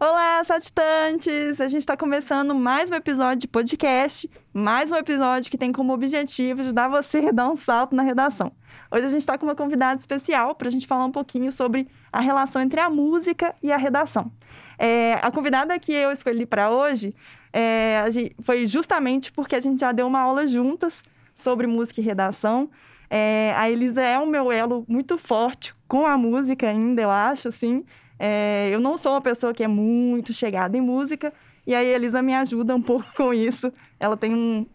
Olá, satitantes! A gente está começando mais um episódio de podcast, mais um episódio que tem como objetivo ajudar você a dar um salto na redação. Hoje a gente está com uma convidada especial para a gente falar um pouquinho sobre a relação entre a música e a redação. É, a convidada que eu escolhi para hoje é, foi justamente porque a gente já deu uma aula juntas sobre música e redação. É, a Elisa é um meu elo muito forte com a música ainda, eu acho, assim. É, eu não sou uma pessoa que é muito chegada em música, e aí a Elisa me ajuda um pouco com isso. Ela tem um,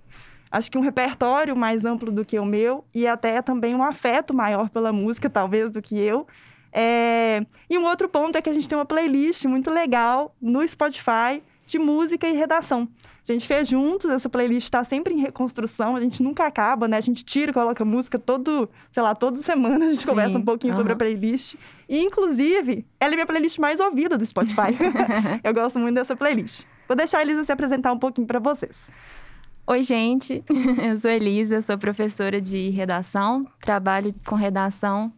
acho que um repertório mais amplo do que o meu, e até também um afeto maior pela música, talvez, do que eu. É... E um outro ponto é que a gente tem uma playlist muito legal no Spotify de música e redação. A gente fez juntos, essa playlist está sempre em reconstrução, a gente nunca acaba, né? A gente tira e coloca música todo, sei lá, toda semana a gente Sim, conversa um pouquinho sobre a playlist. E, inclusive, ela é minha playlist mais ouvida do Spotify. Eu gosto muito dessa playlist. Vou deixar a Elisa se apresentar um pouquinho para vocês. Oi, gente. Eu sou Elisa, sou professora de redação, trabalho com redação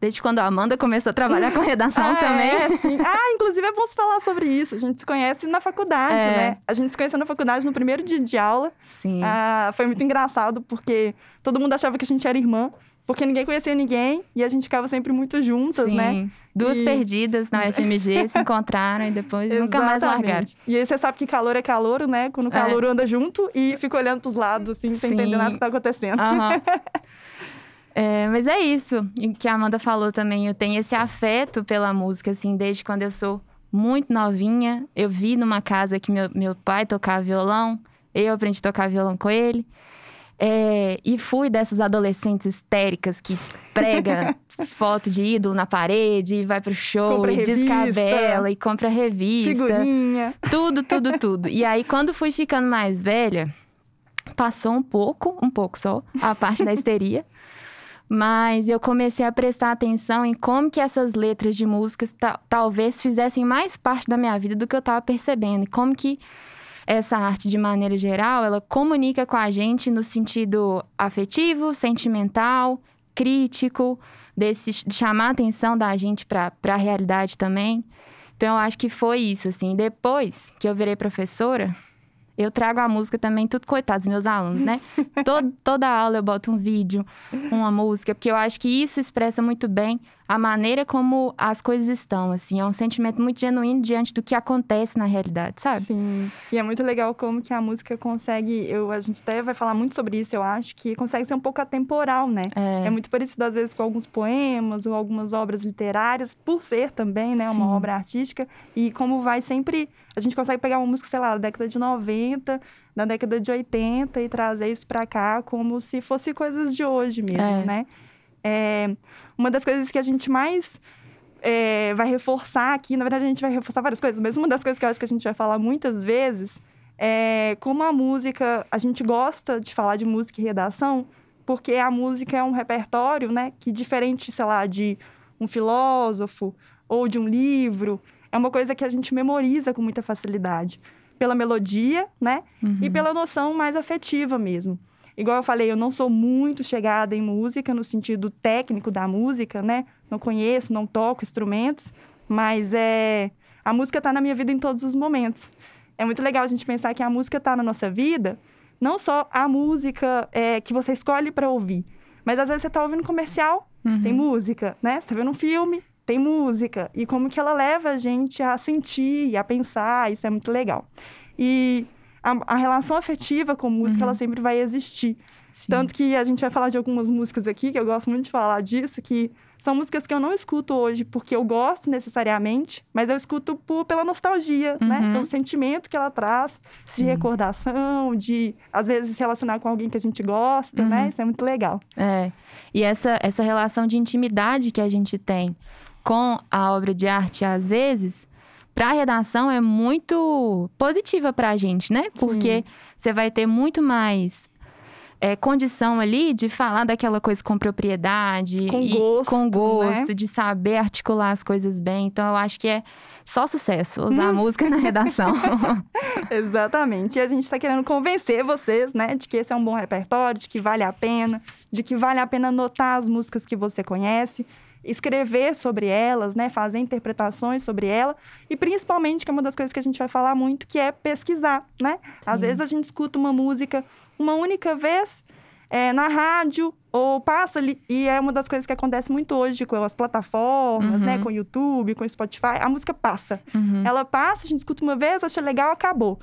Desde quando a Amanda começou a trabalhar com redação ah, também. É, sim. Ah, inclusive é bom se falar sobre isso. A gente se conhece na faculdade, é. né? A gente se conheceu na faculdade no primeiro dia de aula. Sim. Ah, foi muito engraçado, porque todo mundo achava que a gente era irmã. Porque ninguém conhecia ninguém e a gente ficava sempre muito juntas, né? sim. né? Duas e... perdidas na UFMG se encontraram e depois nunca mais largaram. E aí você sabe que calor é calor, né? Quando o é. calor é. anda junto e fica olhando pros lados, assim, sem sim. entender nada que tá acontecendo. Uhum. É, mas é isso e que a Amanda falou também. Eu tenho esse afeto pela música, assim, desde quando eu sou muito novinha. Eu vi numa casa que meu, meu pai tocava violão, eu aprendi a tocar violão com ele. É, e fui dessas adolescentes histéricas que prega foto de ídolo na parede, e vai pro show, compra e revista, descabela, e compra revista. Figurinha. Tudo, tudo, tudo. e aí, quando fui ficando mais velha, passou um pouco, um pouco só, a parte da histeria mas eu comecei a prestar atenção em como que essas letras de músicas talvez fizessem mais parte da minha vida do que eu estava percebendo, e como que essa arte de maneira geral, ela comunica com a gente no sentido afetivo, sentimental, crítico, desse de chamar a atenção da gente para a realidade também. Então eu acho que foi isso assim. Depois que eu virei professora, eu trago a música também, tudo coitados meus alunos, né? Todo, toda aula eu boto um vídeo, uma música, porque eu acho que isso expressa muito bem a maneira como as coisas estão, assim. É um sentimento muito genuíno diante do que acontece na realidade, sabe? Sim. E é muito legal como que a música consegue... Eu, a gente até vai falar muito sobre isso, eu acho, que consegue ser um pouco atemporal, né? É, é muito parecido, às vezes, com alguns poemas ou algumas obras literárias, por ser também, né, uma Sim. obra artística. E como vai sempre a gente consegue pegar uma música, sei lá, da década de 90, da década de 80 e trazer isso para cá como se fosse coisas de hoje mesmo, é. né? É, uma das coisas que a gente mais é, vai reforçar aqui, na verdade a gente vai reforçar várias coisas, mas uma das coisas que eu acho que a gente vai falar muitas vezes é como a música, a gente gosta de falar de música e redação, porque a música é um repertório, né, que diferente, sei lá, de um filósofo ou de um livro, é uma coisa que a gente memoriza com muita facilidade. Pela melodia, né? Uhum. E pela noção mais afetiva mesmo. Igual eu falei, eu não sou muito chegada em música no sentido técnico da música, né? Não conheço, não toco instrumentos, mas é a música está na minha vida em todos os momentos. É muito legal a gente pensar que a música está na nossa vida, não só a música é, que você escolhe para ouvir, mas às vezes você está ouvindo comercial, uhum. tem música, né? Você está vendo um filme, tem música e como que ela leva a gente a sentir, a pensar, isso é muito legal. E a, a relação afetiva com música, uhum. ela sempre vai existir. Sim. Tanto que a gente vai falar de algumas músicas aqui, que eu gosto muito de falar disso, que são músicas que eu não escuto hoje porque eu gosto necessariamente, mas eu escuto por, pela nostalgia, né? uhum. né? Pelo sentimento que ela traz, Sim. de recordação, de às vezes se relacionar com alguém que a gente gosta, né? uhum. né? Isso é muito legal. É. E essa, essa relação de intimidade que a gente tem com a obra de arte, às vezes, para a redação é muito positiva para a gente, né? Porque você vai ter muito mais é, condição ali de falar daquela coisa com propriedade, com gosto, com né? gosto né? de saber articular as coisas bem. Então, eu acho que é só sucesso usar hum. a música na redação. Exatamente. E a gente está querendo convencer vocês, né, de que esse é um bom repertório, de que vale a pena, de que vale a pena notar as músicas que você conhece escrever sobre elas, né, fazer interpretações sobre ela e principalmente que é uma das coisas que a gente vai falar muito, que é pesquisar, né? Sim. Às vezes a gente escuta uma música uma única vez é, na rádio ou passa ali e é uma das coisas que acontece muito hoje com as plataformas, né, uhum. né, com o YouTube, com o Spotify, a música passa. Uhum. Ela passa, a gente escuta uma vez, acha legal, acabou.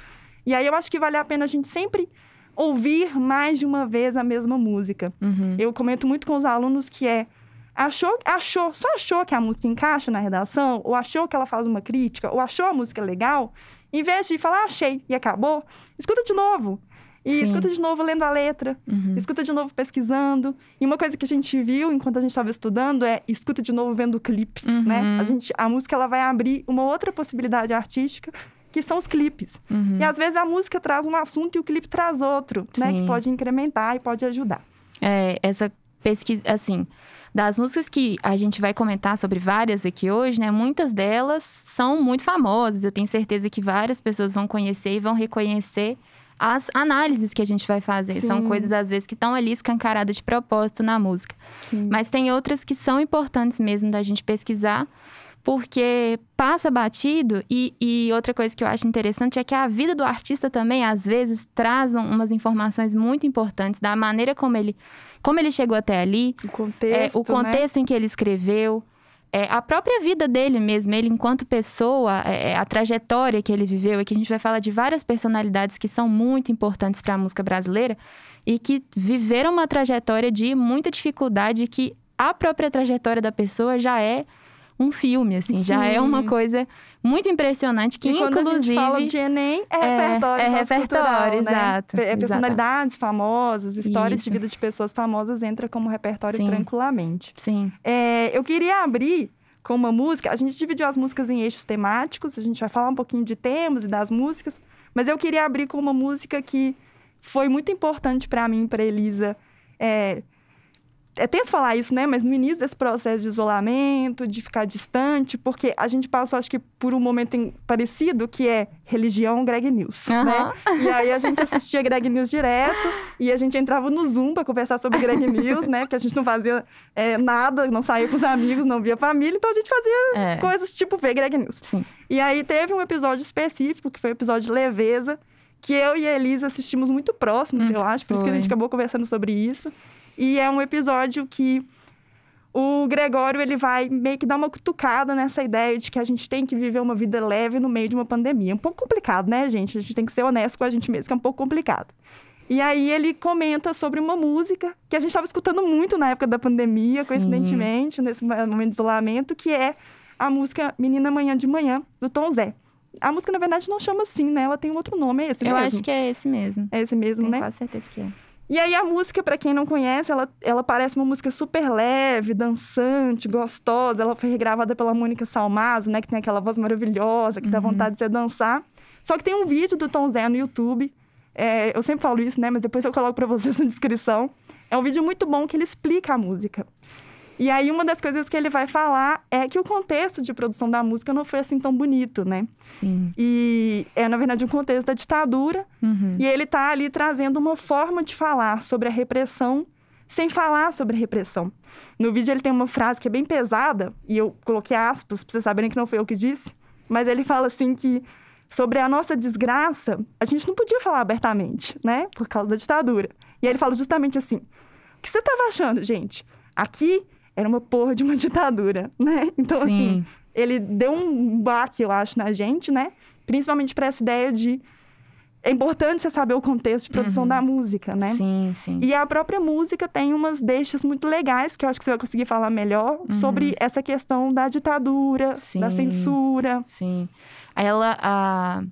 E aí eu acho que vale a pena a gente sempre ouvir mais de uma vez a mesma música. Uhum. Eu comento muito com os alunos que é Achou, achou, só achou que a música encaixa na redação, ou achou que ela faz uma crítica, ou achou a música legal, em vez de falar achei e acabou, escuta de novo. E Sim. escuta de novo lendo a letra, uhum. escuta de novo pesquisando. E uma coisa que a gente viu enquanto a gente estava estudando é escuta de novo vendo o clipe, né? uhum. né? A, gente, a música ela vai abrir uma outra possibilidade artística que são os clipes. Uhum. E às vezes a música traz um assunto e o clipe traz outro, Sim. né? Que pode incrementar e pode ajudar. É, essa pesquisa, assim, das músicas que a gente vai comentar sobre várias aqui hoje, né? Muitas delas são muito famosas. Eu tenho certeza que várias pessoas vão conhecer e vão reconhecer as análises que a gente vai fazer. Sim. São coisas, às vezes, que estão ali escancaradas de propósito na música. Sim. Mas tem outras que são importantes mesmo da gente pesquisar, porque passa batido. E, e, outra coisa que eu acho interessante é que a vida do artista também, às vezes, traz umas informações muito importantes da maneira como ele como ele chegou até ali, o contexto, é, o contexto né? em que ele escreveu, é, a própria vida dele mesmo, ele enquanto pessoa, é, é a trajetória que ele viveu, e é que a gente vai falar de várias personalidades que são muito importantes para a música brasileira e que viveram uma trajetória de muita dificuldade que a própria trajetória da pessoa já é um filme, assim. Sim. Já é uma coisa muito impressionante que, e inclusive... quando a gente fala de Enem, é, repertório É, é repertório, né? exato. É personalidades famosas, histórias Isso. de vida de pessoas famosas entra como repertório Sim. tranquilamente. Sim. É, eu queria abrir com uma música. A gente dividiu as músicas em eixos temáticos, a gente vai falar um pouquinho de temas e das músicas. Mas eu queria abrir com uma música que foi muito importante para mim, para Elisa... É, é tenso falar isso, né? Mas no início desse processo de isolamento, de ficar distante, porque a gente passou, acho que, por um momento em, parecido, que é religião Greg News, uhum. né? E aí a gente assistia Greg News direto e a gente entrava no Zoom para conversar sobre Greg News, né? Porque a gente não fazia é, nada, não saía com os amigos, não via família, então a gente fazia é. coisas tipo ver Greg News. Sim. E aí teve um episódio específico, que foi o um episódio de Leveza, que eu e a Elisa assistimos muito próximos, hum, eu acho, por foi. isso que a gente acabou conversando sobre isso. E é um episódio que o Gregório ele vai meio que dar uma cutucada nessa ideia de que a gente tem que viver uma vida leve no meio de uma pandemia. É um pouco complicado, né, gente? A gente tem que ser honesto com a gente mesmo, que é um pouco complicado. E aí ele comenta sobre uma música que a gente estava escutando muito na época da pandemia, Sim. coincidentemente, nesse momento de isolamento, que é a música Menina Manhã de Manhã, do Tom Zé. A música, na verdade, não chama assim, né? Ela tem um outro nome, é esse Eu mesmo? Eu acho que é esse mesmo. É esse mesmo, Tenho né? Com certeza que é. E aí a música, para quem não conhece, ela, ela parece uma música super leve, dançante, gostosa. Ela foi regravada pela Mônica Salmazo, né? Que tem aquela voz maravilhosa, que dá uhum. vontade de você dançar. Só que tem um vídeo do Tom Zé no YouTube. É, eu sempre falo isso, né? Mas depois eu coloco para vocês na descrição. É um vídeo muito bom que ele explica a música. E aí uma das coisas que ele vai falar é que o contexto de produção da música não foi assim tão bonito, né? Sim. E é, na verdade, um contexto da ditadura. Uhum. E ele tá ali trazendo uma forma de falar sobre a repressão sem falar sobre repressão. No vídeo ele tem uma frase que é bem pesada, e eu coloquei aspas pra vocês saberem que não foi eu que disse, mas ele fala assim que sobre a nossa desgraça, a gente não podia falar abertamente, né? Por causa da ditadura. E aí ele fala justamente assim: o que você tava achando, gente? Aqui era uma porra de uma ditadura, né? Então, assim, Sim. assim, ele deu um baque, eu acho, na gente, né? Principalmente para essa ideia de. É importante você saber o contexto de produção uhum. da música, né? Sim, sim. E a própria música tem umas deixas muito legais, que eu acho que você vai conseguir falar melhor, uhum. sobre essa questão da ditadura, sim, da censura. Sim. Ela. A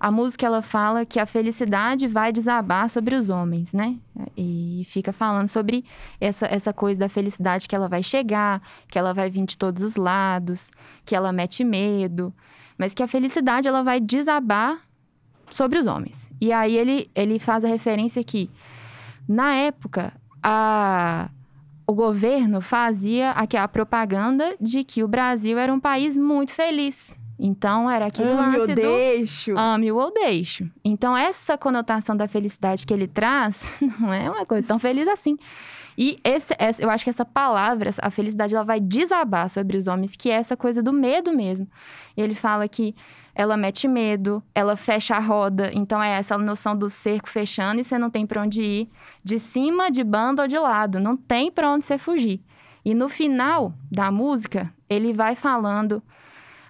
a música ela fala que a felicidade vai desabar sobre os homens, né? E fica falando sobre essa, essa coisa da felicidade que ela vai chegar, que ela vai vir de todos os lados, que ela mete medo, mas que a felicidade ela vai desabar sobre os homens. E aí ele, ele faz a referência que na época a o governo fazia a propaganda de que o Brasil era um país muito feliz, então, era aquele Ame lance ou do... deixo. Ame ou deixo. Então, essa conotação da felicidade que ele traz, não é uma coisa tão feliz assim. E esse, essa, eu acho que essa palavra, a felicidade, ela vai desabar sobre os homens, que é essa coisa do medo mesmo. Ele fala que ela mete medo, ela fecha a roda. Então é essa noção do cerco fechando e você não tem para onde ir, de cima, de banda ou de lado, não tem para onde você fugir. E no final da música, ele vai falando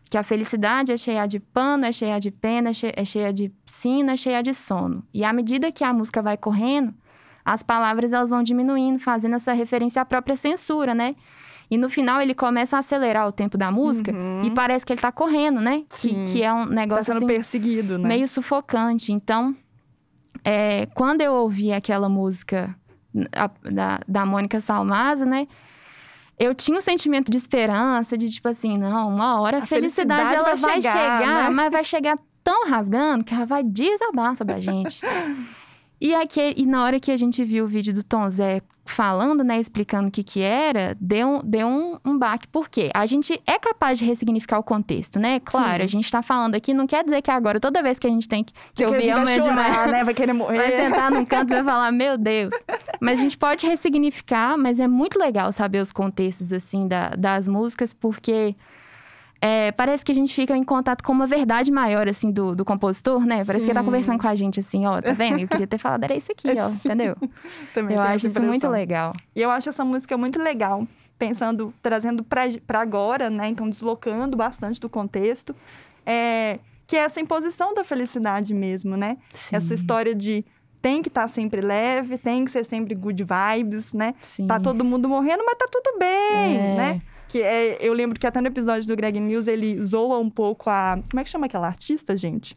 que a felicidade é cheia de pano, é cheia de pena, é, é cheia de sino, é cheia de sono. E à medida que a música vai correndo, as palavras elas vão diminuindo, fazendo essa referência à própria censura, né? E no final ele começa a acelerar o tempo da música uhum. e parece que ele tá correndo, né? Sim. Que, que é um tá negócio tá sendo assim, perseguido, né? meio sufocante. Então, é, quando eu ouvi aquela música da, da Mônica Salmaza, né? eu tinha um sentimento de esperança, de tipo assim, não, uma hora a, a felicidade, felicidade, ela vai chegar, chegar né? mas vai chegar tão rasgando que ela vai desabar sobre a gente. E, aqui, é e na hora que a gente viu o vídeo do Tom Zé falando, né, explicando o que que era, deu, deu um, um baque. porque A gente é capaz de ressignificar o contexto, né? Claro, Sim. a gente tá falando aqui, não quer dizer que agora, toda vez que a gente tem que, que ouvir é a é vai né? Vai querer morrer. Vai sentar num canto e vai falar, meu Deus. Mas a gente pode ressignificar, mas é muito legal saber os contextos, assim, da, das músicas, porque é, parece que a gente fica em contato com uma verdade maior, assim, do, do compositor, né? Parece Sim. que ele tá conversando com a gente, assim, ó, tá vendo? Eu queria ter falado, era isso aqui, é, ó, Sim. entendeu? Também eu acho isso muito legal. E eu acho essa música muito legal, pensando, trazendo para agora, né? Então, deslocando bastante do contexto. É, que é essa imposição da felicidade mesmo, né? Sim. Essa história de tem que estar tá sempre leve, tem que ser sempre good vibes, né? Tá sim. Tá todo mundo morrendo, mas tá tudo bem, é. né? Que é, eu lembro que até no episódio do Greg News ele zoa um pouco a. Como é que chama aquela artista, gente?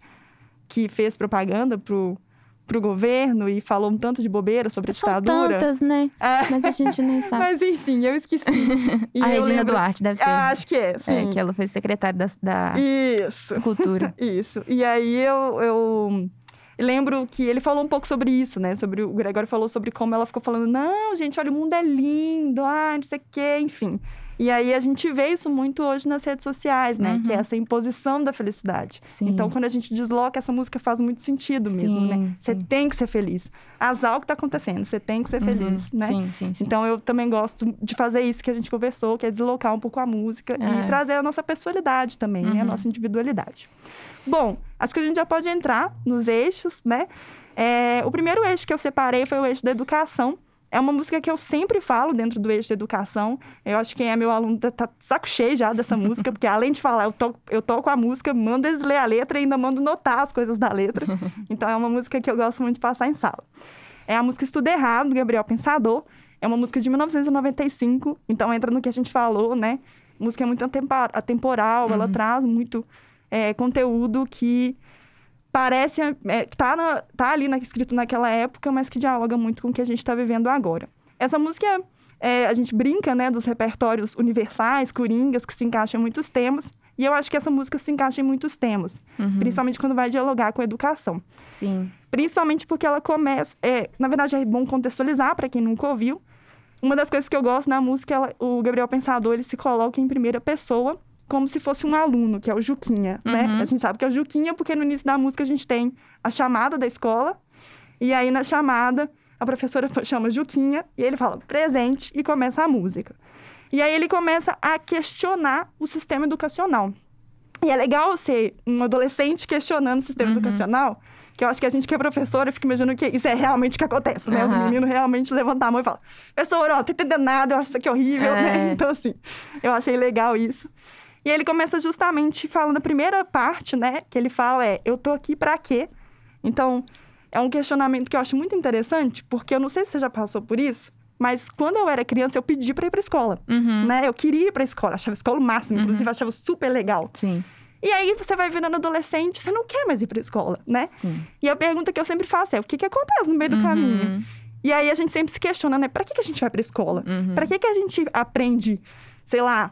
Que fez propaganda pro, pro governo e falou um tanto de bobeira sobre a São tantas, né? É. Mas a gente nem sabe. Mas enfim, eu esqueci. E a eu Regina lembro... Duarte, deve ser. Ah, acho que é, é sim. É, que ela foi secretária da, da... Isso. Cultura. Isso. E aí eu, eu lembro que ele falou um pouco sobre isso, né? Sobre, o Gregório falou sobre como ela ficou falando, não, gente, olha, o mundo é lindo, ah, não sei o quê, enfim. E aí a gente vê isso muito hoje nas redes sociais, né? Uhum. Que é uhum. essa imposição da felicidade. Sim. Então, quando a gente desloca, essa música faz muito sentido mesmo, né? sim, né? Você tem que ser feliz. Azar o que está acontecendo, você tem que ser uhum. feliz, né? Sim, sim, sim. Então, eu também gosto de fazer isso que a gente conversou, que é deslocar um pouco a música é. e trazer a nossa personalidade também, uhum. né? A uhum. nossa individualidade. Bom, acho que a gente já pode entrar nos eixos, né? É, o primeiro eixo que eu separei foi o eixo da educação, é uma música que eu sempre falo dentro do eixo de educação. Eu acho que quem é meu aluno tá, tá saco cheio já dessa música, porque além de falar, eu toco, eu toco a música, mando eles ler a letra e ainda mando notar as coisas da letra. Então é uma música que eu gosto muito de passar em sala. É a música Estudo Errado, do Gabriel Pensador. É uma música de 1995, então entra no que a gente falou, né? A música é muito atemporal, uhum. ela traz muito é, conteúdo que parece é, é, tá, na, tá ali na, escrito naquela época, mas que dialoga muito com o que a gente está vivendo agora. Essa música é, é, a gente brinca, né, dos repertórios universais, coringas, que se encaixam em muitos temas. E eu acho que essa música se encaixa em muitos temas, uhum. principalmente quando vai dialogar com a educação. Sim. Principalmente porque ela começa, é, na verdade é bom contextualizar para quem nunca ouviu. Uma das coisas que eu gosto na música, ela, o Gabriel Pensador, ele se coloca em primeira pessoa como se fosse um aluno, que é o Juquinha, né? uhum. né? A gente sabe que é o Juquinha porque no início da música a gente tem a chamada da escola. E aí na chamada a professora chama Juquinha e ele fala presente e começa a música. E aí ele começa a questionar o sistema educacional. E é legal ser um adolescente questionando o sistema uhum. educacional, que eu acho que a gente que é professora fica imaginando que isso é realmente o que acontece, né? Uhum. Os meninos realmente levantam a mão e falam: professora ó, não tô entendendo nada, eu acho isso aqui horrível, né? é. né? Então, assim, eu achei legal isso. E ele começa justamente falando a primeira parte, né? Que ele fala é: eu tô aqui para quê? Então, é um questionamento que eu acho muito interessante, porque eu não sei se você já passou por isso, mas quando eu era criança, eu pedi para ir pra escola, uhum. né? Eu queria ir pra escola, achava a escola o máximo, uhum. inclusive achava super legal. Sim. E aí você vai virando adolescente, você não quer mais ir pra escola, né? Sim. E a pergunta que eu sempre faço é: o que que acontece no meio do uhum. caminho? E aí a gente sempre se questiona, né? Pra que, que a gente vai pra escola? Uhum. Pra que, que a gente aprende, sei lá,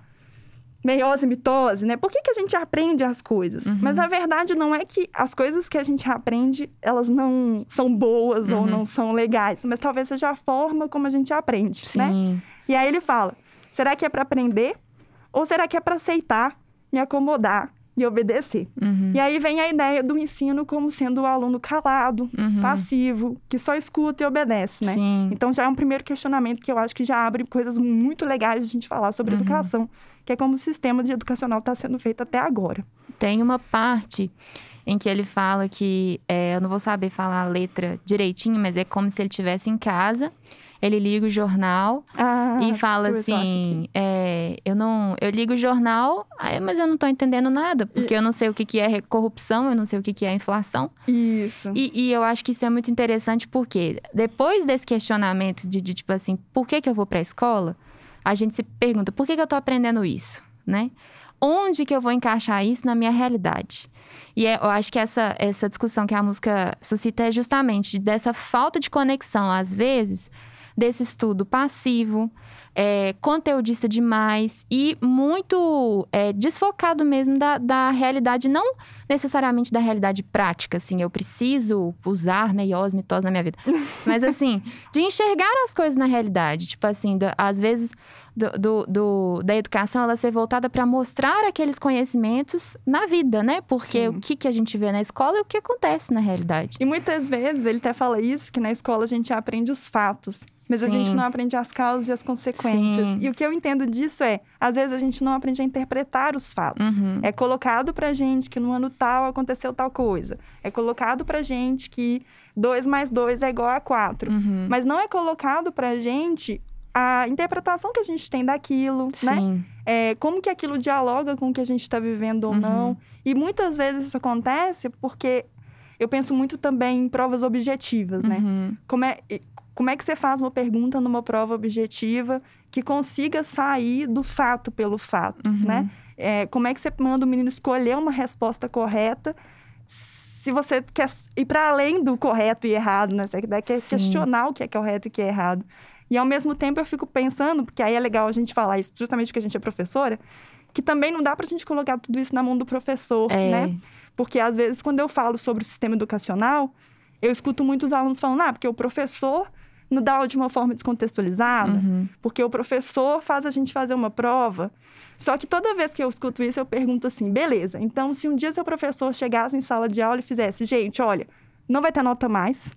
meiose e mitose, né? Por que, que a gente aprende as coisas? Uhum. Mas na verdade não é que as coisas que a gente aprende, elas não são boas uhum. ou não são legais, mas talvez seja a forma como a gente aprende, né? Sim. né? E aí ele fala: será que é para aprender ou será que é para aceitar, me acomodar e obedecer? Uhum. E aí vem a ideia do ensino como sendo o aluno calado, uhum. passivo, que só escuta e obedece, né? Sim. Então já é um primeiro questionamento que eu acho que já abre coisas muito legais de a gente falar sobre uhum. educação que é como o sistema de educacional está sendo feito até agora. Tem uma parte em que ele fala que é, eu não vou saber falar a letra direitinho, mas é como se ele estivesse em casa. Ele liga o jornal ah, e fala assim: que... é, eu não, eu ligo o jornal, mas eu não estou entendendo nada, porque e... eu não sei o que, que é corrupção, eu não sei o que, que é inflação. Isso. E, e eu acho que isso é muito interessante, porque depois desse questionamento de, de tipo assim, por que, que eu vou para a escola? a gente se pergunta: por que, que eu estou aprendendo isso? Né? Onde que eu vou encaixar isso na minha realidade? E é, eu acho que essa, essa discussão que a música suscita é justamente dessa falta de conexão, às vezes, desse estudo passivo, é, conteudista demais e muito é, desfocado mesmo da, da realidade, não necessariamente da realidade prática, assim, eu preciso usar meios mitose na minha vida. Mas assim, de enxergar as coisas na realidade. Tipo assim, às vezes do, do, do, da educação ela ser voltada para mostrar aqueles conhecimentos na vida, né? Porque Sim. o que, que a gente vê na escola é o que acontece na realidade. E muitas vezes ele até fala isso, que na escola a gente aprende os fatos. Mas Sim. a gente não aprende as causas e as consequências. Sim. E o que eu entendo disso é, às vezes a gente não aprende a interpretar os fatos. Uhum. É colocado pra gente que no ano tal aconteceu tal coisa. É colocado pra gente que 2 mais 2 é igual a 4. Uhum. Mas não é colocado pra gente a interpretação que a gente tem daquilo, né? Sim. né? É, como que aquilo dialoga com o que a gente está vivendo ou uhum. não. E muitas vezes isso acontece porque eu penso muito também em provas objetivas, né? Uhum. Como, é, como é que você faz uma pergunta numa prova objetiva que consiga sair do fato pelo fato, uhum. né? É, como é que você manda o menino escolher uma resposta correta se você quer ir para além do correto e errado, né? Você quer Sim. questionar o que é correto e o que é errado. E ao mesmo tempo eu fico pensando, porque aí é legal a gente falar isso, justamente porque a gente é professora, que também não dá para a gente colocar tudo isso na mão do professor, é. né? Porque às vezes quando eu falo sobre o sistema educacional, eu escuto muitos alunos falando, ah, porque o professor não dá de uma forma descontextualizada, uhum. porque o professor faz a gente fazer uma prova. Só que toda vez que eu escuto isso, eu pergunto assim: beleza, então se um dia seu professor chegasse em sala de aula e fizesse, gente, olha, não vai ter nota mais,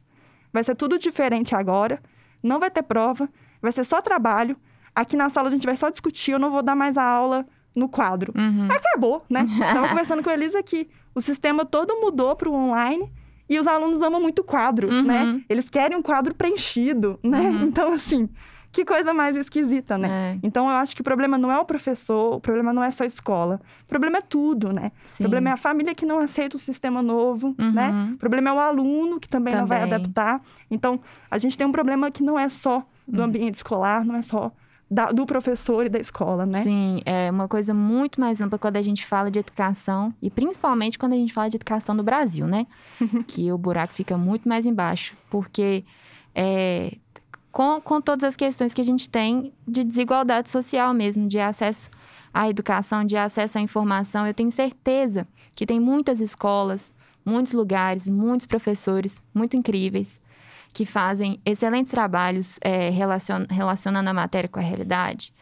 vai ser tudo diferente agora, não vai ter prova, vai ser só trabalho. Aqui na sala a gente vai só discutir, eu não vou dar mais a aula no quadro. Uhum. Acabou, né? Estava conversando com a Elisa aqui. O sistema todo mudou para o online e os alunos amam muito quadro, né? uhum. né? Eles querem um quadro preenchido, né? Uhum. Então, assim, que coisa mais esquisita, né? É. Então eu acho que o problema não é o professor, o problema não é só a escola. O problema é tudo, né? Sim. O problema é a família que não aceita o sistema novo, uhum. né? O problema é o aluno que também, também não vai adaptar. Então, a gente tem um problema que não é só do uhum. ambiente escolar, não é só da, do professor e da escola, né? Sim, é uma coisa muito mais ampla quando a gente fala de educação e principalmente quando a gente fala de educação no Brasil, né? que o buraco fica muito mais embaixo, porque é, com, com todas as questões que a gente tem de desigualdade social mesmo, de acesso à educação, de acesso à informação. Eu tenho certeza que tem muitas escolas, muitos lugares, muitos professores muito incríveis que fazem excelentes trabalhos é, relacion, relacionando a matéria com a realidade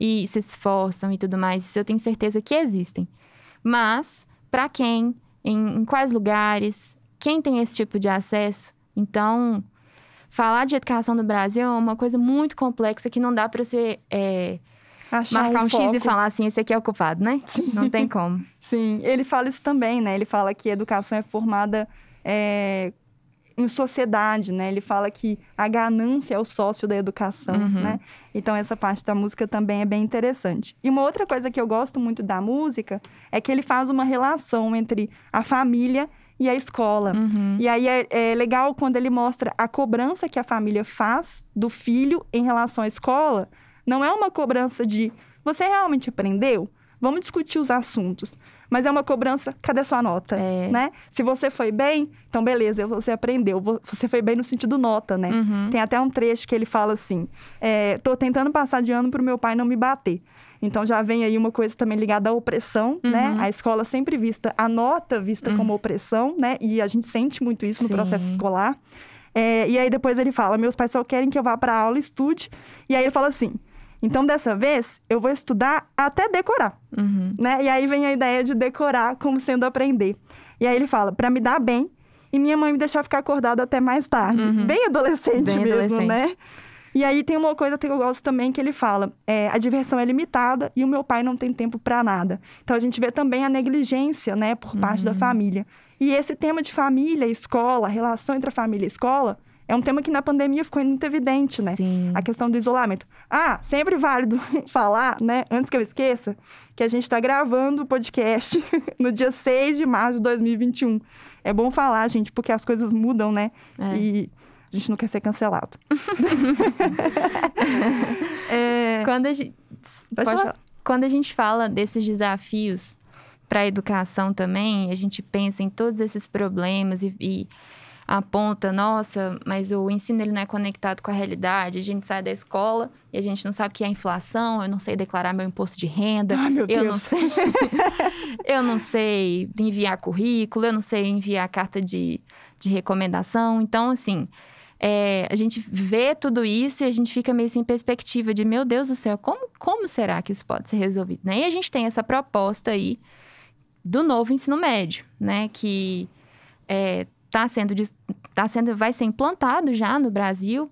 e se esforçam e tudo mais. Isso eu tenho certeza que existem. Mas, para quem, em, em quais lugares, quem tem esse tipo de acesso? Então, falar de educação no Brasil é uma coisa muito complexa que não dá para você é, marcar um, um X e falar assim, esse aqui é o culpado, né? Sim. Não tem como. Sim, ele fala isso também, né? Ele fala que a educação é formada é, em sociedade, né? Ele fala que a ganância é o sócio da educação, uhum. né? Então essa parte da música também é bem interessante. E uma outra coisa que eu gosto muito da música é que ele faz uma relação entre a família e a escola. Uhum. E aí é, é, legal quando ele mostra a cobrança que a família faz do filho em relação à escola. Não é uma cobrança de você realmente aprendeu? Vamos discutir os assuntos. Mas é uma cobrança, cadê sua nota? É. Né? Se você foi bem, então beleza, você aprendeu. Você foi bem no sentido nota, né? Uhum. Tem até um trecho que ele fala assim: é, tô tentando passar de ano pro meu pai não me bater. Então já vem aí uma coisa também ligada à opressão, né? uhum. né? A escola sempre vista, a nota vista uhum. como opressão, né? E a gente sente muito isso Sim. no processo escolar. É, e aí depois ele fala: meus pais só querem que eu vá para aula e estude. E aí ele fala assim: então, dessa vez, eu vou estudar até decorar, uhum. né? E aí vem a ideia de decorar como sendo aprender. E aí ele fala, para me dar bem e minha mãe me deixar ficar acordada até mais tarde. Uhum. Bem adolescente bem mesmo, né? adolescente. né? E aí tem uma coisa que eu gosto também que ele fala: é, a diversão é limitada e o meu pai não tem tempo para nada. Então a gente vê também a negligência, né, por parte da uhum. família. E esse tema de família, escola, relação entre a família e a escola, é um tema que na pandemia ficou muito evidente, né? Sim. A questão do isolamento. Ah, sempre válido falar, né? Antes que eu esqueça, que a gente está gravando o podcast no dia 6 de março de 2021. É bom falar, gente, porque as coisas mudam, né? É. E a gente não quer ser cancelado. é... Quando a gente. Pode Pode falar. Falar. Quando a gente fala desses desafios para a educação também, a gente pensa em todos esses problemas e, e aponta, nossa, mas o ensino ele não é conectado com a realidade. A gente sai da escola e a gente não sabe o que é inflação, eu não sei declarar meu imposto de renda, ah, eu Deus. não sei. eu não sei enviar currículo, eu não sei enviar carta de, de recomendação. Então, assim, é, a gente vê tudo isso e a gente fica meio sem perspectiva de, meu Deus do céu, como, como será que isso pode ser resolvido? Né? E a gente tem essa proposta aí do novo ensino médio, né? Que está é, sendo, tá sendo, vai ser implantado já no Brasil.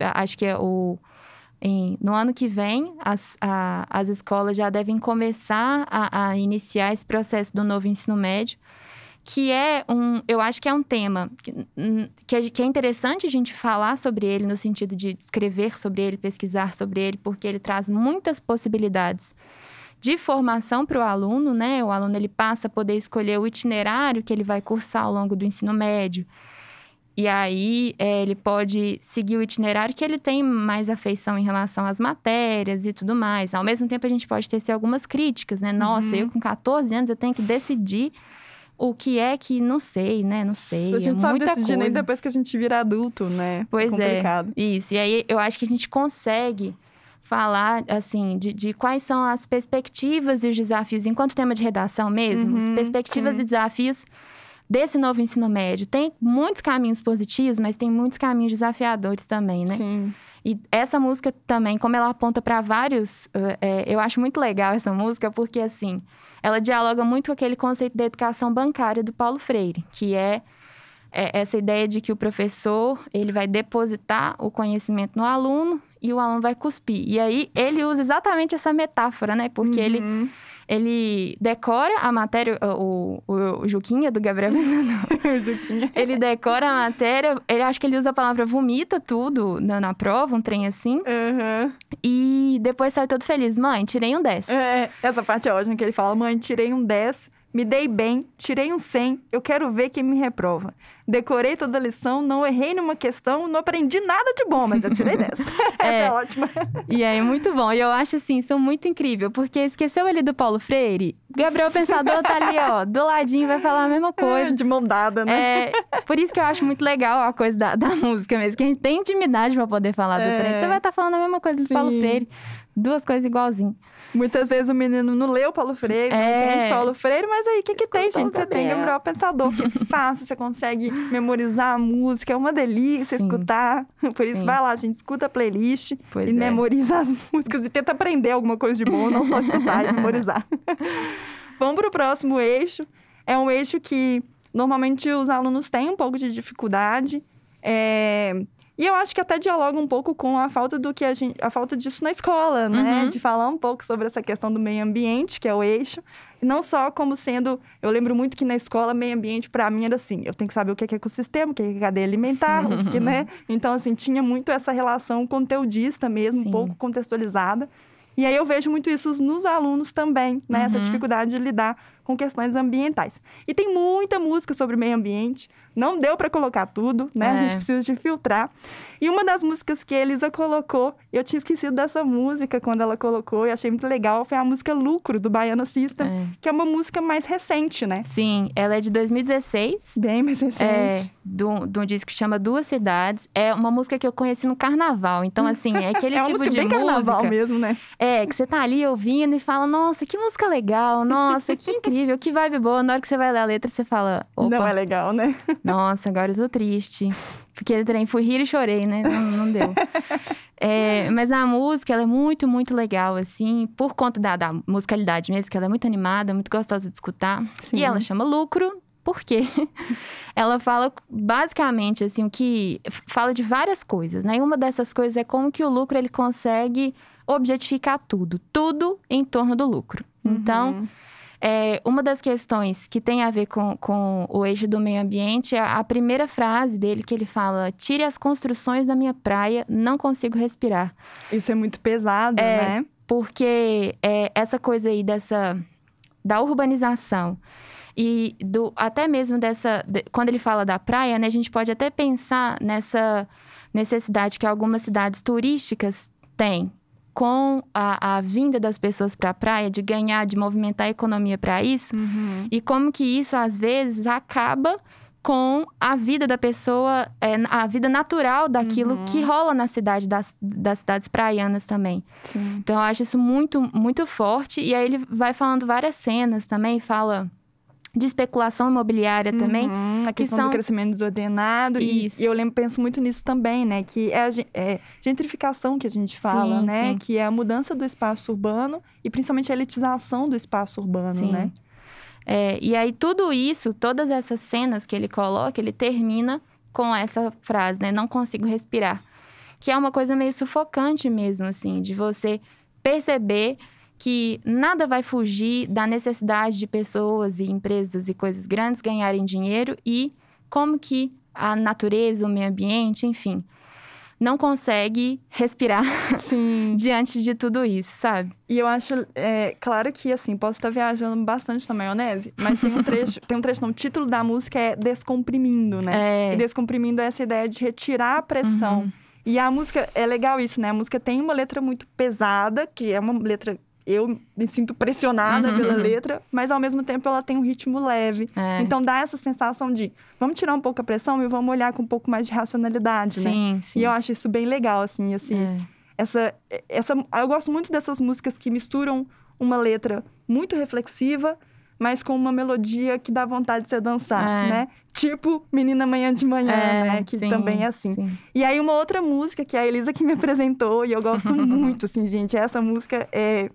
Acho que é o em, no ano que vem, as, a, as escolas já devem começar a, a iniciar esse processo do novo ensino médio que é um, eu acho que é um tema que, hum, que é interessante a gente falar sobre ele no sentido de escrever sobre ele, pesquisar sobre ele, porque ele traz muitas possibilidades de formação para o aluno, né? O aluno ele passa a poder escolher o itinerário que ele vai cursar ao longo do ensino médio. E aí é, ele pode seguir o itinerário que ele tem mais afeição em relação às matérias e tudo mais. Ao mesmo tempo, a gente pode ter algumas críticas, né? Nossa, uhum. eu com 14 anos eu tenho que decidir o que é que não sei, né? Não sei. A é gente é sabe decidir coisa. nem depois que a gente vira adulto, né? É pois é, complicado. é. Isso. E aí eu acho que a gente consegue falar assim de, de, quais são as perspectivas e os desafios enquanto tema de redação mesmo, uhum, perspectivas sim. e desafios desse novo ensino médio. Tem muitos caminhos positivos, mas tem muitos caminhos desafiadores também, né? Sim. E essa música também, como ela aponta para vários, é, eu acho muito legal essa música porque assim ela dialoga muito com aquele conceito da educação bancária do Paulo Freire, que é, é essa ideia de que o professor ele vai depositar o conhecimento no aluno e o aluno vai cuspir. E aí ele usa exatamente essa metáfora, né? Porque uhum. ele ele decora a matéria, o, o, o Juquinha do Gabriel Juquinha. Ele decora a matéria, ele acha que ele usa a palavra vomita tudo na, na prova, um trem assim. Uhum. E depois sai todo feliz, mãe, tirei um 10. É, essa parte é ótima que ele fala, mãe, tirei um 10 me dei bem, tirei um 100, eu quero ver quem me reprova. Decorei toda a lição, não errei numa questão, não aprendi nada de bom, mas eu tirei dessa. é, Essa é ótima. E é muito bom. E eu acho assim, são muito incrível, porque esqueceu ali do Paulo Freire, Gabriel Pensador tá ali, ó, do ladinho, vai falar a mesma é, coisa. de mão dada, né? É, por isso que eu acho muito legal a coisa da, da música mesmo, que a gente tem intimidade para poder falar do treino é. trem. Você vai estar tá falando a mesma coisa do Paulo Freire. Duas coisas igualzinho. Muitas vezes o menino não leu Paulo Freire, é... não entende Paulo Freire, mas aí o que, que tem, gente? Você tem Gabriel Pensador, que é fácil, você consegue memorizar a música, é uma delícia Sim. escutar. Por isso, Sim. vai lá, gente, escuta a playlist pois e é. memoriza as músicas e tenta aprender alguma coisa de bom, não só escutar e memorizar. Vamos para o próximo eixo. É um eixo que normalmente os alunos têm um pouco de dificuldade. É, e eu acho que até dialoga um pouco com a falta do que a gente. a falta disso na escola, né? Uhum. De falar um pouco sobre essa questão do meio ambiente, que é o eixo. Não só como sendo. Eu lembro muito que na escola, meio ambiente, para mim, era assim: eu tenho que saber o que é, é ecossistema, o que é, é cadeia alimentar, uhum. o que, né? Uhum. Então, assim, tinha muito essa relação conteudista mesmo, Sim. um pouco contextualizada. E aí eu vejo muito isso nos alunos também, né? Uhum. Essa dificuldade de lidar com questões ambientais. E tem muita música sobre meio ambiente. Não deu para colocar tudo, né? É. A gente é. precisa de filtrar. E uma das músicas que a Elisa colocou, eu tinha esquecido dessa música quando ela colocou e achei muito legal, foi a música Lucro, do Baiano System, é. que é uma música mais recente, né? Sim, ela é de 2016. Bem mais recente. É, de um disco que chama Duas Cidades. É uma música que eu conheci no carnaval. Então, assim, é aquele é tipo música de bem música. carnaval mesmo, né? É, que você tá ali ouvindo e fala, nossa, que música legal, nossa, que incrível, que vibe boa. Na hora que você vai ler a letra, você fala, opa. Não é legal, né? nossa, agora eu tô triste. Porque também fui rir e chorei, né? Não, não deu. é, mas a música, ela é muito, muito legal, assim, por conta da, da musicalidade mesmo, que ela é muito animada, muito gostosa de escutar. Sim. E ela chama Lucro, porque ela fala basicamente, assim, o que. Fala de várias coisas, né? E uma dessas coisas é como que o lucro ele consegue objetificar tudo, tudo em torno do lucro. Então. Uhum. É, uma das questões que tem a ver com, com o eixo do meio ambiente é a primeira frase dele que ele fala: tire as construções da minha praia, não consigo respirar. Isso é muito pesado, é, né? Porque é, essa coisa aí dessa da urbanização e do até mesmo dessa de, quando ele fala da praia, né, a gente pode até pensar nessa necessidade que algumas cidades turísticas têm com a, a vinda das pessoas para a praia, de ganhar, de movimentar a economia para isso, uhum. e como que isso às vezes acaba com a vida da pessoa, é, a vida natural daquilo uhum. que rola na cidade, das, das cidades praianas também. Sim. Então, eu acho isso muito, muito forte. E aí ele vai falando várias cenas também, fala de especulação imobiliária uhum, também. A questão que são... do crescimento desordenado. Isso. E, e eu lembro, penso muito nisso também, né? Que é a é gentrificação que a gente fala, sim, né? Sim. Que é a mudança do espaço urbano e principalmente a elitização do espaço urbano, sim. né? É, e aí tudo isso, todas essas cenas que ele coloca, ele termina com essa frase, né? Não consigo respirar. Que é uma coisa meio sufocante mesmo, assim, de você perceber que nada vai fugir da necessidade de pessoas e empresas e coisas grandes ganharem dinheiro e como que a natureza, o meio ambiente, enfim, não consegue respirar diante de tudo isso, sabe? E eu acho, é, claro que assim, posso estar viajando bastante na maionese, mas tem um trecho, tem um trecho, não, o título da música é Descomprimindo, né? É... E descomprimindo é essa ideia de retirar a pressão. Uhum. E a música, é legal isso, né? A música tem uma letra muito pesada, que é uma letra eu me sinto pressionada uhum, pela letra, mas ao mesmo tempo ela tem um ritmo leve. É. Então dá essa sensação de vamos tirar um pouco a pressão e vamos olhar com um pouco mais de racionalidade, né? sim, né? Sim. E eu acho isso bem legal, assim, assim. É. Essa, essa, eu gosto muito dessas músicas que misturam uma letra muito reflexiva, mas com uma melodia que dá vontade de você dançar, é. né? Tipo Menina Manhã de Manhã, é, né? Que sim, também é assim. Sim. E aí uma outra música que a Elisa que me apresentou e eu gosto muito, assim, gente. Essa música é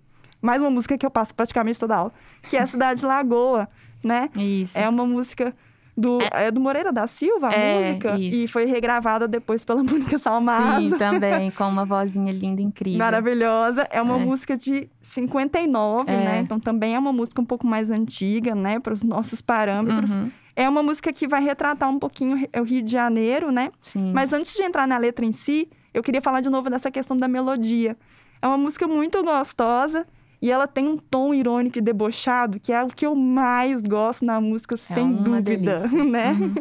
mais uma música que eu passo praticamente toda aula, que é a Cidade Lagoa, né? Isso. É uma música do, é. é. do Moreira da Silva, a é, música. Isso. E foi regravada depois pela Mônica Salmazo. Sim, também, com uma vozinha linda, incrível. Maravilhosa. É uma é. música de 59, né? É. Então também é uma música um pouco mais antiga, né? Para os nossos parâmetros. Uhum. É uma música que vai retratar um pouquinho o Rio de Janeiro, né? Sim. Mas antes de entrar na letra em si, eu queria falar de novo dessa questão da melodia. É uma música muito gostosa e ela tem um tom irônico e debochado, que é o que eu mais gosto na música, é sem dúvida, delícia. né? Uhum.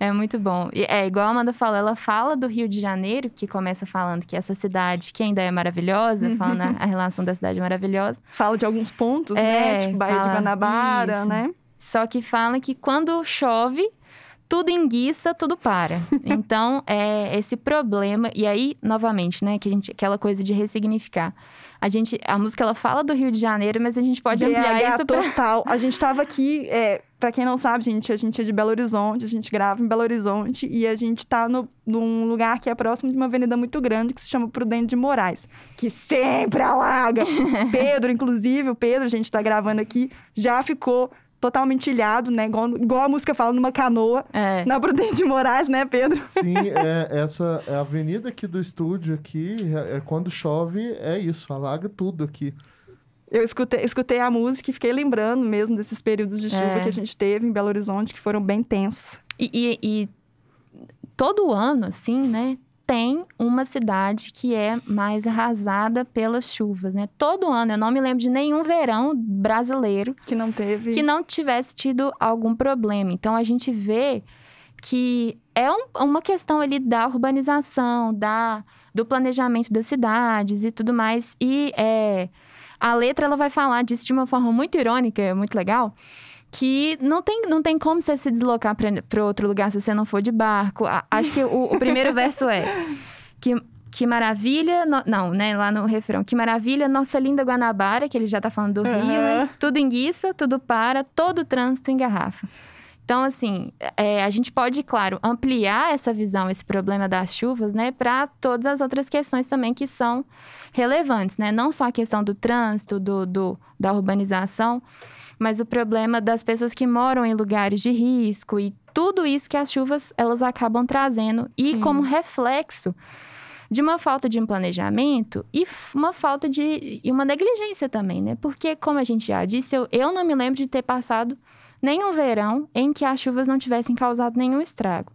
É muito bom. E é igual a Amanda falou, ela fala do Rio de Janeiro, que começa falando que essa cidade que ainda é maravilhosa, uhum. falando a, a relação da cidade maravilhosa. Fala de alguns pontos, é, né? Tipo Baía de Guanabara, isso. né? Só que fala que quando chove, tudo enguiça, tudo para. Então, é esse problema. E aí, novamente, né? Que a gente, aquela coisa de ressignificar a gente, a música ela fala do Rio de Janeiro, mas a gente pode BH ampliar isso total. Pra... A gente estava aqui, é, para quem não sabe, gente, a gente é de Belo Horizonte, a gente grava em Belo Horizonte e a gente está no, num lugar que é próximo de uma avenida muito grande que se chama Prudente de Moraes, que sempre alaga. Pedro, inclusive, o Pedro, a gente está gravando aqui, já ficou totalmente ilhado, né? Igual, igual a música fala, numa canoa, é. na Prudente de Moraes, né, Pedro? Sim, é, essa é a avenida aqui do estúdio aqui, é, é, quando chove, é isso, alaga tudo aqui. Eu escutei, escutei a música e fiquei lembrando mesmo desses períodos de chuva é. que a gente teve em Belo Horizonte, que foram bem tensos. e, e, e todo ano, assim, né? tem uma cidade que é mais arrasada pelas chuvas, né? Todo ano, eu não me lembro de nenhum verão brasileiro que não teve que não tivesse tido algum problema. Então a gente vê que é um, uma questão ali da urbanização, da do planejamento das cidades e tudo mais. E é, a letra ela vai falar disso de uma forma muito irônica, é muito legal que não tem, não tem como você se deslocar para outro lugar se você não for de barco. A, acho que o, o primeiro verso é que, que maravilha, no, não, né, lá no refrão, que maravilha, nossa linda Guanabara, que ele já tá falando do uhum. rio, né? tudo enguiça, tudo para, todo trânsito em garrafa. Então, assim, é, a gente pode, claro, ampliar essa visão, esse problema das chuvas, né, para todas as outras questões também que são relevantes, né? Não só a questão do trânsito, do, do da urbanização, mas o problema das pessoas que moram em lugares de risco e tudo isso que as chuvas elas acabam trazendo e Sim. como reflexo de uma falta de um planejamento e uma falta de e uma negligência também, né? Porque como a gente já disse, eu, eu não me lembro de ter passado nenhum verão em que as chuvas não tivessem causado nenhum estrago.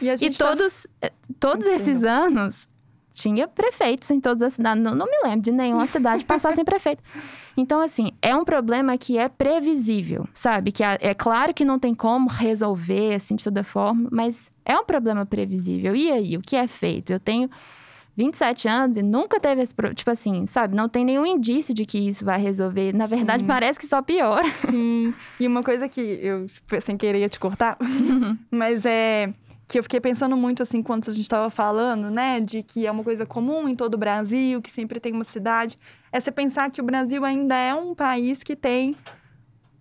E, e tá todos, eh, todos Entendo. esses anos, tinha prefeitos em todas as cidades. Não, não me lembro de nenhuma cidade passar sem prefeito. Então, assim, é um problema que é previsível, sabe? Que é, claro que não tem como resolver, assim, de toda forma, mas é um problema previsível. E aí, o que é feito? Eu tenho 27 anos e nunca teve esse problema. Tipo assim, sabe? Não tem nenhum indício de que isso vai resolver. Na verdade, Sim. parece que só piora. Sim. E uma coisa que eu, sem querer, ia te cortar, mas é que eu fiquei pensando muito assim quando a gente estava falando, né, de que é uma coisa comum em todo o Brasil, que sempre tem uma cidade, é você pensar que o Brasil ainda é um país que tem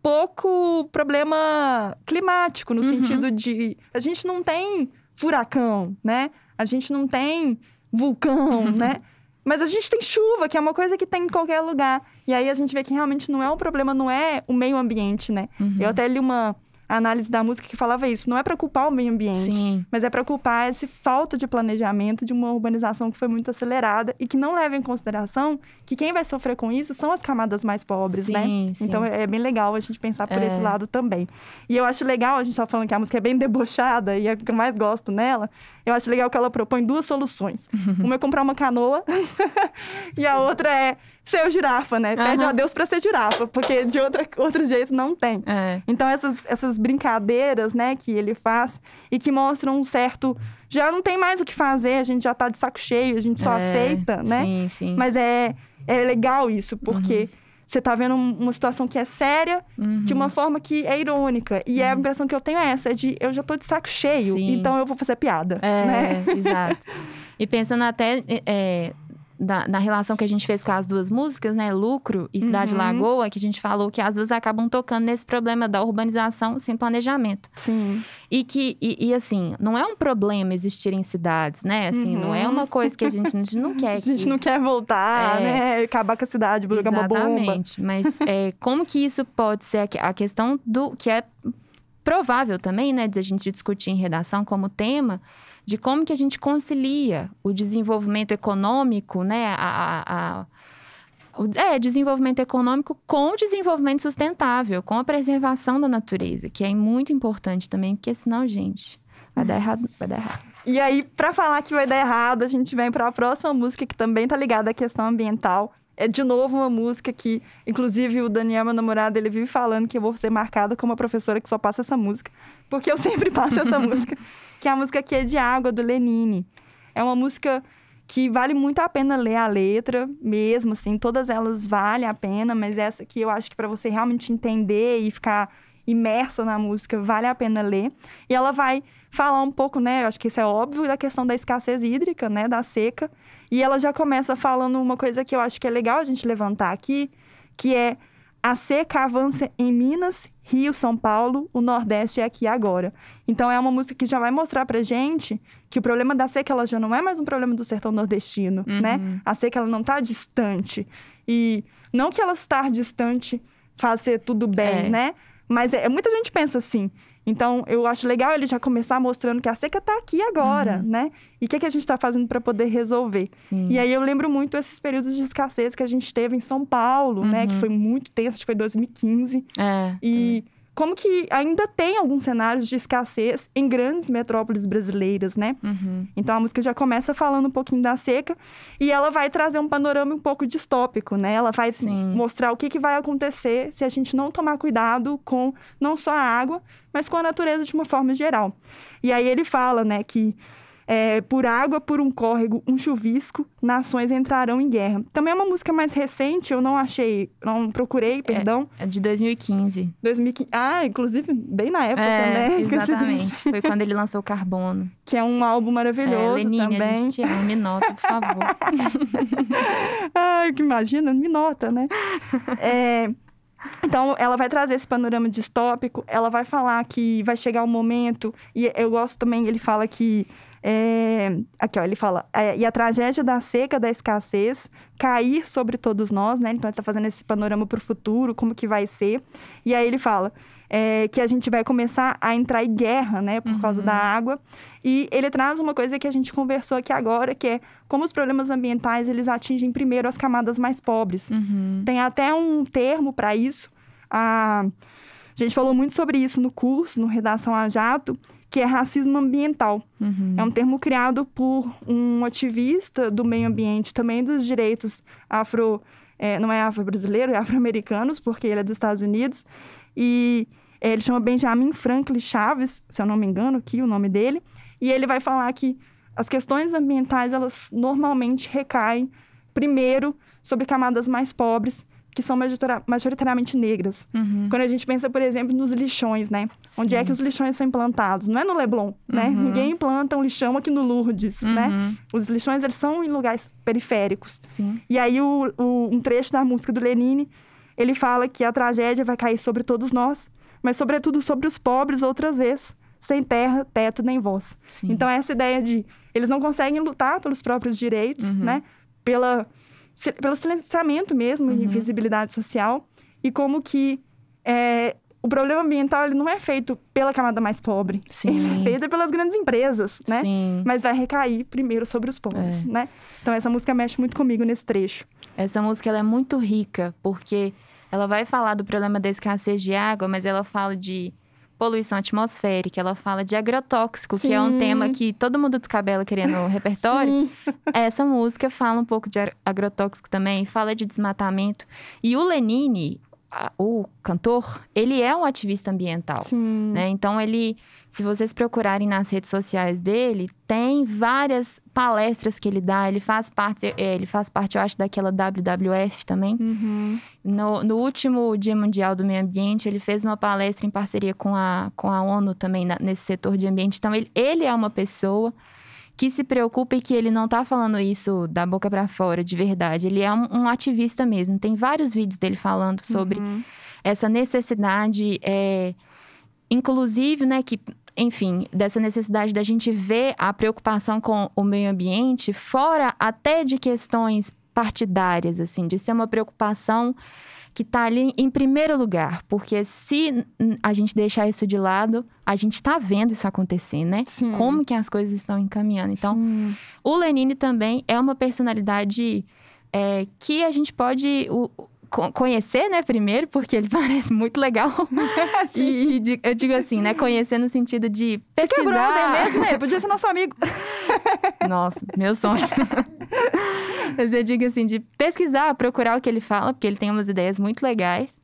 pouco problema climático no uhum. sentido de a gente não tem furacão, né? A gente não tem vulcão, uhum. né? Mas a gente tem chuva, que é uma coisa que tem em qualquer lugar. E aí a gente vê que realmente não é um problema, não é o meio ambiente, né? Uhum. Eu até li uma análise da música que falava isso. Não é para culpar o meio ambiente, Sim. mas é para culpar essa falta de planejamento de uma urbanização que foi muito acelerada e que não leva em consideração que quem vai sofrer com isso são as camadas mais pobres, né? sim, né? Sim. Então é bem legal a gente pensar por é. esse lado também. E eu acho legal, a gente tá falando que a música é bem debochada e é o que eu mais gosto nela. Eu acho legal que ela propõe duas soluções. Uma é comprar uma canoa e a outra é ser girafa, né? Pede uhum. a Deus para ser girafa, porque de outra, outro jeito não tem. É. Então, essas, essas brincadeiras, né, que ele faz e que mostram um certo. Já não tem mais o que fazer, a gente já tá de saco cheio, a gente só é, aceita, né? Sim, sim. Mas é, é legal isso, porque. Uhum. Você tá vendo uma situação que é séria uhum. de uma uhum. forma que é irônica. E uhum. a impressão que eu tenho é essa: é de eu já tô de saco cheio, sim. então eu vou fazer piada. É, né? exato. E pensando até é, da, na relação que a gente fez com as duas músicas, né? Lucro e Cidade uhum. Lagoa, que a gente falou que as duas acabam tocando nesse problema da urbanização sem planejamento. Sim. E que, e, e assim, não é um problema existir em cidades, né? Assim, uhum. não é uhum. uma coisa que a gente, a gente não quer. Que... a gente não quer voltar, é... né? Acabar com a cidade, bloquear uma bomba. Exatamente. Mas é, como que isso pode ser a questão do que é provável também, né? De a gente discutir em redação como tema de como que a gente concilia o desenvolvimento econômico, né, a, a, a é, desenvolvimento econômico com desenvolvimento sustentável, com a preservação da natureza, que é muito importante também, porque senão, gente, vai dar errado, vai dar errado. E aí, para falar que vai dar errado, a gente vem para a próxima música que também tá ligada à questão ambiental, é de novo uma música que, inclusive, o Daniel, meu namorado, ele vive falando que eu vou ser marcada como uma professora que só passa essa música, porque eu sempre passo essa música, que é a música que é de água do Lenine. É uma música que vale muito a pena ler a letra, mesmo assim, todas elas valem a pena, mas essa aqui eu acho que para você realmente entender e ficar imersa na música, vale a pena ler. E ela vai falar um pouco, né, eu acho que isso é óbvio, da questão da escassez hídrica, né, da seca e ela já começa falando uma coisa que eu acho que é legal a gente levantar aqui, que é a seca avança em Minas, Rio, São Paulo, o Nordeste é aqui agora. Então é uma música que já vai mostrar pra gente que o problema da seca ela já não é mais um problema do sertão nordestino, né? uhum. né? A seca ela não tá distante. E não que ela estar distante faça tudo bem, é. né? Mas é, muita gente pensa assim, então, eu acho legal ele já começar mostrando que a seca está aqui agora, uhum. né? E o que, é que, a gente está fazendo para poder resolver? Sim. E aí eu lembro muito esses períodos de escassez que a gente teve em São Paulo, uhum. né? Que uhum. foi muito tenso, acho que foi 2015. É. E como que ainda tem alguns cenários de escassez em grandes metrópoles brasileiras, né? Uhum. Então a música já começa falando um pouquinho da seca e ela vai trazer um panorama um pouco distópico, né? Ela vai Sim. mostrar o que, que vai acontecer se a gente não tomar cuidado com não só a água, mas com a natureza de uma forma geral. E aí ele fala, né, que é, por água, por um córrego, um chuvisco, nações entrarão em guerra. Também é uma música mais recente, eu não achei, não procurei, é, perdão. É, é de 2015. 2015. Ah, inclusive, bem na época, é, né? Exatamente. Foi quando ele lançou Carbono. Que é um álbum maravilhoso é, Lenine, também. A gente te ama, me nota, por favor. Ai, que imagina, me nota, né? É, então, ela vai trazer esse panorama distópico, ela vai falar que vai chegar um momento, e eu gosto também, ele fala que é, aqui, ó, ele fala, é, e a tragédia da seca, da escassez, cair sobre todos nós, né? Então ele está fazendo esse panorama para o futuro, como que vai ser. E aí ele fala é, que a gente vai começar a entrar em guerra, né? Por uhum. causa da uhum. água. E ele traz uma coisa que a gente conversou aqui agora, que é como os problemas ambientais, eles atingem primeiro as camadas mais pobres. Uhum. Tem até um termo para isso, a... A gente falou muito sobre isso no curso, no Redação a Jato, que é racismo ambiental. Uhum. É um termo criado por um ativista do meio ambiente, também dos direitos afro... É, não é afro-brasileiro, é afro-americanos, porque ele é dos Estados Unidos. E é, ele chama Benjamin Franklin Chaves, se eu não me engano aqui o nome dele. E ele vai falar que as questões ambientais, elas normalmente recaem primeiro sobre camadas mais pobres que são majoritariamente negras. Uhum. Quando a gente pensa, por exemplo, nos lixões, né? Sim. Onde é que os lixões são implantados? Não é no Leblon, né? uhum. né? Ninguém implanta um lixão aqui no Lourdes, né? uhum. né? Os lixões, eles são em lugares periféricos. Sim. E aí, o, o, um trecho da música do Lenine, ele fala que a tragédia vai cair sobre todos nós, mas sobretudo sobre os pobres outras vezes, sem terra, teto nem voz. Sim. Então, essa ideia de... Eles não conseguem lutar pelos próprios direitos, uhum. né? Pela pelo silenciamento mesmo uhum. e visibilidade social e como que é, o problema ambiental ele não é feito pela camada mais pobre, Sim. ele é feito pelas grandes empresas, né? Sim. Mas vai recair primeiro sobre os pobres, é. né? Então essa música mexe muito comigo nesse trecho. Essa música ela é muito rica porque ela vai falar do problema da escassez de água, mas ela fala de poluição atmosférica, ela fala de agrotóxico, Sim. que é um tema que todo mundo descabela querendo o repertório. Sim. Essa música fala um pouco de agrotóxico também, fala de desmatamento. E o Lenine, o cantor, ele é um ativista ambiental. Sim. Né? Então, ele, se vocês procurarem nas redes sociais dele, tem várias palestras que ele dá. Ele faz parte, é, é, ele faz parte, eu acho, daquela WWF também. Uhum. No, no último Dia Mundial do Meio Ambiente, ele fez uma palestra em parceria com a, com a ONU também, na, nesse setor de ambiente. Então, ele, ele é uma pessoa que se preocupa e que ele não tá falando isso da boca para fora, de verdade. Ele é um, um, ativista mesmo. Tem vários vídeos dele falando sobre uhum. essa necessidade, é, inclusive, né, que enfim, dessa necessidade da gente ver a preocupação com o meio ambiente fora até de questões partidárias, assim, de ser uma preocupação que está ali em primeiro lugar, porque se a gente deixar isso de lado, a gente está vendo isso acontecer, né? Sim. Como que as coisas estão encaminhando. Então, Sim. o Lenine também é uma personalidade é, que a gente pode o, conhecer, né, primeiro, porque ele parece muito legal. e, e eu digo assim, né, conhecer no sentido de pesquisar. Que é brother mesmo, né? Podia ser nosso amigo. Nossa, meu sonho. Mas eu digo assim, de pesquisar, procurar o que ele fala, porque ele tem umas ideias muito legais.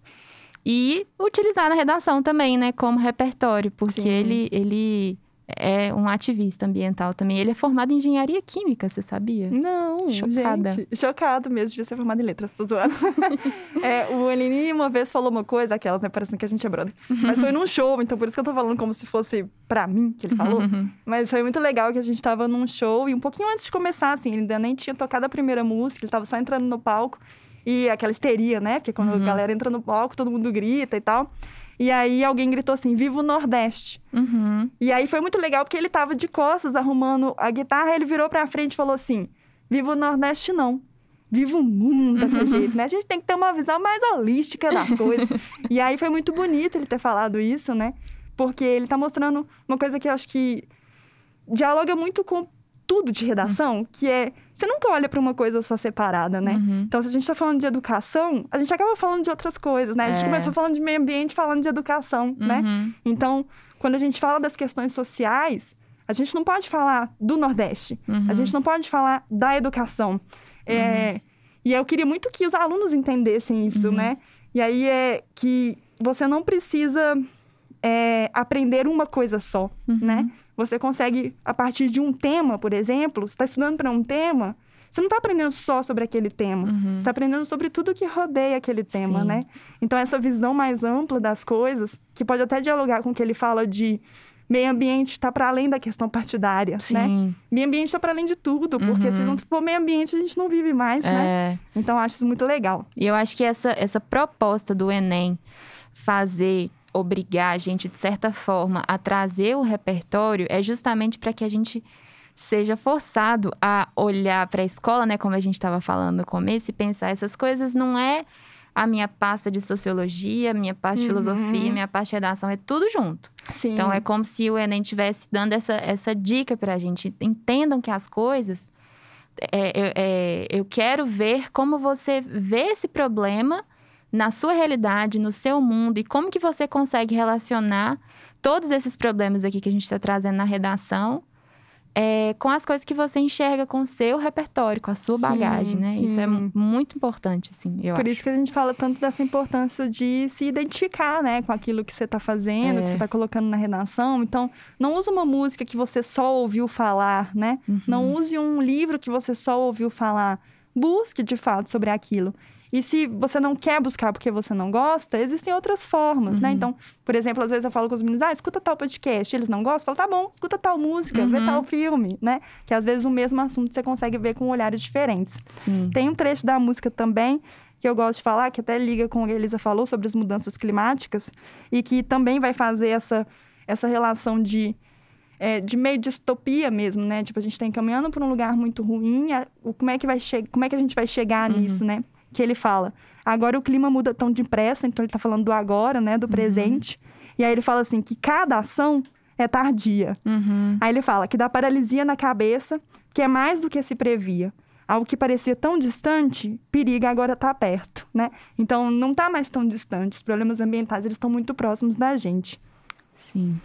E utilizar na redação também, né? Como repertório, porque Sim. ele, ele é um ativista ambiental também. Ele é formado em engenharia química, você sabia? Não, chocada. Gente, chocado mesmo de ser formado em letras, tô zoando. é, o Eleni uma vez falou uma coisa, aquelas, né? Parecendo que a gente é brother. Mas foi num show, então por isso que eu tô falando como se fosse pra mim que ele falou. Mas foi muito legal que a gente tava num show e um pouquinho antes de começar, assim, ele ainda nem tinha tocado a primeira música, ele tava só entrando no palco. E aquela histeria, né? Porque quando a uhum. galera entra no palco, todo mundo grita e tal. E aí alguém gritou assim: Viva o Nordeste! Uhum. E aí foi muito legal porque ele tava de costas arrumando a guitarra, ele virou pra frente e falou assim: Viva o Nordeste, não. Viva o mundo daquele uhum. jeito, né? A gente tem que ter uma visão mais holística das coisas. e aí foi muito bonito ele ter falado isso, né? Porque ele tá mostrando uma coisa que eu acho que dialoga muito com tudo de redação, uhum. que é. Você nunca olha para uma coisa só separada, né? Uhum. Então, se a gente está falando de educação, a gente acaba falando de outras coisas, né? A gente é. começa falando de meio ambiente, falando de educação, né? Uhum. Então, quando a gente fala das questões sociais, a gente não pode falar do Nordeste, a gente uhum. não pode falar da educação. É, uhum. e eu queria muito que os alunos entendessem isso, né? E aí é que você não precisa é, aprender uma coisa só, uhum. né? Você consegue, a partir de um tema, por exemplo, você está estudando para um tema, você não está aprendendo só sobre aquele tema, uhum. você está aprendendo sobre tudo que rodeia aquele tema, Sim. né? Então, essa visão mais ampla das coisas, que pode até dialogar com o que ele fala de meio ambiente está para além da questão partidária, né? Sim. né? Meio ambiente está para além de tudo, porque uhum. se não for meio ambiente, a gente não vive mais, né? é. né? Então, acho isso muito legal. E eu acho que essa, essa proposta do Enem fazer obrigar a gente, de certa forma, a trazer o repertório é justamente para que a gente seja forçado a olhar para a escola, né, como a gente estava falando no começo, e pensar essas coisas não é a minha pasta de sociologia, minha pasta de uhum. filosofia, minha pasta de redação, é tudo junto. Sim. Então é como se o Enem estivesse dando essa, essa dica para a gente. Entendam que as coisas. É, é, é, eu quero ver como você vê esse problema na sua realidade, no seu mundo e como que você consegue relacionar todos esses problemas aqui que a gente está trazendo na redação é, com as coisas que você enxerga com o seu repertório, com a sua sim, bagagem, né? Sim. Isso é muito importante, assim, eu Por acho. isso que a gente fala tanto dessa importância de se identificar, né? Com aquilo que você está fazendo, é. que você está colocando na redação. Então, não use uma música que você só ouviu falar, né? Uhum. Não use um livro que você só ouviu falar. Busque, de fato, sobre aquilo. E se você não quer buscar porque você não gosta, existem outras formas, né? uhum. né? Então, por exemplo, às vezes eu falo com os meninos, ah, escuta tal podcast, eles não gostam, eu falo, tá bom, escuta tal música, uhum. vê tal uhum. filme, né? Que às vezes o mesmo assunto você consegue ver com olhares diferentes. Sim. Tem um trecho da música também que eu gosto de falar, que até liga com o que a Elisa falou sobre as mudanças climáticas, e que também vai fazer essa, essa relação de, é, de meio distopia mesmo, né? Tipo, a gente está encaminhando para um lugar muito ruim, a, o, como, é que vai como é que a gente vai chegar uhum. nisso, né? que ele fala: agora o clima muda tão depressa, então ele está falando do agora, né, do uhum. presente. Uhum. E aí ele fala assim que cada ação é tardia. Uhum. Aí ele fala que dá paralisia na cabeça, que é mais do que se previa. Algo que parecia tão distante, periga agora está perto, né? Então não está mais tão distante. Os problemas ambientais eles estão muito próximos da gente. Sim.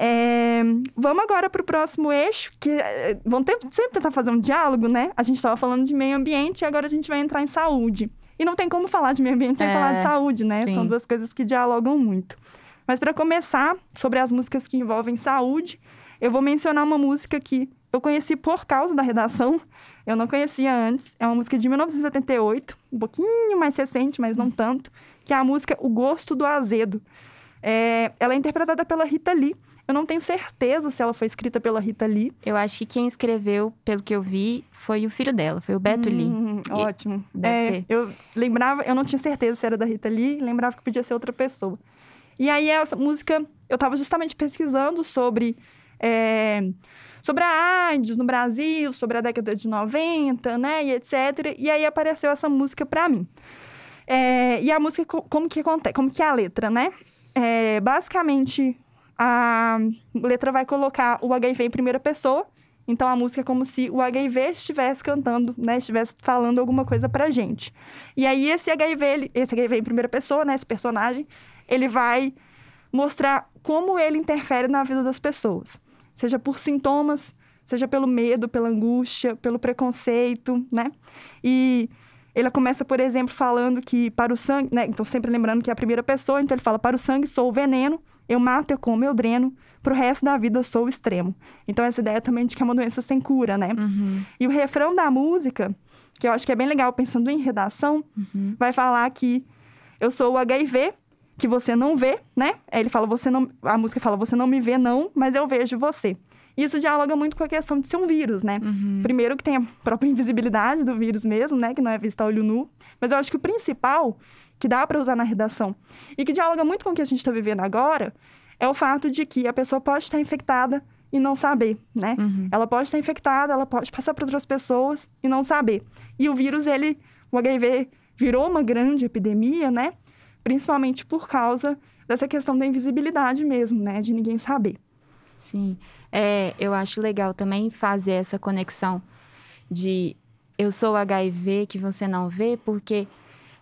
É, vamos agora para o próximo eixo, que é, eh, vamos sempre tentar fazer um diálogo, né? A gente estava falando de meio ambiente e agora a gente vai entrar em saúde. E não tem como falar de meio ambiente sem é, falar de saúde, né? Sim. São duas coisas que dialogam muito. Mas para começar, sobre as músicas que envolvem saúde, eu vou mencionar uma música que eu conheci por causa da redação. Eu não conhecia antes. É uma música de 1978, um pouquinho mais recente, mas não tanto, que é a música O Gosto do Azedo. É, ela é interpretada pela Rita Lee eu não tenho certeza se ela foi escrita pela Rita Lee. Eu acho que quem escreveu, pelo que eu vi, foi o filho dela, foi o Beto hum, Lee. Ótimo. É, eu lembrava, eu não tinha certeza se era da Rita Lee, lembrava que podia ser outra pessoa. E aí essa música, eu estava justamente pesquisando sobre é, sobre a AIDS no Brasil, sobre a década de 90, né, e etc. E aí apareceu essa música para mim. É, e a música, como que acontece, como que é a letra, né? É, basicamente, a letra vai colocar o HIV em primeira pessoa. Então a música é como se o HIV estivesse cantando, né, estivesse falando alguma coisa pra gente. E aí esse HIV, ele, esse HIV em primeira pessoa, né, esse personagem, ele vai mostrar como ele interfere na vida das pessoas, seja por sintomas, seja pelo medo, pela angústia, pelo preconceito, né? E ele começa, por exemplo, falando que para o sangue, né? Então sempre lembrando que é a primeira pessoa, então ele fala para o sangue sou o veneno, eu mato, eu como, eu dreno, pro resto da vida eu sou o extremo. Então, essa ideia também de que é uma doença sem cura, né? Uhum. E o refrão da música, que eu acho que é bem legal pensando em redação, uhum. vai falar que eu sou o HIV, que você não vê, né? Aí ele fala, você não. A música fala, você não me vê, não, mas eu vejo você. Isso dialoga muito com a questão de ser um vírus, né? Uhum. Primeiro que tem a própria invisibilidade do vírus mesmo, né? Que não é vista a olho nu. Mas eu acho que o principal que dá para usar na redação e que dialoga muito com o que a gente está vivendo agora, é o fato de que a pessoa pode estar infectada e não saber, né? Uhum. Ela pode estar infectada, ela pode passar para outras pessoas e não saber. E o vírus, ele, o HIV virou uma grande epidemia, né? Principalmente por causa dessa questão da invisibilidade mesmo, né? De ninguém saber. Sim. É, eu acho legal também fazer essa conexão de eu sou HIV que você não vê, porque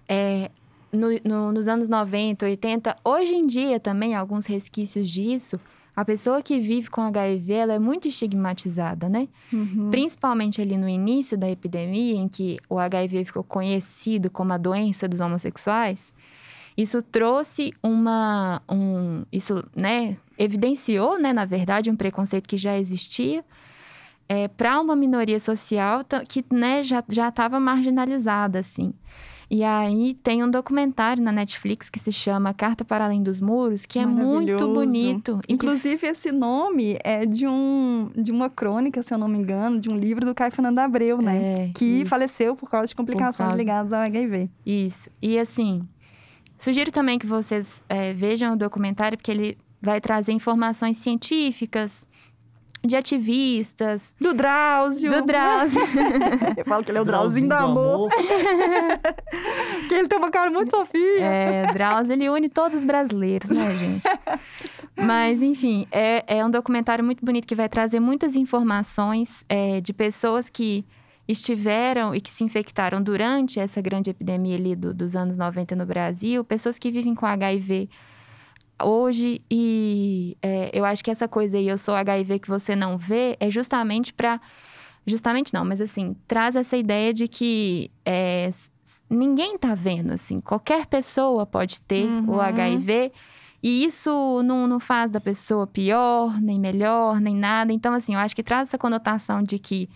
é, no, no, nos anos 90, 80, hoje em dia também, alguns resquícios disso, a pessoa que vive com HIV ela é muito estigmatizada, né? Uhum. Principalmente ali no início da epidemia, em que o HIV ficou conhecido como a doença dos homossexuais. Isso trouxe uma. Um, isso, né? Evidenciou, né, na verdade, um preconceito que já existia é, eh, para uma minoria social que né, já estava marginalizada, assim. E aí tem um documentário na Netflix que se chama Carta para Além dos Muros, que é muito bonito. Inclusive, que... esse nome é de, um, de uma crônica, se eu não me engano, de um livro do Caio Fernando Abreu, né? É, que isso. faleceu por causa de complicações causa... ligadas ao HIV. Isso. E assim, sugiro também que vocês é, vejam o documentário, porque ele vai trazer informações científicas, de ativistas. Do Drauzio. Do Drauzio. eu falo que ele é o Drauzinho, Drauzinho do, amor. que ele tem uma cara muito fofinha. É, Drauzio, ele une todos os brasileiros, né, gente? Mas, enfim, é, é um documentário muito bonito que vai trazer muitas informações é, de pessoas que estiveram e que se infectaram durante essa grande epidemia ali do, dos anos 90 no Brasil, pessoas que vivem com HIV hoje e é, eu acho que essa coisa aí, eu sou HIV que você não vê, é justamente para justamente não, mas assim traz essa ideia de que é, ninguém tá vendo assim, qualquer pessoa pode ter uhum. o HIV e isso não, não faz da pessoa pior nem melhor nem nada. Então assim, eu acho que traz essa conotação de que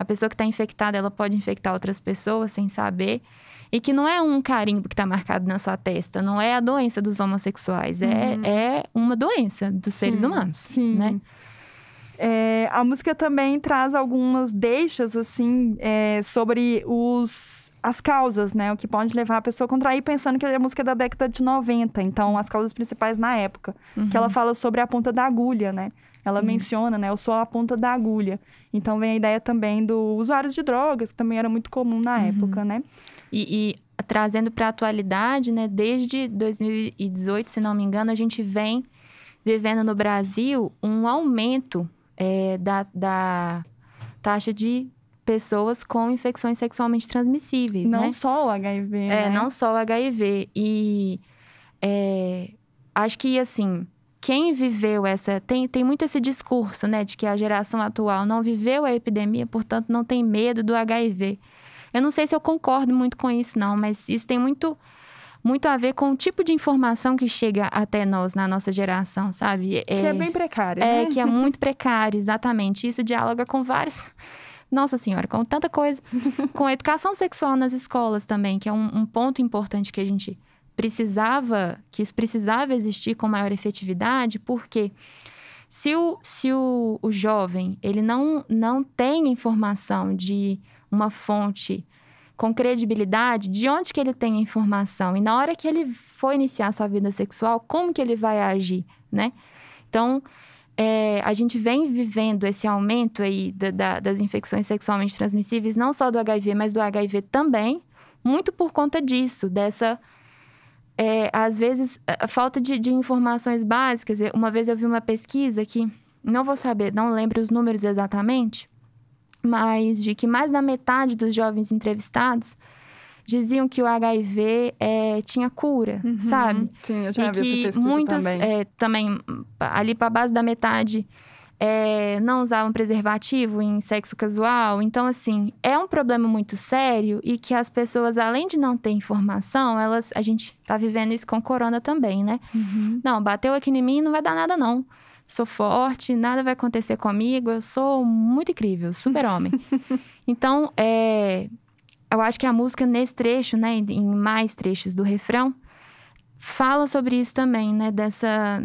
a pessoa que está infectada, ela pode infectar outras pessoas sem saber. E que não é um carimbo que está marcado na sua testa, não é a doença dos homossexuais, é, uhum. é uma doença dos seres sim, humanos, sim. né? É, a música também traz algumas deixas, assim, é, sobre os, as causas, né? O que pode levar a pessoa a contrair, pensando que é a música é da década de 90. Então, as causas principais na época. Uhum. Que ela uhum. fala sobre a ponta da agulha, né? Ela Sim. menciona, né? Eu sou a ponta da agulha. Então vem a ideia também do usuário de drogas, que também era muito comum na uhum. época, né? E, e trazendo para a atualidade, né? Desde 2018, se não me engano, a gente vem vivendo no Brasil um aumento é, da, da taxa de pessoas com infecções sexualmente transmissíveis. Não né? só o HIV. É, né? não só o HIV. E é, acho que assim quem viveu essa. Tem, tem muito esse discurso, né, de que a geração atual não viveu a epidemia, portanto não tem medo do HIV. Eu não sei se eu concordo muito com isso, não, mas isso tem muito, muito a ver com o tipo de informação que chega até nós, na nossa geração, sabe? É, que é bem precária. É, né? que é muito precária, exatamente. Isso dialoga com vários. Nossa Senhora, com tanta coisa. com a educação sexual nas escolas também, que é um, um ponto importante que a gente precisava, que isso precisava existir com maior efetividade, porque se o, se o, o jovem ele não, não tem informação de uma fonte com credibilidade, de onde que ele tem a informação? E na hora que ele for iniciar sua vida sexual, como que ele vai agir, né? Então, é, a gente vem vivendo esse aumento aí da, da, das infecções sexualmente transmissíveis, não só do HIV, mas do HIV também, muito por conta disso, dessa é, às vezes, a falta de, de informações básicas. Uma vez eu vi uma pesquisa que, não vou saber, não lembro os números exatamente, mas de que mais da metade dos jovens entrevistados diziam que o HIV é, tinha cura, uhum. sabe? Sim, eu já e vi que essa muitos também. É, também ali para base da metade é, não usavam preservativo em sexo casual. Então, assim, é um problema muito sério e que as pessoas, além de não ter informação, elas. A gente tá vivendo isso com corona também, né? Uhum. Não, bateu aqui em mim não vai dar nada, não. Sou forte, nada vai acontecer comigo, eu sou muito incrível, super-homem. então, é, eu acho que a música nesse trecho, né, em mais trechos do refrão, fala sobre isso também, né? Dessa.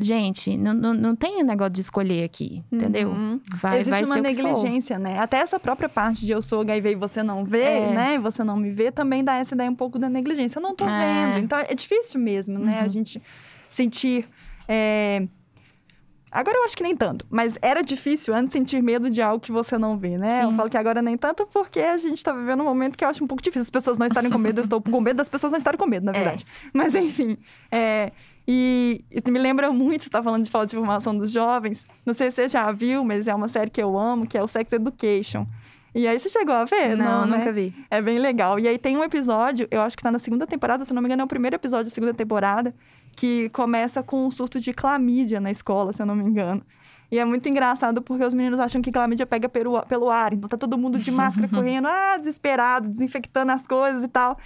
Gente, não, não, não tem negócio de escolher aqui, entendeu? Uhum. Vai, Existe vai uma negligência, né? Até essa própria parte de eu sou HIV e você não vê, é. né? E você não me vê, também dá essa ideia um pouco da negligência. Eu não tô é. vendo. Então é difícil mesmo, né? Uhum. A gente sentir. É Agora eu acho que nem tanto, mas era difícil antes sentir medo de algo que você não vê, né? Sim. Eu falo que agora nem tanto porque a gente tá vivendo um momento que eu acho um pouco difícil as pessoas não estarem com medo. eu estou com medo das pessoas não estarem com medo, na é. verdade. É. Mas enfim, é, e, e, me lembra muito, você tá falando de falta de formação dos jovens. Não sei se você já viu, mas é uma série que eu amo, que é o Sex Education. E aí você chegou a ver? Não, não né? nunca vi. É bem legal. E aí tem um episódio, eu acho que tá na segunda temporada, se não me engano, é o primeiro episódio da segunda temporada, que começa com um surto de clamídia na escola, se eu não me engano. E é muito engraçado porque os meninos acham que clamídia pega pelo, pelo ar. Então tá todo mundo de máscara correndo, ah, desesperado, desinfectando as coisas e tal.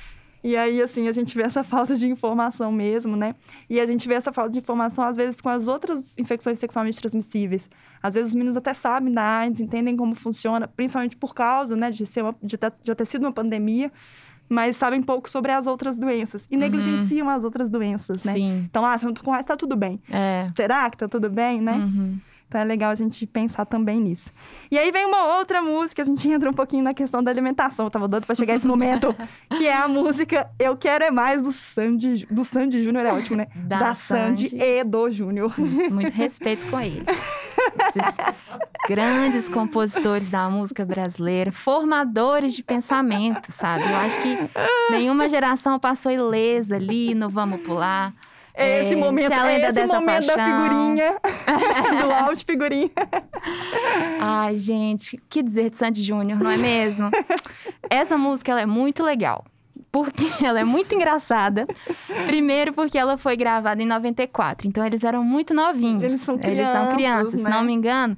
E aí, assim, a gente vê essa falta de informação mesmo, né? E a gente vê essa falta de informação, às vezes, com as outras infecções sexualmente transmissíveis. Às vezes, os meninos até sabem da AIDS, entendem como funciona, principalmente por causa, né, de, ser uma, de, ter, de ter sido uma pandemia mas sabem pouco sobre as outras doenças. E uhum. negligenciam as outras doenças, né? Sim. Então, ah, eu não tô com AIDS, tá tudo bem. É. Será que tá tudo bem, né? Uhum. Então é legal a gente pensar também nisso. E aí vem uma outra música, a gente entra um pouquinho na questão da alimentação. Eu tava doido para chegar esse momento, que é a música Eu Quero É Mais do Sandy, do Sandy Júnior, é ótimo, né? Da, da Sandy. Sandy e do Júnior. Muito respeito com eles. Esses grandes compositores da música brasileira, formadores de pensamento, sabe? Eu acho que nenhuma geração passou ilesa ali no Vamos Pular. É esse momento, é, é esse momento paixão. da figurinha, do áudio figurinha. Ai, gente, que dizer de Sandy Júnior, não é mesmo? Essa música, ela é muito legal. Porque ela é muito engraçada. Primeiro, porque ela foi gravada em 94. Então, eles eram muito novinhos. Eles são crianças. Eles são crianças, né? se não né? me engano.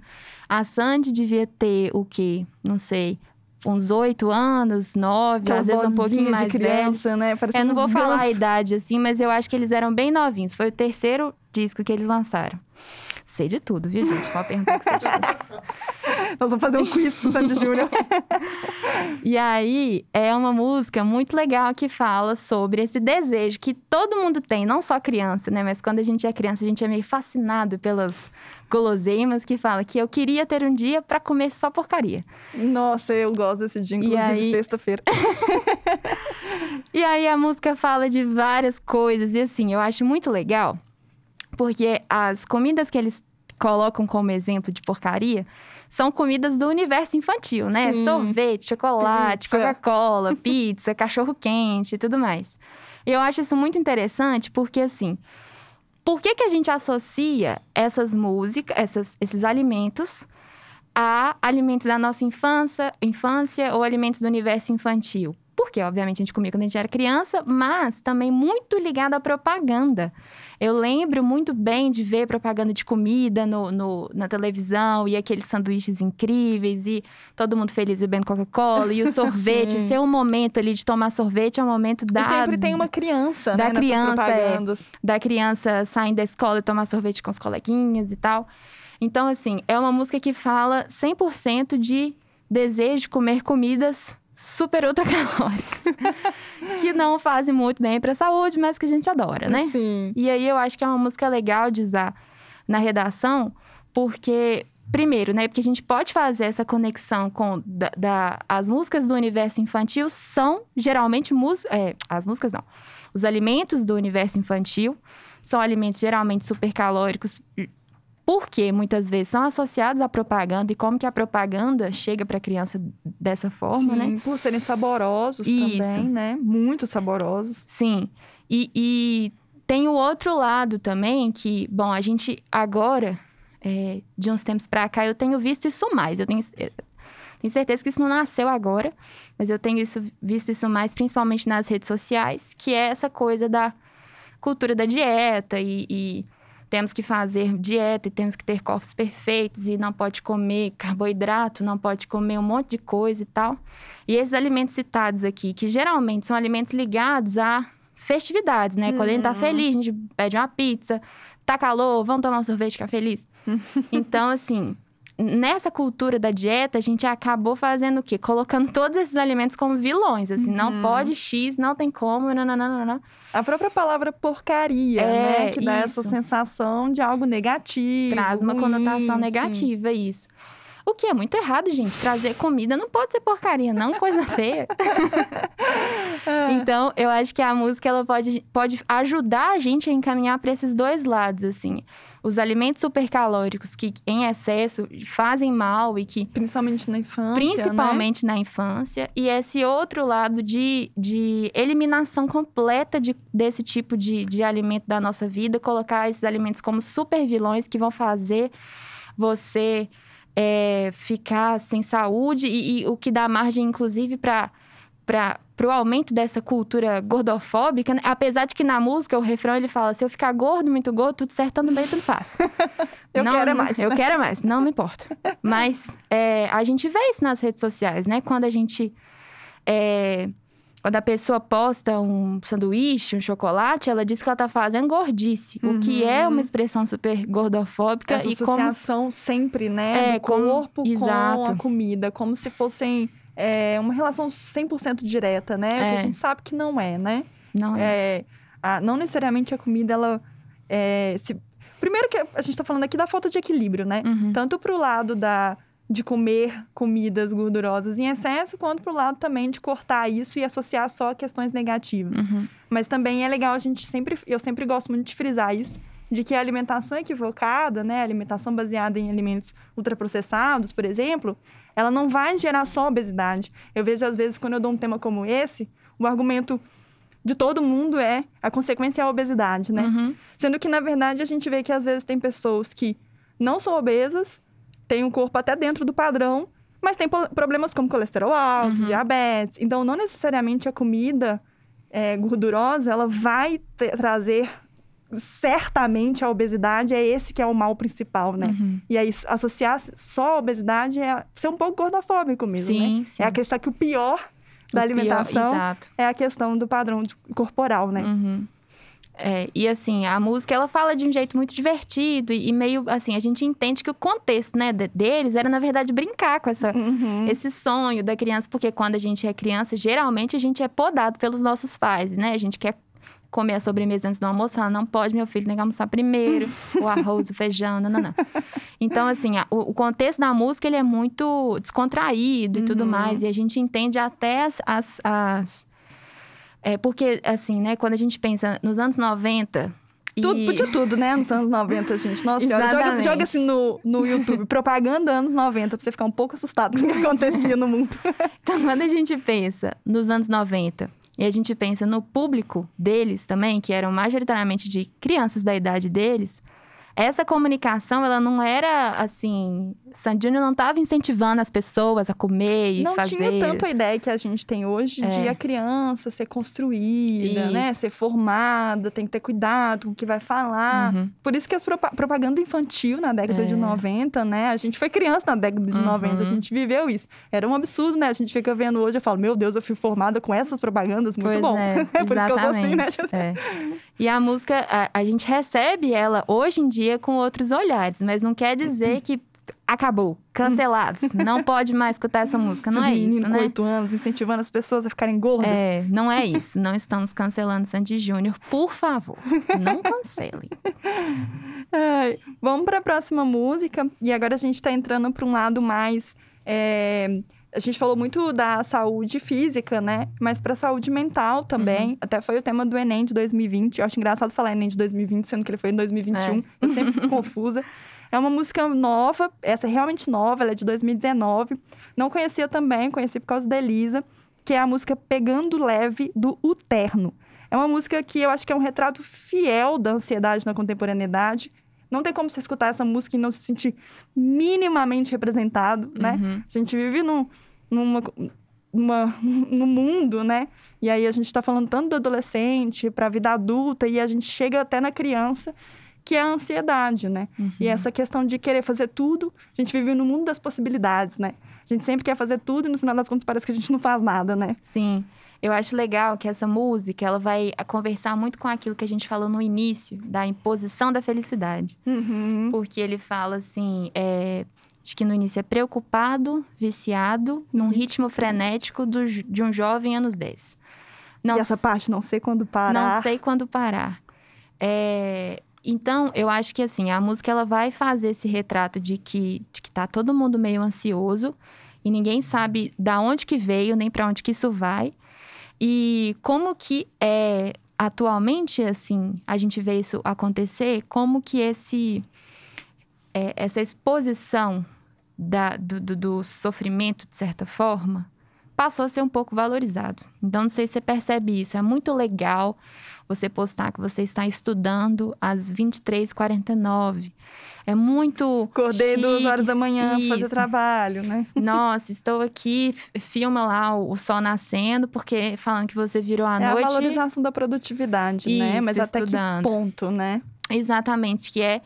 A Sandy devia ter o quê? Não sei uns oito anos, nove, às vezes um pouquinho mais de criança, né? Parece eu não vou falar a idade assim, mas eu acho que eles eram bem novinhos. Foi o terceiro disco que eles lançaram. Sei de tudo, viu, gente? Pode perguntar que você Nós vamos fazer um quiz com Sandy Júnior. e aí, é uma música muito legal que fala sobre esse desejo que todo mundo tem, não só criança, né? Mas quando a gente é criança, a gente é meio fascinado pelas guloseimas que fala que eu queria ter um dia para comer só porcaria. Nossa, eu gosto desse dia, inclusive, aí... sexta-feira. e aí a música fala de várias coisas e assim, eu acho muito legal, porque as comidas que eles colocam como exemplo de porcaria são comidas do universo infantil, né? Sim. Sorvete, chocolate, Coca-Cola, pizza, pizza cachorro-quente e tudo mais. Eu acho isso muito interessante porque, assim, por que, que a gente associa essas músicas, essas, esses alimentos, a alimentos da nossa infância, infância ou alimentos do universo infantil? Porque, obviamente, a gente comia quando a gente era criança, mas também muito ligado à propaganda. Eu lembro muito bem de ver propaganda de comida no, no na televisão e aqueles sanduíches incríveis e todo mundo feliz bebendo Coca-Cola e o sorvete. ser um é momento ali de tomar sorvete é um momento da. E sempre tem uma criança, da né? Criança, é, da criança saindo da escola e tomar sorvete com os coleguinhas e tal. Então, assim, é uma música que fala 100% de desejo de comer comidas super calóricas. que não fazem muito bem para a saúde, mas que a gente adora, né? Sim. E aí eu acho que é uma música legal de usar na redação, porque primeiro, né? Porque a gente pode fazer essa conexão com da, da as músicas do universo infantil são geralmente mus, é, as músicas não, os alimentos do universo infantil são alimentos geralmente supercalóricos porque muitas vezes são associados à propaganda e como que a propaganda chega para a criança dessa forma, né? Sim, né? Por serem saborosos Isso. também, né? Muito saborosos. Sim. E, e, tem o outro lado também que, bom, a gente agora é, de uns tempos para cá eu tenho visto isso mais. Eu tenho, é, tenho certeza que isso não nasceu agora, mas eu tenho isso, visto isso mais, principalmente nas redes sociais, que é essa coisa da cultura da dieta e, e temos que fazer dieta e temos que ter corpos perfeitos e não pode comer carboidrato, não pode comer um monte de coisa e tal. E esses alimentos citados aqui, que geralmente são alimentos ligados a festividades, né? Hum. Quando a gente tá uhum. feliz, a gente pede uma pizza, tá calor, vamos tomar um sorvete, ficar feliz. então, assim, nessa cultura da dieta, a gente acabou fazendo o quê? Colocando todos esses alimentos como vilões, assim, uhum. não pode X, não tem como, não, não, não, não. A própria palavra porcaria, é, né, que dá isso. essa sensação de algo negativo. Traz uma ruim, conotação negativa sim. isso. O que é muito errado, gente. Trazer comida não pode ser porcaria, não coisa feia. então, eu acho que a música ela pode, pode ajudar a gente a encaminhar para esses dois lados, assim. Os alimentos supercalóricos que em excesso fazem mal e que principalmente na infância, né? principalmente né? na infância e esse outro lado de, de eliminação completa de, desse tipo de, de alimento da nossa vida, colocar esses alimentos como super vilões que vão fazer você é, ficar sem saúde e, e, o que dá margem, inclusive, para o aumento dessa cultura gordofóbica, né? apesar de que na música o refrão ele fala: se eu ficar gordo, muito gordo, tudo certo, tanto bem, tudo faz. eu não, quero é mais. Eu né? quero é mais, não me importo Mas é, a gente vê isso nas redes sociais, né? Quando a gente. É, quando a pessoa posta um sanduíche, um chocolate, ela diz que ela tá fazendo gordice, uhum. o que é uhum. uma expressão super gordofóbica. Essa e associação como... sempre, né? É, do corpo com Exato. a comida, como se fossem é, uma relação 100% direta, né? É. que a é. gente sabe que não é, né? Não é. é a, não necessariamente a comida, ela... É, se... Primeiro que a gente tá falando aqui da falta de equilíbrio, né? Uhum. Tanto pro lado da de comer comidas gordurosas em excesso, quanto para o lado também de cortar isso e associar só a questões negativas. Uhum. Mas também é legal a gente sempre, eu sempre gosto muito de frisar isso, de que a alimentação equivocada, né, alimentação baseada em alimentos ultraprocessados, por exemplo, ela não vai gerar só obesidade. Eu vejo às vezes quando eu dou um tema como esse, o argumento de todo mundo é a consequência é a obesidade, né? Uhum. Sendo que na verdade a gente vê que às vezes tem pessoas que não são obesas, tem um corpo até dentro do padrão, mas tem problemas como colesterol alto, uhum. diabetes. Então, não necessariamente a comida é, gordurosa ela vai ter, trazer certamente a obesidade é esse que é o mal principal, né? Uhum. E aí associar só a obesidade é ser um pouco gordofóbico mesmo, né? sim, né? Sim. É acreditar que o pior da o alimentação pior, é a questão do padrão corporal, né? Uhum. É, e assim, a música ela fala de um jeito muito divertido e, e meio assim, a gente entende que o contexto, né, de, deles era na verdade brincar com essa, uhum. esse sonho da criança, porque quando a gente é criança, geralmente a gente é podado pelos nossos pais, né? A gente quer comer a sobremesa antes do almoço, falar, não pode, meu filho, tem que almoçar primeiro, o arroz, o feijão, não, não, não. Então, assim, a, o, o, contexto da música, ele é muito descontraído e uhum. tudo mais, e a gente entende até as, as, as é porque, assim, né, quando a gente pensa nos anos 90, tudo, podia tudo, né? Nos anos 90, gente. Nossa senhora, joga, joga, assim no, no YouTube, propaganda anos 90, pra você ficar um pouco assustado com o que acontecia no mundo. então, quando a gente pensa nos anos 90 e a gente pensa no público deles também, que eram majoritariamente de crianças da idade deles, essa comunicação, ela não era, assim, Sandino não estava incentivando as pessoas a comer e não fazer. Não tinha tanto a ideia que a gente tem hoje é. de a criança ser construída, né? isso. né? Ser formada, tem que ter cuidado com o que vai falar. Uhum. Por isso que as propagandas propaganda infantil na década é. de 90, né? A gente foi criança na década de uhum. 90, a gente viveu isso. Era um absurdo, né? A gente fica vendo hoje, eu falo, meu Deus, eu fui formada com essas propagandas, muito pois bom. É, é Por isso que eu sou assim, né? É. E a música, a, a gente recebe ela hoje em dia com outros olhares, mas não quer dizer uhum. que acabou, cancelados, não pode mais escutar essa música. Não Esses é isso, né? com anos incentivando as pessoas a ficarem gordas. É, não é isso. Não estamos cancelando Sandy Júnior, por favor. Não cancelem. Ai, vamos para a próxima música e agora a gente está entrando para um lado mais é... A gente falou muito da saúde física, né? Mas para saúde mental também. Uhum. Até foi o tema do Enem de 2020. Eu acho engraçado falar Enem de 2020, sendo que ele foi em 2021. É. Eu sempre fico confusa. É uma música nova, essa é realmente nova, ela é de 2019. Não conhecia também, conheci por causa da Elisa, que é a música Pegando Leve do Uterno. É uma música que eu acho que é um retrato fiel da ansiedade na contemporaneidade. Não tem como você escutar essa música e não se sentir minimamente representado, né? Uhum. A gente vive num, numa, no mundo, né? E aí a gente está falando tanto do adolescente para a vida adulta e a gente chega até na criança que é a ansiedade, né? Uhum. E essa questão de querer fazer tudo, a gente vive no mundo das possibilidades, né? A gente sempre quer fazer tudo e no final das contas parece que a gente não faz nada, né? Sim. Eu acho legal que essa música, ela vai conversar muito com aquilo que a gente falou no início, da imposição da felicidade. Uhum. Porque ele fala assim, é, acho que no início é preocupado, viciado, num ritmo, uhum. ritmo frenético do, de um jovem anos 10. Não, e essa parte, não sei quando parar. Não sei quando parar. É, então, eu acho que assim, a música ela vai fazer esse retrato de que, de que tá todo mundo meio ansioso e ninguém sabe da onde que veio, nem para onde que isso vai. E como que é atualmente assim, a gente vê isso acontecer, como que esse é, essa exposição da, do, do, do sofrimento, de certa forma, passou a ser um pouco valorizado. Então, não sei se você percebe isso. É muito legal você postar que você está estudando às 23h49. É muito. Acordei chique. duas horas da manhã para fazer trabalho, né? Nossa, estou aqui, filma lá o sol nascendo, porque falando que você virou à é noite. É a valorização da produtividade, né? Isso, né? Mas até estudando. que ponto, né? Exatamente, que é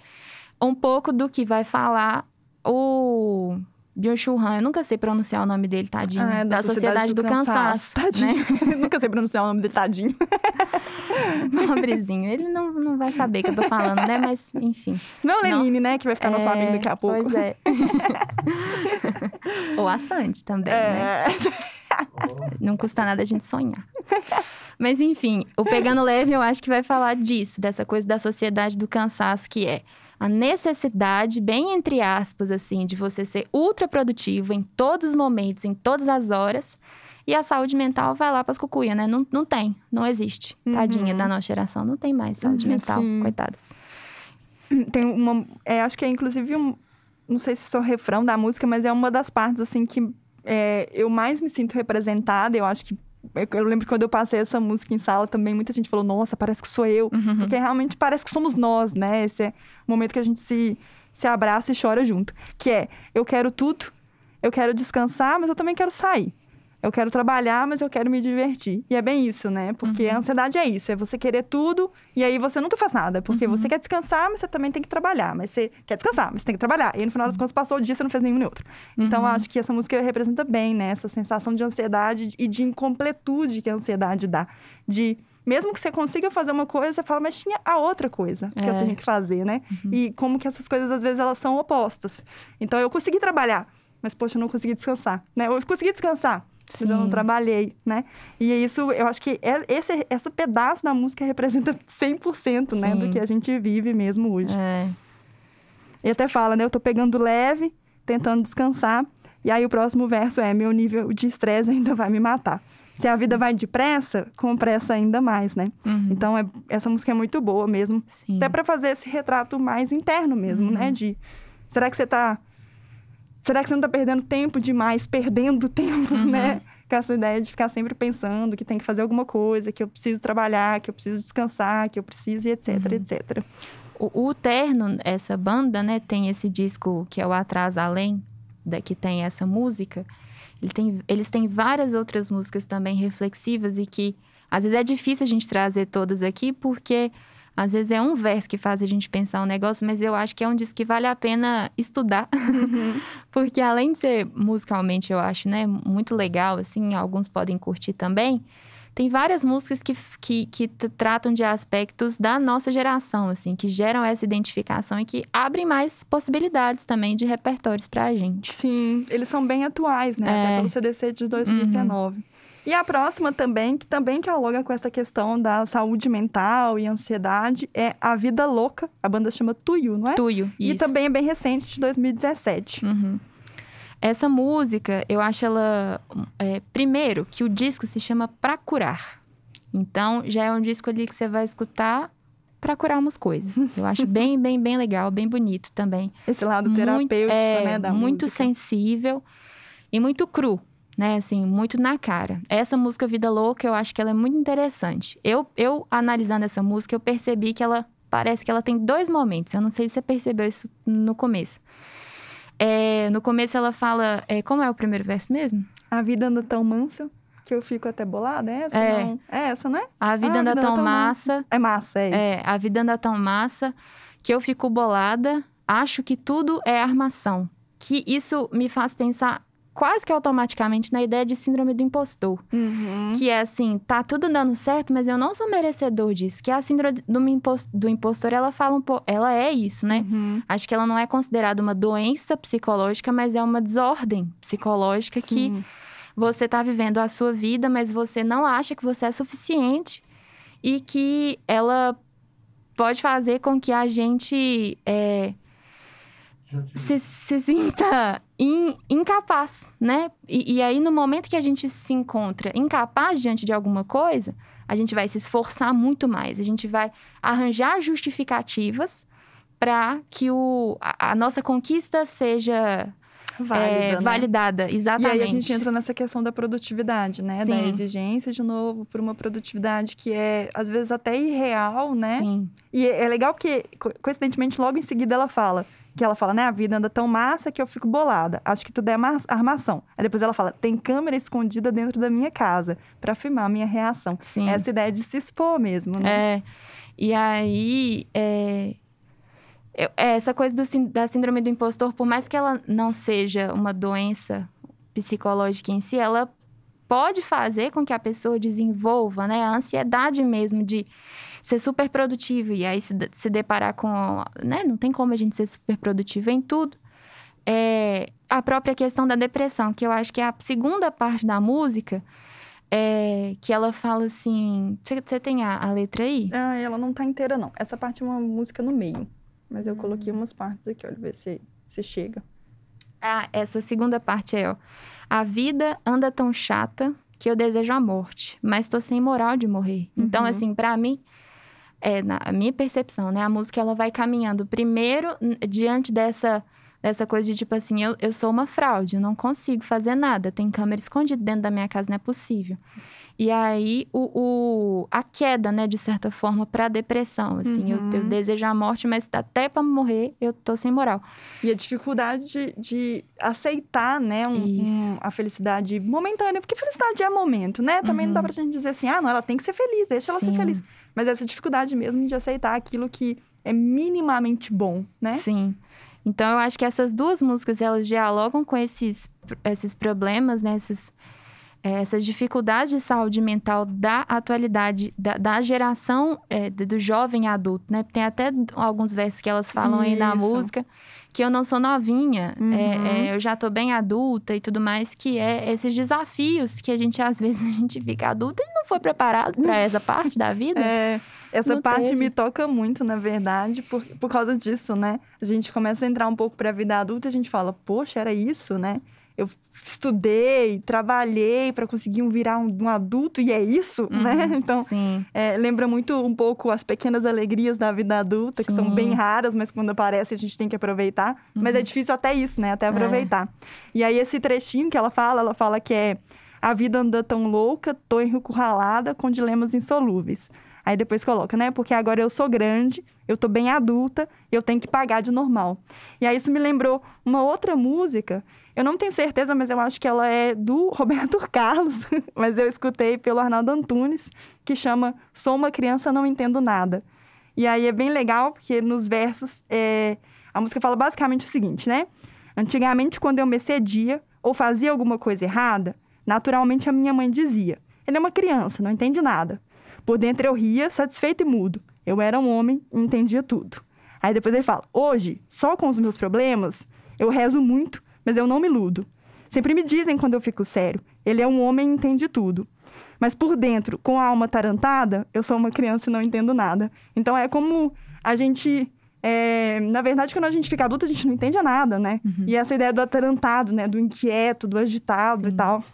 um pouco do que vai falar o Byung-Chul eu nunca sei pronunciar o nome dele, tadinho. Ah, é né? da, da Sociedade, Sociedade do, do, Cansaço. cansaço né? Tadinho. nunca sei pronunciar o nome dele, tadinho. Pobrezinho. Ele não, não vai saber que eu tô falando, né? Mas, enfim. Não é o Lenine, né? Que vai ficar é... nosso amigo daqui a pouco. Pois é. Ou a Sandy também, é... né? Não custa nada a gente sonhar. Mas enfim, o Pegando Leve eu acho que vai falar disso, dessa coisa da sociedade do cansaço que é a necessidade, bem entre aspas, assim, de você ser ultra produtivo em todos os momentos, em todas as horas. E a saúde mental vai lá para as cucuia, né? Não, não tem, não existe. Uhum. Tadinha da nossa geração, não tem mais saúde uhum, mental, sim. coitadas. Tem uma. É, acho que é inclusive um. Não sei se sou refrão da música, mas é uma das partes, assim, que é, eu mais me sinto representada. Eu acho que eu lembro que quando eu passei essa música em sala também, muita gente falou, nossa, parece que sou eu. Uhum. Porque realmente parece que somos nós, né? Esse é o momento que a gente se, se abraça e chora junto. Que é, eu quero tudo, eu quero descansar, mas eu também quero sair. Eu quero trabalhar, mas eu quero me divertir. E é bem isso, né? Porque uhum. a ansiedade é isso, é você querer tudo e aí você nunca faz nada. Porque uhum. você quer descansar, mas você também tem que trabalhar. Mas você quer descansar, mas você tem que trabalhar. E aí, no final Sim. das contas, passou o dia, você não fez nenhum nem outro. Então, uhum. acho que essa música representa bem, né? Essa sensação de ansiedade e de incompletude que a ansiedade dá. De mesmo que você consiga fazer uma coisa, você fala, mas tinha a outra coisa que é. eu tenho que fazer, né? Uhum. E como que essas coisas, às vezes, elas são opostas. Então, eu consegui trabalhar, mas, poxa, eu não consegui descansar, né? Eu consegui descansar, mas eu não trabalhei, né? E é isso, eu acho que é, esse, esse pedaço da música representa 100% né, do que a gente vive mesmo hoje. É. E até fala, né? Eu tô pegando leve, tentando descansar. E aí o próximo verso é: Meu nível de estresse ainda vai me matar. Se a vida vai depressa, com pressa ainda mais, né? Uhum. Então, é, essa música é muito boa mesmo. Sim. Até para fazer esse retrato mais interno mesmo, uhum. né? De será que você tá Será que você não está perdendo tempo demais, perdendo tempo, uhum. né? Com essa ideia de ficar sempre pensando que tem que fazer alguma coisa, que eu preciso trabalhar, que eu preciso descansar, que eu preciso, e etc, uhum. etc. O, o Terno, essa banda, né, tem esse disco que é o Atrás Além, da, que tem essa música. Ele tem, eles têm várias outras músicas também reflexivas e que às vezes é difícil a gente trazer todas aqui, porque às vezes é um verso que faz a gente pensar um negócio, mas eu acho que é um disco que vale a pena estudar. Uhum. Porque além de ser musicalmente, eu acho, né, muito legal, assim, alguns podem curtir também. Tem várias músicas que, que, que tratam de aspectos da nossa geração, assim, que geram essa identificação e que abrem mais possibilidades também de repertórios pra gente. Sim, eles são bem atuais, né? É... Até pelo CDC de 2019. Uhum. E a próxima também, que também dialoga com essa questão da saúde mental e ansiedade, é A Vida Louca. A banda chama Tuyu, não é? Tuyu, E também é bem recente, de 2017. Uhum. Essa música, eu acho ela... É, primeiro, que o disco se chama Pra Curar. Então, já é um disco ali que você vai escutar pra curar umas coisas. Eu acho bem, bem, bem legal, bem bonito também. Esse lado terapêutico, muito, é, né? Da muito música. sensível e muito cru né? Assim, muito na cara. Essa música Vida Louca, eu acho que ela é muito interessante. Eu, eu analisando essa música, eu percebi que ela parece que ela tem dois momentos. Eu não sei se você percebeu isso no começo. É, no começo ela fala, é, como é o primeiro verso mesmo? A vida anda tão mansa que eu fico até bolada, é essa? É, não? é essa, né? A vida ah, anda, a vida tão, anda massa. É massa, é. É, a vida anda tão massa que eu fico bolada, acho que tudo é armação. Que isso me faz pensar quase que automaticamente na ideia de síndrome do impostor. Uhum. Que é assim, tá tudo dando certo, mas eu não sou merecedor disso. Que a síndrome do, impostor, do impostor ela fala um pouco. Ela é isso, né? Uhum. Acho que ela não é considerada uma doença psicológica, mas é uma desordem psicológica Sim. que você tá vivendo a sua vida, mas você não acha que você é suficiente e que ela pode fazer com que a gente. É, se, se sinta in, incapaz, né? E, e aí, no momento que a gente se encontra incapaz diante de alguma coisa, a gente vai se esforçar muito mais, a gente vai arranjar justificativas para que o, a, a, nossa conquista seja Válida, é, né? validada. Exatamente. E aí a gente entra nessa questão da produtividade, né? Sim. Da exigência, de novo, por uma produtividade que é, às vezes, até irreal, né? Sim. E é, é legal porque, coincidentemente, logo em seguida ela fala que ela fala, né? A vida anda tão massa que eu fico bolada. Acho que tudo é armação. Aí depois ela fala, tem câmera escondida dentro da minha casa para filmar a minha reação. Sim. Essa ideia de se expor mesmo, né? É. E aí, é... Eu, é essa coisa do, da síndrome do impostor, por mais que ela não seja uma doença psicológica em si, ela pode fazer com que a pessoa desenvolva, né? A ansiedade mesmo de ser super produtivo e aí se, se deparar com, né, não tem como a gente ser super produtivo em tudo. É, a própria questão da depressão, que eu acho que é a segunda parte da música, é, que ela fala assim. Você tem a, a, letra aí? Ah, ela não tá inteira, não. Essa parte é uma música no meio. Mas eu coloquei hum. umas partes aqui, olha, ver se, se chega. Ah, essa segunda parte é, ó. A vida anda tão chata que eu desejo a morte, mas tô sem moral de morrer. Então, uhum. Então, assim, para mim, é, na minha percepção, né? A música ela vai caminhando primeiro diante dessa dessa coisa de tipo assim, eu, eu sou uma fraude, eu não consigo fazer nada, tem câmera escondida dentro da minha casa, não é possível. E aí o, o a queda, né, de certa forma, para a depressão, assim, uhum. eu, eu, desejo a morte, mas até para morrer eu tô sem moral. E a dificuldade de, de aceitar, né, um, um, a felicidade momentânea, porque felicidade é momento, né? Também uhum. não dá uhum. pra gente dizer assim, ah, não, ela tem que ser feliz, deixa Sim. ela ser feliz mas essa dificuldade mesmo de aceitar aquilo que é minimamente bom, né? Sim. Então eu acho que essas duas músicas elas dialogam com esses, esses problemas, né? Essas, é, essas dificuldades de saúde mental da atualidade, da, da geração é, do jovem adulto, né? Tem até alguns versos que elas falam Isso. aí na música que eu não sou novinha, é, uhum. é, é, eu já tô bem adulta e tudo mais, que é esses desafios que a gente, às vezes, a gente fica adulta e não foi preparado para essa parte da vida. É. Essa não parte teve. me toca muito, na verdade, por, por causa disso, né? A gente começa a entrar um pouco para a vida adulta, e a gente fala, poxa, era isso, né? eu estudei, trabalhei para conseguir um, virar um, um, adulto e é isso, uhum, né? Então, é, lembra muito um pouco as pequenas alegrias da vida adulta, sim. que são bem raras, mas quando aparece a gente tem que aproveitar. Uhum. Mas é uhum. difícil até isso, né? Até é. aproveitar. É. E aí, esse trechinho que ela fala, ela fala que é a vida anda tão louca, tô encurralada com dilemas insolúveis. Aí depois coloca, né? Porque agora eu sou grande, eu tô bem adulta, eu tenho que pagar de normal. E aí isso me lembrou uma outra música eu não tenho certeza, mas eu acho que ela é do Roberto Carlos, mas eu escutei pelo Arnaldo Antunes, que chama Sou uma Criança, Não Entendo Nada. E aí é bem legal, porque nos versos é... a música fala basicamente o seguinte, né? Antigamente, quando eu me cedia ou fazia alguma coisa errada, naturalmente a minha mãe dizia: Ele é uma criança, não entende nada. Por dentro eu ria, satisfeito e mudo. Eu era um homem e entendia tudo. Aí depois ele fala: Hoje, só com os meus problemas, eu rezo muito mas eu não me iludo. Sempre me dizem quando eu fico sério. Ele é um homem e entende tudo. Mas por dentro, com a alma tarantada, eu sou uma criança e não entendo nada. Então é como a gente. É... na verdade, quando a gente fica adulta, a gente não entende nada, né? Uhum. E essa ideia do atarantado, né? Do inquieto, do agitado Sim. e tal.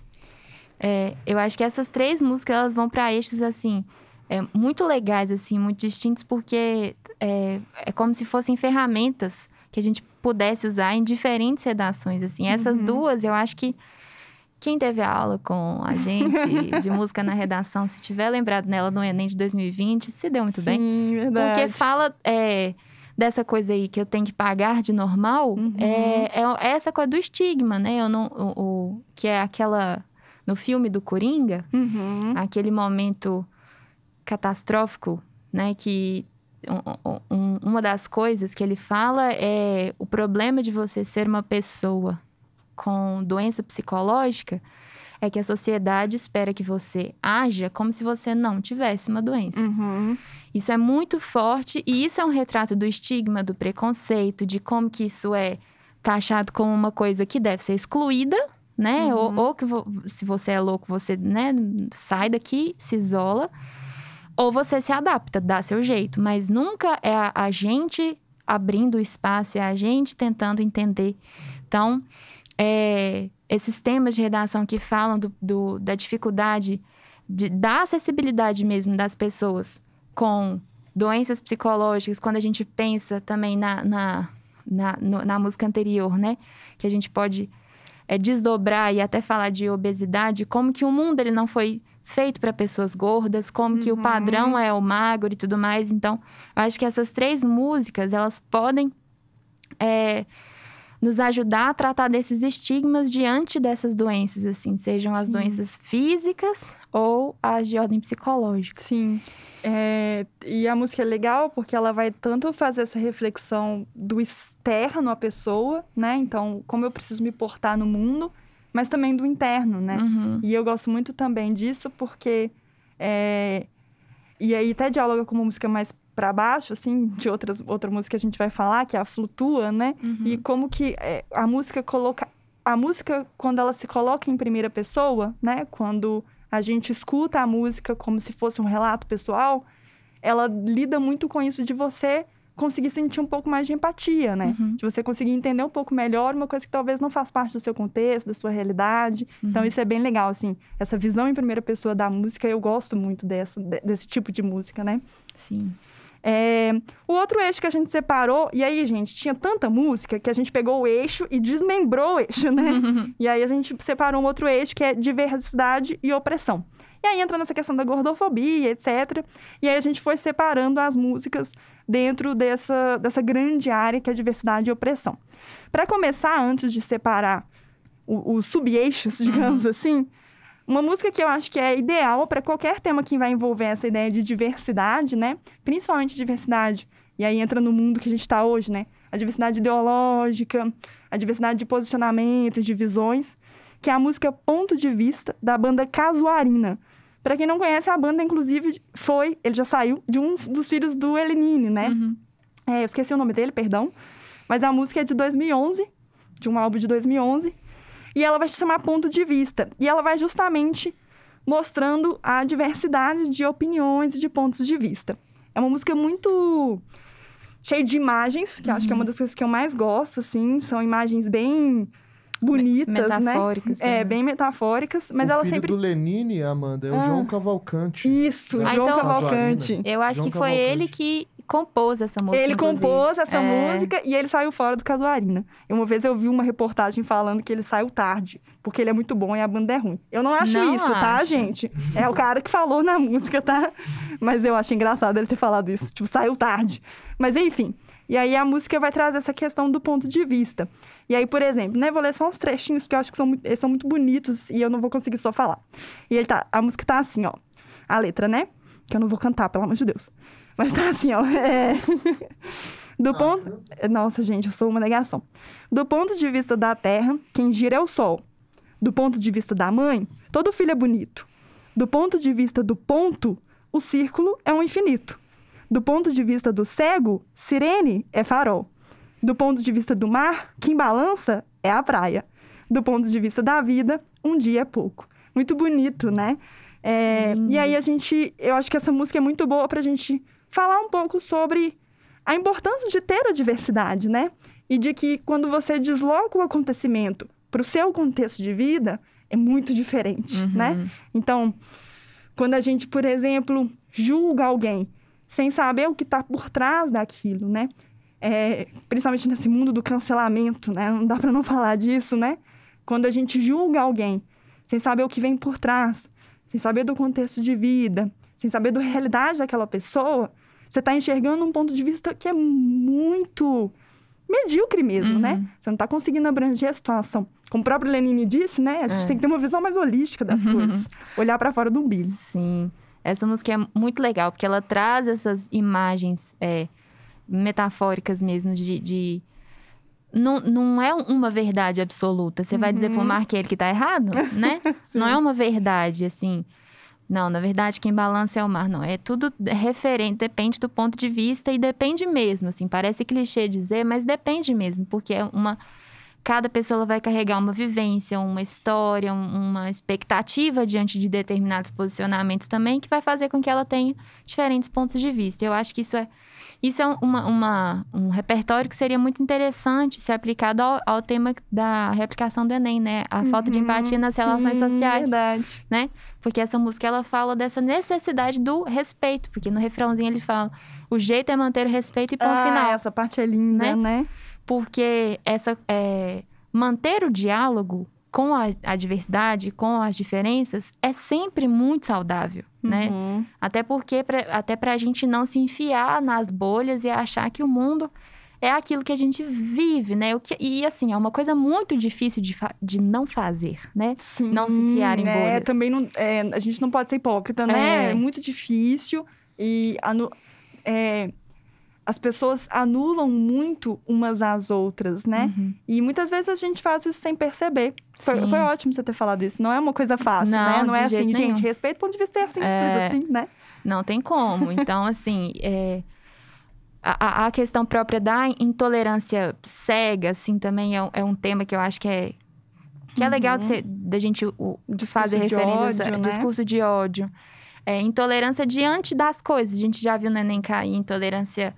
É, eu acho que essas três músicas elas vão para eixos assim é, muito legais assim muito distintos porque é, é como se fossem ferramentas que a gente pudesse usar em diferentes redações, assim. Essas uhum. duas, eu acho que quem teve a aula com a gente de música na redação, se tiver lembrado nela no Enem de 2020, se deu muito Sim, bem. Sim, verdade. Porque fala é, dessa coisa aí que eu tenho que pagar de normal, uhum. é, é, é, essa coisa do estigma, né? Eu não, o, o que é aquela... No filme do Coringa, uhum. aquele momento catastrófico, né? Que um, um, uma das coisas que ele fala é o problema de você ser uma pessoa com doença psicológica é que a sociedade espera que você haja como se você não tivesse uma doença. Uhum. Isso é muito forte e isso é um retrato do estigma, do preconceito, de como que isso é taxado como uma coisa que deve ser excluída, né? Uhum. Ou, ou, que vo... se você é louco, você né, sai daqui, se isola. Ou você se adapta, dá seu jeito, mas nunca é a, a gente abrindo espaço, é a gente tentando entender. Então, é, esses temas de redação que falam do, do da dificuldade de, da acessibilidade mesmo das pessoas com doenças psicológicas, quando a gente pensa também na, na, na, no, na música anterior, né? Que a gente pode é, desdobrar e até falar de obesidade, como que o mundo ele não foi feito para pessoas gordas, como uhum. que o uhum. padrão é o magro e tudo mais. Então, eu acho que essas três músicas, elas podem é, nos ajudar a tratar desses estigmas diante dessas doenças, assim, sejam as doenças físicas ou as de ordem psicológica. Sim. É, e a música é legal porque ela vai tanto fazer essa reflexão do externo à pessoa, né? Então, como eu preciso me portar no mundo, mas também do interno, né? Uhum. E eu gosto muito também disso porque. É... E aí até dialoga com uma música mais para baixo, assim, de outras, outra música que a gente vai falar, que é a Flutua, né? Uhum. E como que é, a música coloca. A música, quando ela se coloca em primeira pessoa, né? Quando a gente escuta a música como se fosse um relato pessoal, ela lida muito com isso de você conseguir sentir um pouco mais de empatia, né? Uhum. De você conseguir entender um pouco melhor uma coisa que talvez não faz parte do seu contexto, da sua realidade. Então, uhum. Então, isso é bem legal, assim. Essa visão em primeira pessoa da música, eu gosto muito dessa, desse tipo de música, né? Sim. É, o outro eixo que a gente separou, e aí, gente, tinha tanta música que a gente pegou o eixo e desmembrou o eixo, né? e aí a gente separou um outro eixo que é diversidade e opressão. E aí entra nessa questão da gordofobia, etc. E aí a gente foi separando as músicas dentro dessa, dessa grande área que é diversidade e opressão. Para começar, antes de separar os sub-eixos, digamos uhum. assim, uma música que eu acho que é ideal para qualquer tema que vai envolver essa ideia de diversidade, né? Principalmente diversidade, e aí entra no mundo que a gente está hoje, né? A diversidade ideológica, a diversidade de posicionamentos, de visões, que é a música Ponto de Vista, da banda Casuarina, para quem não conhece, a banda, inclusive, foi, ele já saiu, de um dos filhos do Elenine, né? Uhum. É, eu esqueci o nome dele, perdão. Mas a música é de 2011, de um álbum de 2011. E ela vai se chamar Ponto de Vista. E ela vai justamente mostrando a diversidade de opiniões e de pontos de vista. É uma música muito cheia de imagens, que uhum. acho que é uma uhum. das coisas que eu mais gosto, assim. São imagens bem bonitas, né? Metafóricas. É, bem metafóricas, mas o ela filho sempre. do Lenine, Amanda, é o ah. João Cavalcante. Isso, né? Ah, João Cavalcante. Eu acho João que foi Cavalcante. ele que compôs essa música. Ele compôs essa é... música e ele saiu fora do Casuarina. Uma vez eu vi uma reportagem falando que ele saiu tarde, porque ele é muito bom e a banda é ruim. Eu não acho não isso, tá, acho. tá, gente? É o cara que falou na música, tá? Mas eu acho engraçado ele ter falado isso. Tipo, saiu tarde. Mas enfim. E aí a música vai trazer essa questão do ponto de vista. E aí, por exemplo, né? Vou ler só uns trechinhos, porque eu acho que são, eles são muito bonitos e eu não vou conseguir só falar. E ele tá, a música tá assim, ó. A letra, né? Que eu não vou cantar, pelo amor de Deus. Mas tá assim, ó. É... Do ah, ponto. Tá. Nossa, gente, eu sou uma negação. Do ponto de vista da terra, quem gira é o sol. Do ponto de vista da mãe, todo filho é bonito. Do ponto de vista do ponto, o círculo é um infinito. Do ponto de vista do cego, sirene é farol. Do ponto de vista do mar, quem balança é a praia. Do ponto de vista da vida, um dia é pouco. Muito bonito, né? É, hum. E aí a gente, eu acho que essa música é muito boa para a gente falar um pouco sobre a importância de ter a diversidade, né? E de que quando você desloca o acontecimento para o seu contexto de vida, é muito diferente, uhum. né? Então, quando a gente, por exemplo, julga alguém sem saber o que está por trás daquilo, né? é, principalmente nesse mundo do cancelamento, né? Não dá para não falar disso, né? Quando a gente julga alguém sem saber o que vem por trás, sem saber do contexto de vida, sem saber da realidade daquela pessoa, você está enxergando um ponto de vista que é muito medíocre mesmo, né? uhum. né? Você não está conseguindo abranger a situação. Como o próprio Lenine disse, né? A gente é. tem que ter uma visão mais holística das uhum. coisas, olhar para fora do umbigo. Sim. Essa música é muito legal, porque ela traz essas imagens é, metafóricas mesmo, de. de... Não, não é uma verdade absoluta. Você uhum. vai dizer pro uhum. mar que tá errado, né? não é uma verdade, assim. Não, na verdade, quem balança é o mar, não. É tudo referente, depende do ponto de vista e depende mesmo, assim. Parece clichê dizer, mas depende mesmo, porque é uma cada pessoa vai carregar uma vivência, uma história, uma expectativa diante de determinados posicionamentos também, que vai fazer com que ela tenha diferentes pontos de vista. Eu acho que isso é, isso é uma, uma um repertório que seria muito interessante se aplicado ao, ao tema da replicação do Enem, né? A uhum, falta de uhum, empatia nas sim, relações sociais. Verdade. Né? Porque essa música ela fala dessa necessidade do respeito, porque no refrãozinho ele fala: o jeito é manter o respeito e ponto ah, final. Essa parte é linda, né? né? porque essa é, manter o diálogo com a, a, diversidade, com as diferenças, é sempre muito saudável, né? uhum. né? Até porque, pra, até para a gente não se enfiar nas bolhas e achar que o mundo é aquilo que a gente vive, né? O que, e assim, é uma coisa muito difícil de, de não fazer, né? Sim, não se enfiar em né? bolhas. Também não, é, a gente não pode ser hipócrita, né? É, é muito difícil e... A, é, as pessoas anulam muito umas às outras, né? Uhum. E muitas vezes a gente faz isso sem perceber. Foi, foi, ótimo você ter falado isso. Não é uma coisa fácil, Não, né? Não é assim, gente, respeito o ponto de vista é simples, é... assim, né? Não tem como. Então, assim, é... a, a, questão própria da intolerância cega, assim, também é, é um tema que eu acho que é que é uhum. legal da gente o, discurso fazer referência né? discurso de ódio. É, intolerância diante das coisas. A gente já viu no Enem cair intolerância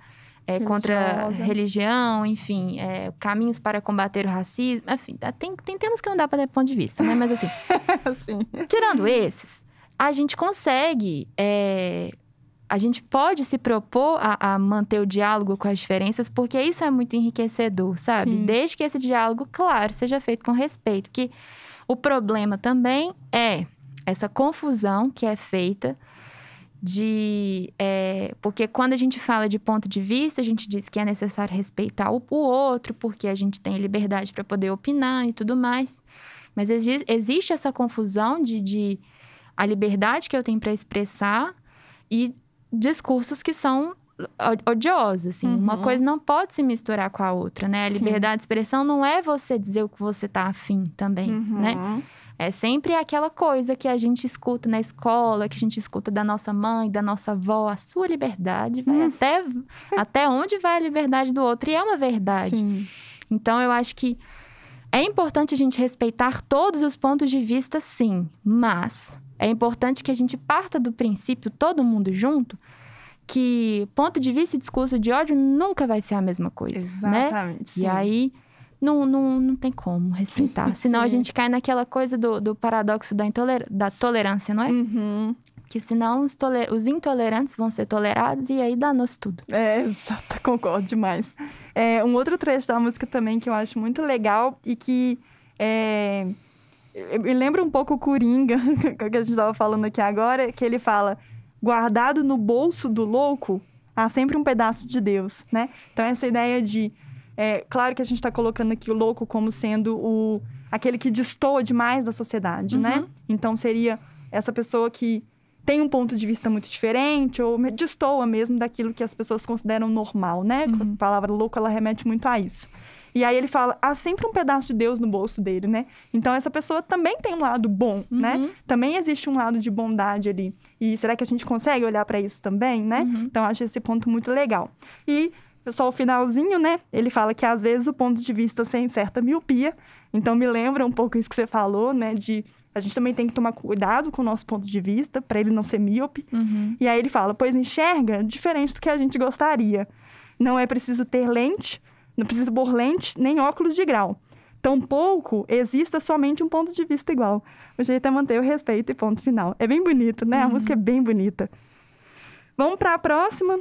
é, contra religião, enfim, é, caminhos para combater o racismo, enfim, tá, tem, tem temas que não dá para ter ponto de vista, né? Mas assim, tirando esses, a gente consegue, é, a gente pode se propor a, a, manter o diálogo com as diferenças, porque isso é muito enriquecedor, sabe? Sim. Desde que esse diálogo, claro, seja feito com respeito, que o problema também é essa confusão que é feita de. É, porque quando a gente fala de ponto de vista, a gente diz que é necessário respeitar o, o outro, porque a gente tem liberdade para poder opinar e tudo mais. Mas exi existe essa confusão de, de a liberdade que eu tenho para expressar e discursos que são odiosos assim. Uhum. Uma coisa não pode se misturar com a outra, né? A liberdade Sim. de expressão não é você dizer o que você tá afim também, né? uhum. né? É sempre aquela coisa que a gente escuta na escola, que a gente escuta da nossa mãe, da nossa avó, a sua liberdade vai hum. até, até onde vai a liberdade do outro. E é uma verdade. Sim. Então, eu acho que é importante a gente respeitar todos os pontos de vista, sim, mas é importante que a gente parta do princípio, todo mundo junto, que ponto de vista e discurso de ódio nunca vai ser a mesma coisa. Né? Exatamente. Né? E aí não, não, não tem como respeitar. Senão a gente cai naquela coisa do, do paradoxo da, intoler... da tolerância, não é? Uhum. Que senão os, toler... os intolerantes vão ser tolerados e aí danou-se tudo. É, exato, concordo demais. É, um outro trecho da música também que eu acho muito legal e que é, me lembra um pouco o Coringa, que a gente estava falando aqui agora, que ele fala: guardado no bolso do louco há sempre um pedaço de Deus, né? Então, essa ideia de é, claro que a gente está colocando aqui o louco como sendo o aquele que destoa demais da sociedade, né? uhum. né? Então seria essa pessoa que tem um ponto de vista muito diferente ou destoa mesmo daquilo que as pessoas consideram normal, né? Uhum. A palavra louco ela remete muito a isso. E aí ele fala, há sempre um pedaço de Deus no bolso dele, né? Então essa pessoa também tem um lado bom, né? uhum. né? Também existe um lado de bondade ali. E será que a gente consegue olhar para isso também, né? Uhum. Então acho esse ponto muito legal. E só o finalzinho, né? Ele fala que às vezes o ponto de vista tem certa miopia. Então me lembra um pouco isso que você falou, né? De a gente também tem que tomar cuidado com o nosso ponto de vista para ele não ser míope. Uhum. E aí ele fala: pois enxerga diferente do que a gente gostaria. Não é preciso ter lente, não precisa pôr lente nem óculos de grau. Tampouco exista somente um ponto de vista igual. O jeito é manter o respeito e ponto final. É bem bonito, né? Uhum. A música é bem bonita. Vamos para a próxima.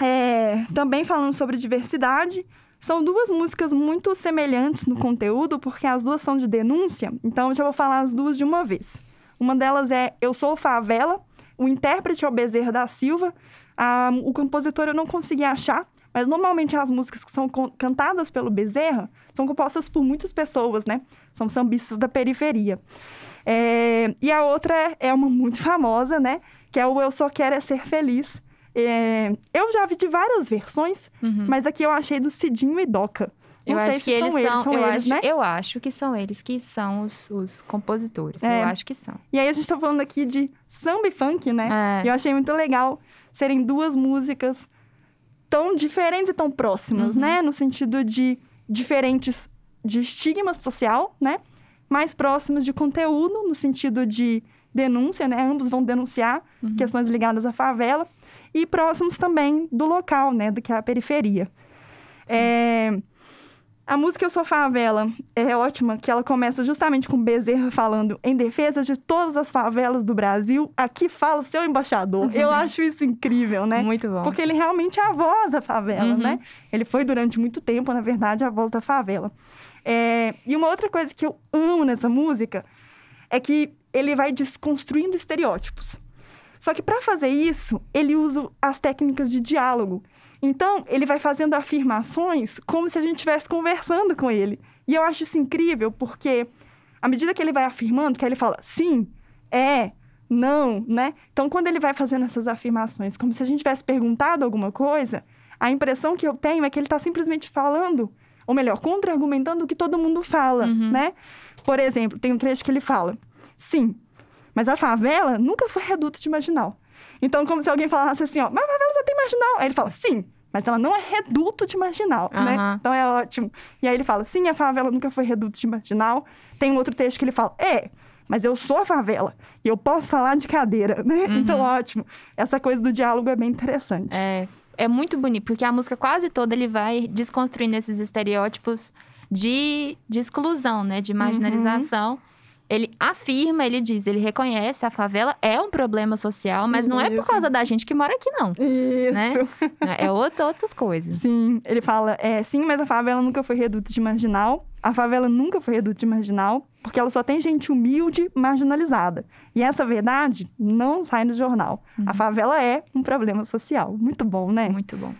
É, também falando sobre diversidade, são duas músicas muito semelhantes no conteúdo, porque as duas são de denúncia, então eu já vou falar as duas de uma vez. Uma delas é Eu Sou Favela, o intérprete é o Bezerra da Silva, a, o compositor eu não consegui achar, mas normalmente as músicas que são cantadas pelo Bezerra são compostas por muitas pessoas, né? São sambistas da periferia. É, e a outra é, é uma muito famosa, né? Que é o Eu Só Quero É Ser Feliz, é, eu já vi de várias versões, uhum. mas aqui eu achei do Cidinho e Doca. Não eu sei acho se que são eles, eles são, são eu, eles, acho, né? eu acho que são eles que são os, os compositores. É. Eu acho que são. E aí a gente tá falando aqui de samba e funk, né? É. E eu achei muito legal serem duas músicas tão diferentes e tão próximas, uhum. né? No sentido de diferentes de estigma social, né? Mais próximos de conteúdo, no sentido de denúncia, né? Ambos vão denunciar uhum. questões ligadas à favela, e próximos também do local, né, do que é a periferia. É... A música Eu Sou Favela é ótima, que ela começa justamente com Bezerra falando em defesa de todas as favelas do Brasil, aqui fala o seu embaixador. Uhum. Eu acho isso incrível, né? Muito bom. Porque ele realmente é a voz da favela, uhum. né? Ele foi durante muito tempo, na verdade, a voz da favela. É... E uma outra coisa que eu amo nessa música é que ele vai desconstruindo estereótipos. Só que para fazer isso, ele usa as técnicas de diálogo. Então, ele vai fazendo afirmações como se a gente estivesse conversando com ele. E eu acho isso incrível, porque à medida que ele vai afirmando, que ele fala sim, é, não, né? Então, quando ele vai fazendo essas afirmações, como se a gente tivesse perguntado alguma coisa, a impressão que eu tenho é que ele está simplesmente falando, ou melhor, contra-argumentando o que todo mundo fala, uhum. né? Por exemplo, tem um trecho que ele fala: sim, mas a favela nunca foi reduto de marginal. Então, como se alguém falasse assim, ó, mas a favela já tem marginal. Aí ele fala, sim, mas ela não é reduto de marginal, uhum. né? Então é ótimo. E aí ele fala, sim, a favela nunca foi reduto de marginal. Tem um outro texto que ele fala, é, mas eu sou a favela e eu posso falar de cadeira, né? Uhum. Então, ótimo. Essa coisa do diálogo é bem interessante. É, é muito bonito, porque a música quase toda ele vai desconstruindo esses estereótipos de, de exclusão, né? De uhum. marginalização. Uhum ele afirma, ele diz, ele reconhece a favela é um problema social, mas não Isso. é por causa da gente que mora aqui, não. Né? Isso. Né? É outra, outras coisas. Sim, ele fala, é, sim, mas a favela nunca foi reduto de marginal. A favela nunca foi reduto de marginal, porque ela só tem gente humilde, marginalizada. E essa verdade não sai no jornal. Uhum. A favela é um problema social. Muito bom, né? Muito bom.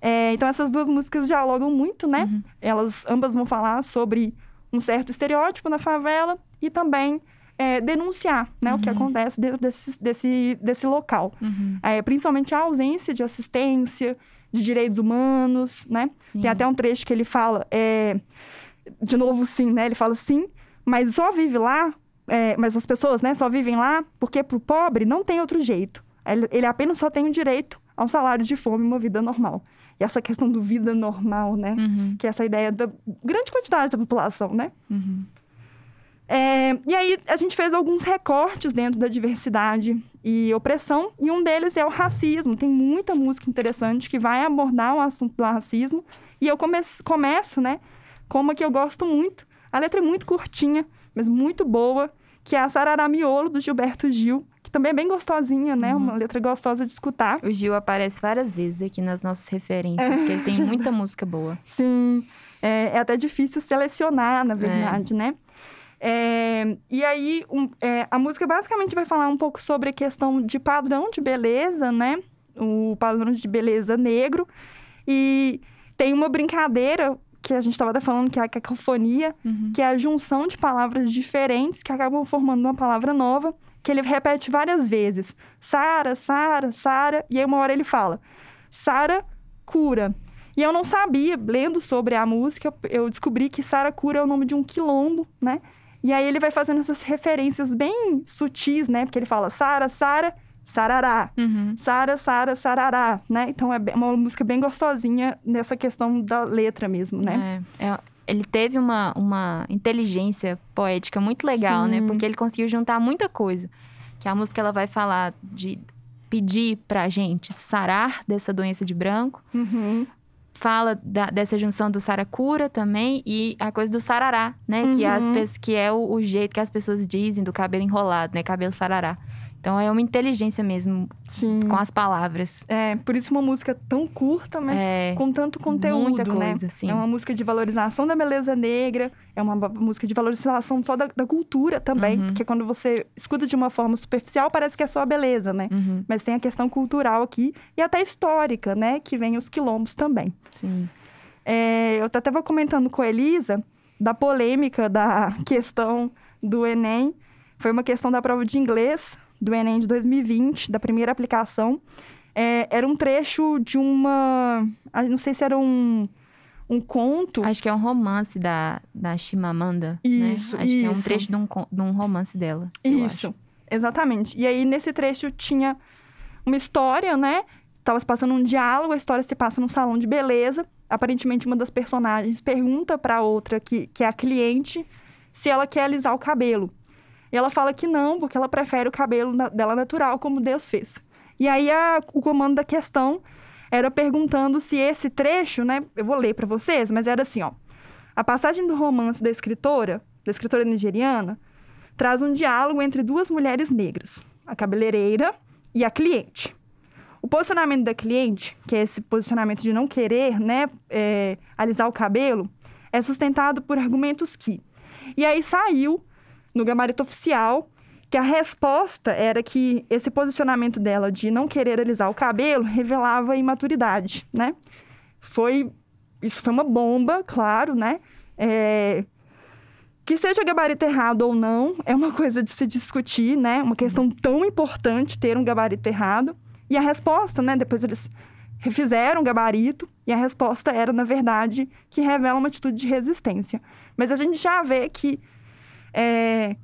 É, então essas duas músicas dialogam muito, né? Uhum. Elas ambas vão falar sobre um certo estereótipo na favela e também é, denunciar né, uhum. o que uhum. acontece dentro desse, desse, desse local. Uhum. É, principalmente a ausência de assistência, de direitos humanos, né? Sim. Tem até um trecho que ele fala, é, de novo sim, né? Ele fala sim, mas só vive lá, é, mas as pessoas né, só vivem lá porque para o pobre não tem outro jeito. Ele, ele apenas só tem o direito a um salário de fome e uma vida normal. E essa questão do vida normal, né? Uhum. Que é essa ideia da grande quantidade da população, né? Uhum. É, e aí a gente fez alguns recortes dentro da diversidade e opressão, e um deles é o racismo. Tem muita música interessante que vai abordar o assunto do racismo. E eu come começo, né, com uma que eu gosto muito. A letra é muito curtinha, mas muito boa, que é a Sarará Miolo, do Gilberto Gil, que também é bem gostosinha, né? Uhum. Uma letra gostosa de escutar. O Gil aparece várias vezes aqui nas nossas referências, porque que ele tem muita música boa. Sim, é, é até difícil selecionar, na é. verdade, é. né? É, e aí, um, é, a música basicamente vai falar um pouco sobre a questão de padrão de beleza, né? O padrão de beleza negro. E tem uma brincadeira que a gente estava até falando, que é a cacofonia, uhum. que é a junção de palavras diferentes que acabam formando uma palavra nova, que ele repete várias vezes. Sara, Sara, Sara. E aí, uma hora ele fala: Sara cura. E eu não sabia, lendo sobre a música, eu descobri que Sara cura é o nome de um quilombo, né? E aí ele vai fazendo essas referências bem sutis, né? Porque ele fala Sara, Sara, sarará. Uhum. Sara, Sara, sarará, né? Então é, é uma música bem gostosinha nessa questão da letra mesmo, né? É, é ele teve uma, uma inteligência poética muito legal, né? Sim. né? Porque ele conseguiu juntar muita coisa. Que a música ela vai falar de pedir pra gente sarar dessa doença de branco. Uhum fala da, dessa junção do saracura também e a coisa do sarará, né? Uhum. Que, as, uhum. que é o, o, jeito que as pessoas dizem do cabelo enrolado, né? Cabelo sarará. Então é uma inteligência mesmo Sim. com as palavras. É, por isso uma música tão curta, mas é, com tanto conteúdo, muita né? coisa, né? Sim. É uma música de valorização da beleza negra, é uma música de valorização só da, da cultura também, uhum. porque quando você escuta de uma forma superficial, parece que é só a beleza, né? Uhum. Mas tem a questão cultural aqui e até histórica, né? Que vem os quilombos também. Sim. É, eu até estava comentando com a Elisa da polêmica da questão do Enem. Foi uma questão da prova de inglês, do Enem de 2020, da primeira aplicação, é, era um trecho de uma. Ah, não sei se era um um conto. Acho que é um romance da, da Chimamanda. Né? Isso. Né? Acho isso. que é um trecho de um, de um romance dela. Isso, exatamente. E aí, nesse trecho, tinha uma história, né? Tava se passando um diálogo, a história se passa num salão de beleza. Aparentemente, uma das personagens pergunta para outra, que, que é a cliente, se ela quer alisar o cabelo. E ela fala que não, porque ela prefere o cabelo na, dela natural, como Deus fez. E aí a, o comando da questão era perguntando se esse trecho, né? Eu vou ler para vocês, mas era assim, ó. A passagem do romance da escritora, da escritora nigeriana, traz um diálogo entre duas mulheres negras, a cabeleireira e a cliente. O posicionamento da cliente, que é esse posicionamento de não querer, né, é, alisar o cabelo, é sustentado por argumentos que. E aí saiu no gabarito oficial que a resposta era que esse posicionamento dela de não querer alisar o cabelo revelava imaturidade, né? Foi isso foi uma bomba, claro, né? É... Que seja gabarito errado ou não, é uma coisa de se discutir, né? Uma questão tão importante ter um gabarito errado. E a resposta, né? Depois eles refizeram o gabarito e a resposta era, na verdade, que revela uma atitude de resistência. Mas a gente já vê que é,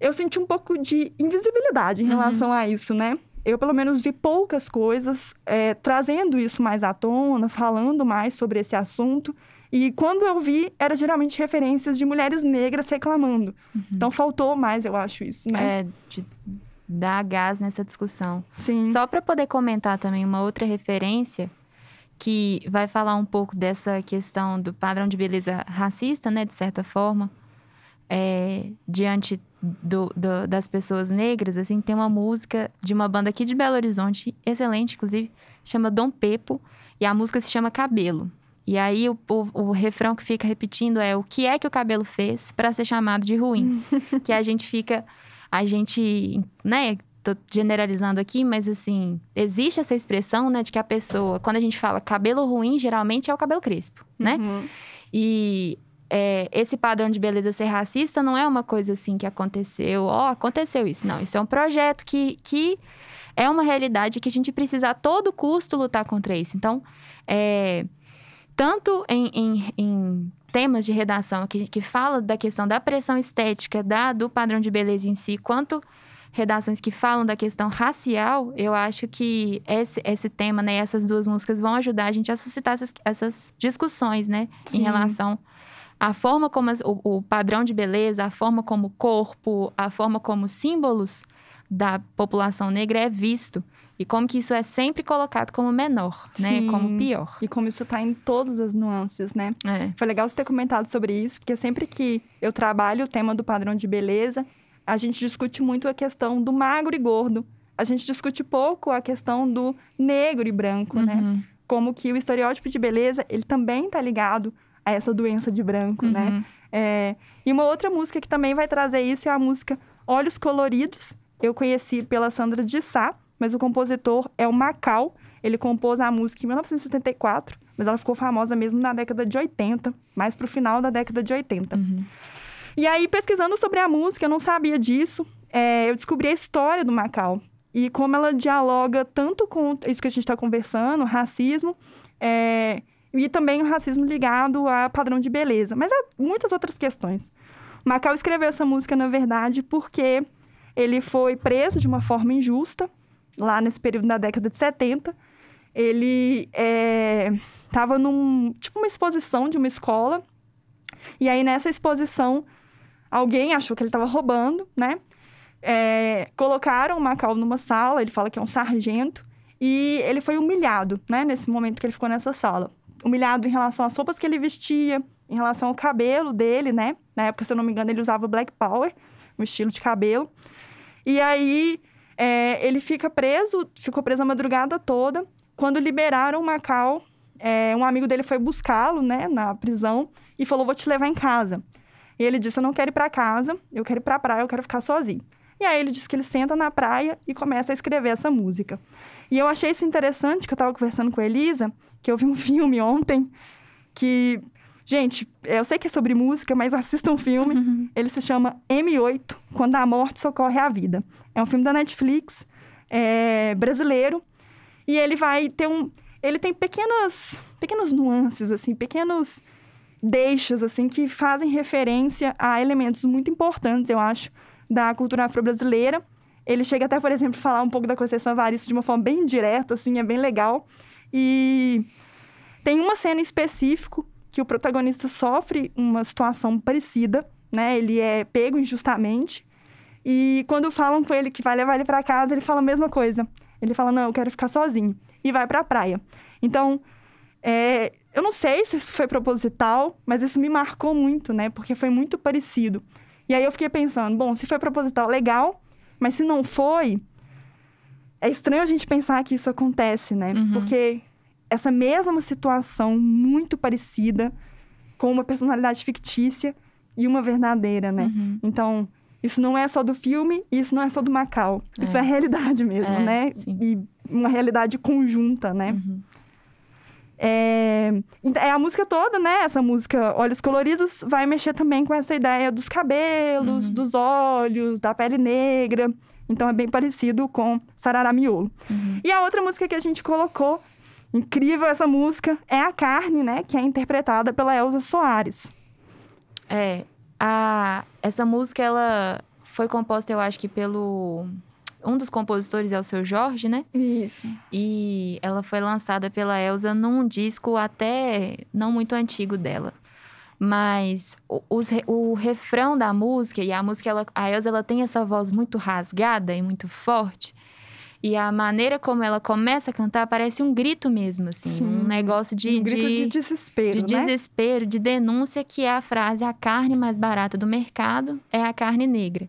eu senti um pouco de invisibilidade em uhum. relação uhum. a isso, né? Eu, pelo menos, vi poucas coisas é, trazendo isso mais à tona, falando mais sobre esse assunto. E quando eu vi, era geralmente referências de mulheres negras reclamando. Uhum. Então faltou mais, eu acho, isso, né? É, de dar gás nessa discussão. Sim. Só para poder comentar também uma outra referência que vai falar um pouco dessa questão do padrão de beleza racista, né, de certa forma, é, diante do, do, das pessoas negras, assim, tem uma música de uma banda aqui de Belo Horizonte, excelente, inclusive, chama Dom Pepo, e a música se chama Cabelo. E aí o, o, o refrão que fica repetindo é o que é que o cabelo fez para ser chamado de ruim? que a gente fica, a gente, né, tô generalizando aqui, mas assim, existe essa expressão, né, de que a pessoa, quando a gente fala cabelo ruim, geralmente é o cabelo crespo, né? Uhum. E é, esse padrão de beleza ser racista não é uma coisa assim que aconteceu, ó, oh, aconteceu isso. Não, isso é um projeto que, que é uma realidade que a gente precisa a todo custo lutar contra isso. Então, é, tanto em, em, em temas de redação que, que fala da questão da pressão estética, da, do padrão de beleza em si, quanto redações que falam da questão racial, eu acho que esse, esse tema, né, essas duas músicas vão ajudar a gente a suscitar essas, essas discussões, né, Sim. em relação a forma como as, o, o, padrão de beleza, a forma como o corpo, a forma como símbolos da população negra é visto. E como que isso é sempre colocado como menor, né? Sim. né? Como pior. E como isso está em todas as nuances, né? É. Foi legal você ter comentado sobre isso, porque sempre que eu trabalho o tema do padrão de beleza, a gente discute muito a questão do magro e gordo. A gente discute pouco a questão do negro e branco, né? uhum. né? Como que o estereótipo de beleza, ele também está ligado a essa doença de branco, né? uhum. né? É, e uma outra música que também vai trazer isso é a música Olhos Coloridos. Eu conheci pela Sandra de Sá, mas o compositor é o Macau. Ele compôs a música em 1974, mas ela ficou famosa mesmo na década de 80, mais pro final da década de 80. Uhum. E aí, pesquisando sobre a música, eu não sabia disso, é, eu descobri a história do Macau e como ela dialoga tanto com isso que a gente está conversando, racismo, é, e também o racismo ligado a padrão de beleza, mas há muitas outras questões. Macau escreveu essa música, na verdade, porque ele foi preso de uma forma injusta, lá nesse período da década de 70. Ele estava é, num, tipo, uma exposição de uma escola. E aí, nessa exposição, alguém achou que ele estava roubando, né? É, colocaram o Macau numa sala, ele fala que é um sargento, e ele foi humilhado, né? Nesse momento que ele ficou nessa sala humilhado em relação às roupas que ele vestia, em relação ao cabelo dele, né? Na época, se eu não me engano, ele usava Black Power, um estilo de cabelo. E aí é, ele fica preso, ficou preso a madrugada toda. Quando liberaram Macau, é, um amigo dele foi buscá-lo, né, na prisão e falou: "Vou te levar em casa". E ele disse: "Eu não quero ir para casa, eu quero ir para a praia, eu quero ficar sozinho". E aí ele disse que ele senta na praia e começa a escrever essa música. E eu achei isso interessante, que eu estava conversando com a Elisa, que eu vi um filme ontem que. Gente, eu sei que é sobre música, mas assista um filme. Uhum. Ele se chama M8, Quando a Morte Socorre a Vida. É um filme da Netflix, é, brasileiro. E ele vai ter um. Ele tem pequenas, pequenas nuances, assim, pequenos deixas, assim, que fazem referência a elementos muito importantes, eu acho, da cultura afro-brasileira. Ele chega até, por exemplo, falar um pouco da Conceição Evaristo de uma forma bem direta, assim, é bem legal. E tem uma cena em específico que o protagonista sofre uma situação parecida, né? Ele é pego injustamente. E quando falam com ele que vai levar ele para casa, ele fala a mesma coisa. Ele fala: "Não, eu quero ficar sozinho" e vai para a praia. Então, é, eu não sei se isso foi proposital, mas isso me marcou muito, né? Porque foi muito parecido. E aí eu fiquei pensando, bom, se foi proposital, legal, mas se não foi, é estranho a gente pensar que isso acontece, né? Uhum. Porque essa mesma situação muito parecida com uma personalidade fictícia e uma verdadeira, né? Uhum. Então, isso não é só do filme, isso não é só do Macau. É. Isso é realidade mesmo, é, né? Sim. E uma realidade conjunta, né? Uhum. É... é, a música toda, né? Essa música Olhos Coloridos vai mexer também com essa ideia dos cabelos, uhum. dos olhos, da pele negra. Então é bem parecido com Sarará Miolo. Uhum. E a outra música que a gente colocou, incrível essa música, é A Carne, né? Que é interpretada pela Elza Soares. É. A, essa música, ela foi composta, eu acho que pelo. Um dos compositores é o seu Jorge, né? Isso. E ela foi lançada pela Elsa num disco até não muito antigo dela. Mas o, o refrão da música, e a música, ela, a Elza, ela tem essa voz muito rasgada e muito forte. E a maneira como ela começa a cantar parece um grito mesmo, assim. Sim. Um negócio de. Um grito de, de desespero. De né? desespero, de denúncia, que é a frase: a carne mais barata do mercado é a carne negra.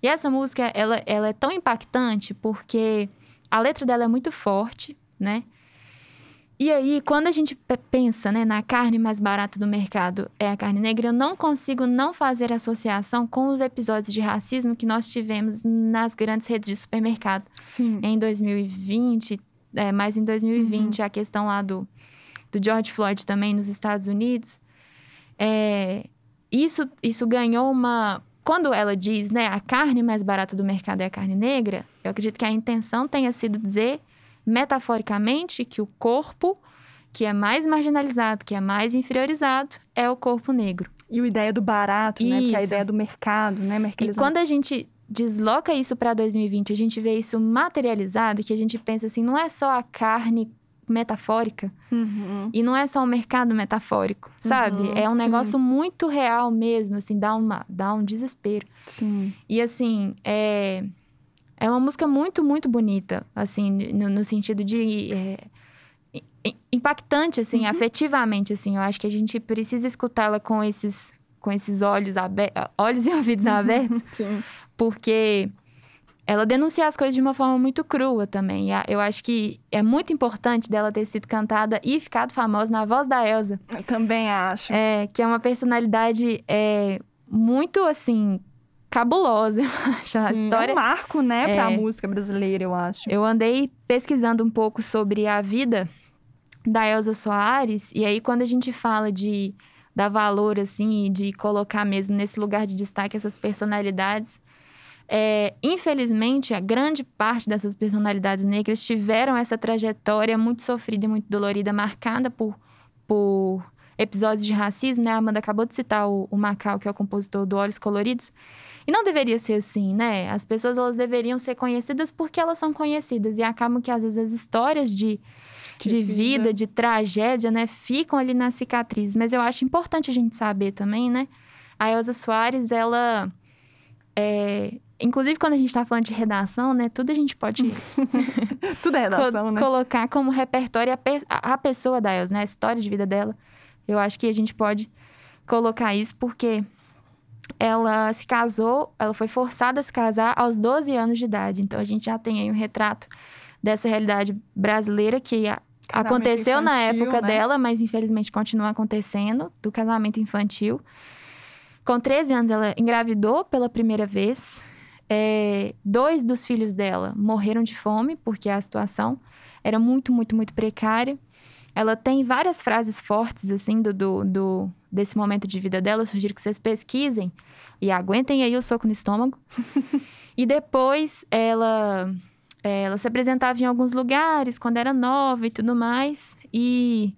E essa música, ela, ela é tão impactante porque a letra dela é muito forte, né? E aí, quando a gente pensa né, na carne mais barata do mercado é a carne negra, eu não consigo não fazer associação com os episódios de racismo que nós tivemos nas grandes redes de supermercado. Sim. Em 2020, é, mais em 2020, uhum. a questão lá do, do George Floyd também nos Estados Unidos. É, isso, isso ganhou uma. Quando ela diz, né, a carne mais barata do mercado é a carne negra, eu acredito que a intenção tenha sido dizer metaforicamente que o corpo que é mais marginalizado, que é mais inferiorizado, é o corpo negro. E a ideia do barato, isso. né? Porque é a ideia do mercado, né? E quando a gente desloca isso para 2020, a gente vê isso materializado, que a gente pensa assim, não é só a carne metafórica uhum. e não é só um mercado metafórico, sabe? Uhum, é um negócio sim. muito real mesmo, assim, dá uma, dá um desespero. Sim. E assim, é é uma música muito, muito bonita, assim, no, no sentido de. É, impactante, assim, uhum. afetivamente, assim. Eu acho que a gente precisa escutá-la com esses, com esses olhos, abertos, olhos e ouvidos uhum. abertos. Sim. Porque ela denuncia as coisas de uma forma muito crua também. Eu acho que é muito importante dela ter sido cantada e ficado famosa na voz da Elsa. Eu também acho. É, que é uma personalidade é, muito, assim, cabulosa, eu acho. a história... É um marco, né, é... pra música brasileira, eu acho. Eu andei pesquisando um pouco sobre a vida da Elza Soares, e aí quando a gente fala de dar valor, assim, de colocar mesmo nesse lugar de destaque essas personalidades, é, infelizmente, a grande parte dessas personalidades negras tiveram essa trajetória muito sofrida e muito dolorida, marcada por, por episódios de racismo, né? A Amanda acabou de citar o, o Macau, que é o compositor do Olhos Coloridos. E não deveria ser assim, né? As pessoas elas deveriam ser conhecidas porque elas são conhecidas e acabam que às vezes as histórias de de vida, de tragédia, né, ficam ali na cicatriz, mas eu acho importante a gente saber também, né? A Elza Soares, ela é, Inclusive, quando a gente está falando de redação, né? Tudo a gente pode... tudo é redação, co né? Colocar como repertório a, pe a pessoa da Elsa, né? A história de vida dela. Eu acho que a gente pode colocar isso porque ela se casou, ela foi forçada a se casar aos 12 anos de idade. Então a gente já tem aí um retrato dessa realidade brasileira que aconteceu infantil, na época né? dela, mas infelizmente continua acontecendo, do casamento infantil. Com 13 anos, ela engravidou pela primeira vez. É, dois dos filhos dela morreram de fome, porque a situação era muito, muito, muito precária. Ela tem várias frases fortes, assim, do, do, do desse momento de vida dela. Eu sugiro que vocês pesquisem e aguentem aí o soco no estômago. e depois ela, ela se apresentava em alguns lugares quando era nova e tudo mais. E